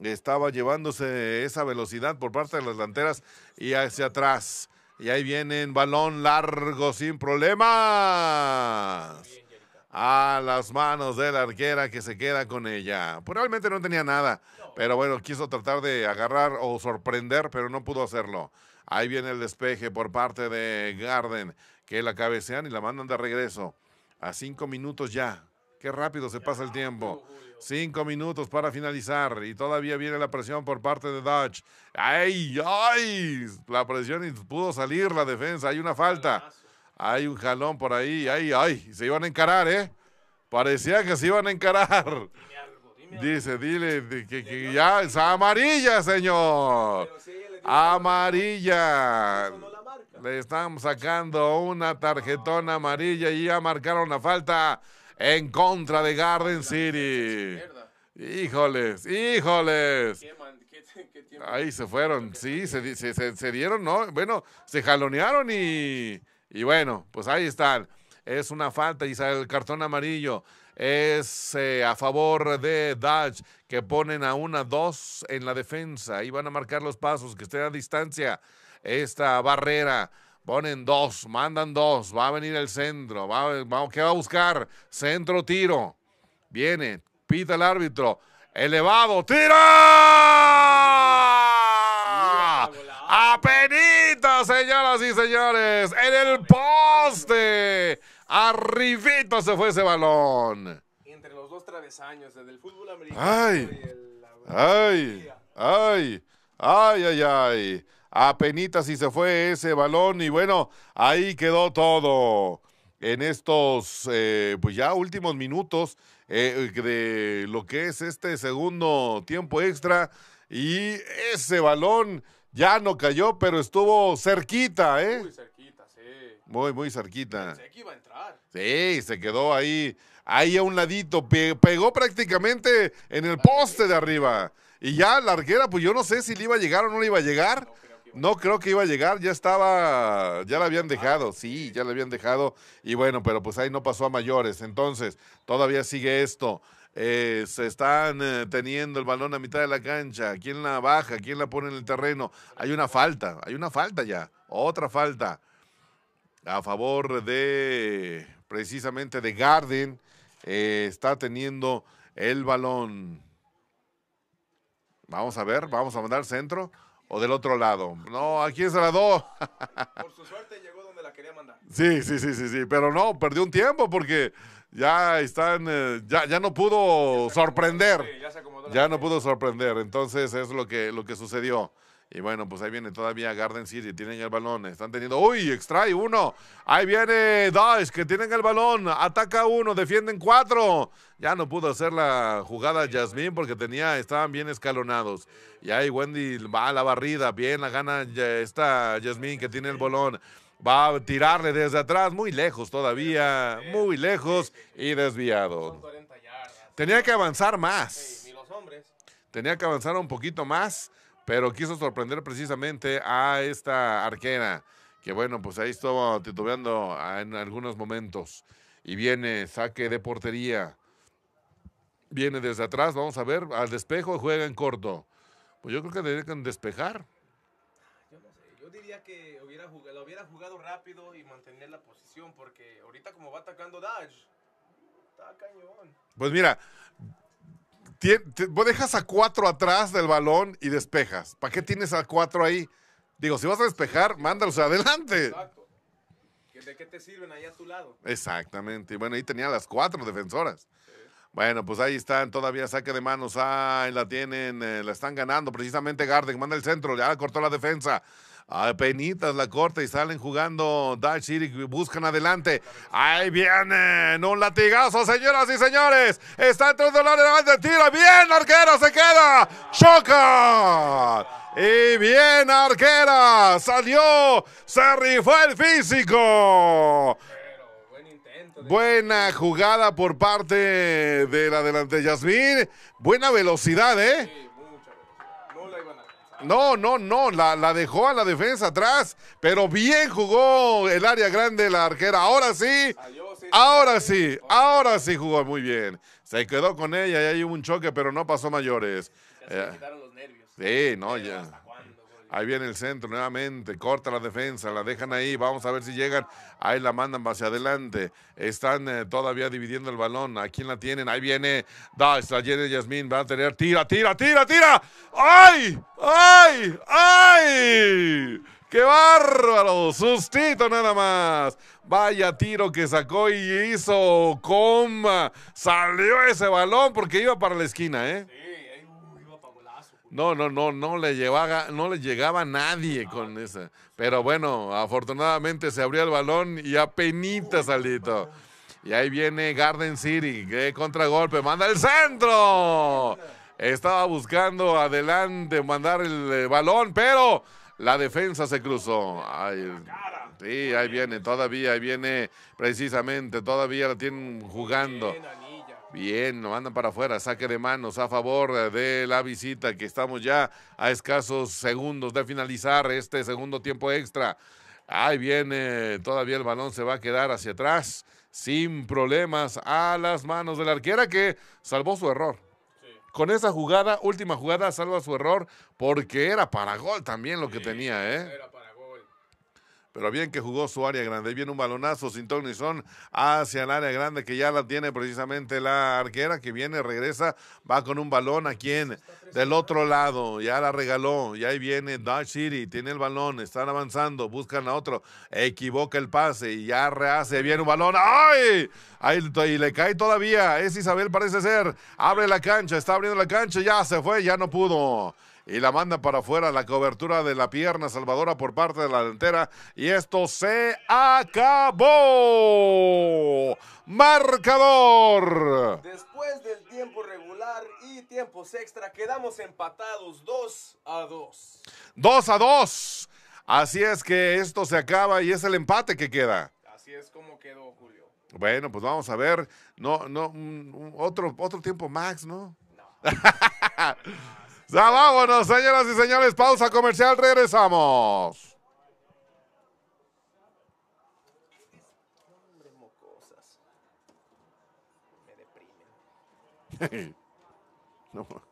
Speaker 2: Estaba llevándose esa velocidad por parte de las delanteras y hacia atrás. Y ahí vienen, balón largo sin problemas. A las manos de la arquera que se queda con ella. Probablemente pues no tenía nada, pero bueno, quiso tratar de agarrar o sorprender, pero no pudo hacerlo. Ahí viene el despeje por parte de Garden, que la cabecean y la mandan de regreso. A cinco minutos ya Qué rápido se pasa el tiempo. Cinco minutos para finalizar y todavía viene la presión por parte de Dodge. ¡Ay, ay! La presión y pudo salir la defensa. Hay una falta. Hay un jalón por ahí. ¡Ay, ay! Se iban a encarar, ¿eh? Parecía que se iban a encarar. Dice, dile que, ya es amarilla, señor. Amarilla. Le están sacando una tarjetona amarilla y ya marcaron la falta en contra de Garden City. Híjoles, híjoles. Ahí se fueron, sí, se, se, dieron, ¿no? Bueno, se jalonearon y, y bueno, pues ahí están. Es una falta y sale el cartón amarillo es eh, a favor de Dodge, que ponen a una dos en la defensa. Ahí van a marcar los pasos, que estén a distancia esta barrera. Ponen dos, mandan dos, va a venir el centro, va, ¿qué va a buscar? Centro, tiro. Viene, pita el árbitro, elevado, tira. Apenita, señoras y señores, en el poste. Arribito se fue ese balón.
Speaker 1: Entre los dos travesaños, desde fútbol americano.
Speaker 2: Ay, ay, ay, ay, ay. ay. Apenitas y se fue ese balón y bueno, ahí quedó todo en estos eh, pues ya últimos minutos eh, de lo que es este segundo tiempo extra y ese balón ya no cayó, pero estuvo cerquita, ¿eh? Muy cerquita, sí. Muy, muy cerquita. Pensé que iba a entrar. Sí, se quedó ahí, ahí a un ladito, pegó prácticamente en el poste de arriba. Y ya la arquera, pues yo no sé si le iba a llegar o no le iba a llegar. No creo que iba a llegar, ya estaba, ya la habían dejado, ah. sí, ya la habían dejado. Y bueno, pero pues ahí no pasó a mayores. Entonces, todavía sigue esto. Eh, se están eh, teniendo el balón a mitad de la cancha. ¿Quién la baja? ¿Quién la pone en el terreno? Hay una falta, hay una falta ya, otra falta a favor de precisamente de Garden. Eh, está teniendo el balón. Vamos a ver, vamos a mandar centro o del otro lado. No, aquí es la do? [LAUGHS] Por su suerte llegó donde la quería mandar. Sí, sí, sí, sí, sí. Pero no, perdió un tiempo porque ya están, eh, ya, no pudo sorprender. ya, ya no pudo sorprender. Entonces es lo que, lo que sucedió. Y bueno, pues ahí viene todavía Garden City, tienen el balón, están teniendo, uy, extrae uno, ahí viene Dice que tienen el balón, ataca uno, defienden cuatro. Ya no pudo hacer la jugada Jasmine porque tenía, estaban bien escalonados. Y ahí Wendy va a la barrida, bien la gana esta Jasmine que tiene el balón. Va a tirarle desde atrás, muy lejos todavía, muy lejos y desviado. Tenía que avanzar más. Tenía que avanzar un poquito más pero quiso sorprender precisamente a esta arquera, que bueno, pues ahí estuvo titubeando en algunos momentos. Y viene saque de portería. Viene desde atrás, vamos a ver, al despejo juega en corto. Pues yo creo que deberían despejar. Yo
Speaker 1: diría que hubiera jugado, lo hubiera jugado rápido y mantener la posición, porque ahorita como va atacando Dodge, está cañón.
Speaker 2: Pues mira, dejas a cuatro atrás del balón y despejas. ¿Para qué tienes a cuatro ahí? Digo, si vas a despejar, mándalos adelante. Exacto.
Speaker 1: ¿De qué te sirven a tu lado?
Speaker 2: Exactamente. bueno, ahí tenía las cuatro defensoras. Bueno, pues ahí están, todavía saque de manos. Ahí la tienen, eh, la están ganando. Precisamente Garden manda el centro, ya cortó la defensa. Penitas la corta y salen jugando Dash buscan adelante. Ahí vienen, un latigazo, señoras y señores. Está entre dolor de tiro, bien arquera, se queda, choca. Y bien arquera, salió, se rifó el físico. Buena jugada por parte Del adelante, delante Yasmín. Buena velocidad, ¿eh? No, no, no, la, dejó a la defensa atrás, pero bien jugó el área grande la arquera. Ahora sí, ahora sí, ahora sí jugó muy bien. Se quedó con ella y ahí hubo un choque, pero no pasó mayores. se quitaron los nervios. Sí, no, ya. Ahí viene el centro nuevamente, corta la defensa, la dejan ahí, vamos a ver si llegan. Ahí la mandan hacia adelante. Están eh, todavía dividiendo el balón. ¿A quién la tienen? Ahí viene da, está de Yasmín, va a tener. Tira, tira, tira, tira. ¡Ay! ¡Ay! ¡Ay! ¡Qué bárbaro! Sustito nada más. Vaya tiro que sacó y hizo. coma, Salió ese balón porque iba para la esquina, ¿eh? No, no, no, no le llevaba, no le llegaba nadie con esa. Pero bueno, afortunadamente se abrió el balón y apenita salito. Y ahí viene Garden City, que contragolpe, manda el centro. Estaba buscando adelante mandar el eh, balón, pero la defensa se cruzó. sí, ahí viene, todavía, ahí viene precisamente, todavía la tienen jugando. Bien, lo mandan para afuera, saque de manos a favor de la visita, que estamos ya a escasos segundos de finalizar este segundo tiempo extra. Ahí viene, todavía el balón se va a quedar hacia atrás, sin problemas, a las manos de la arquera que salvó su error. Con esa jugada, última jugada, salva su error, porque era para gol también lo que tenía, ¿eh? Pero bien que jugó su área grande. Ahí viene un balonazo sin Tony hacia el área grande que ya la tiene precisamente la arquera que viene, regresa, va con un balón a quien del otro lado. Ya la regaló. Y ahí viene Dodge City. Tiene el balón. Están avanzando. Buscan a otro. Equivoca el pase y ya rehace. Viene un balón. ¡Ay! Ahí le cae todavía. Es Isabel, parece ser. Abre la cancha. Está abriendo la cancha. Ya se fue. Ya no pudo y la manda para afuera la cobertura de la pierna salvadora por parte de la delantera y esto se acabó. Marcador.
Speaker 1: Después del tiempo regular y tiempos extra quedamos empatados 2 a 2.
Speaker 2: 2 a 2. Así es que esto se acaba y es el empate que queda. Así es como quedó Julio. Bueno, pues vamos a ver. No, no, mm, otro, otro tiempo max, ¿no? No. [LAUGHS] Ya vámonos, señoras y señores. Pausa comercial, regresamos. [LAUGHS] no.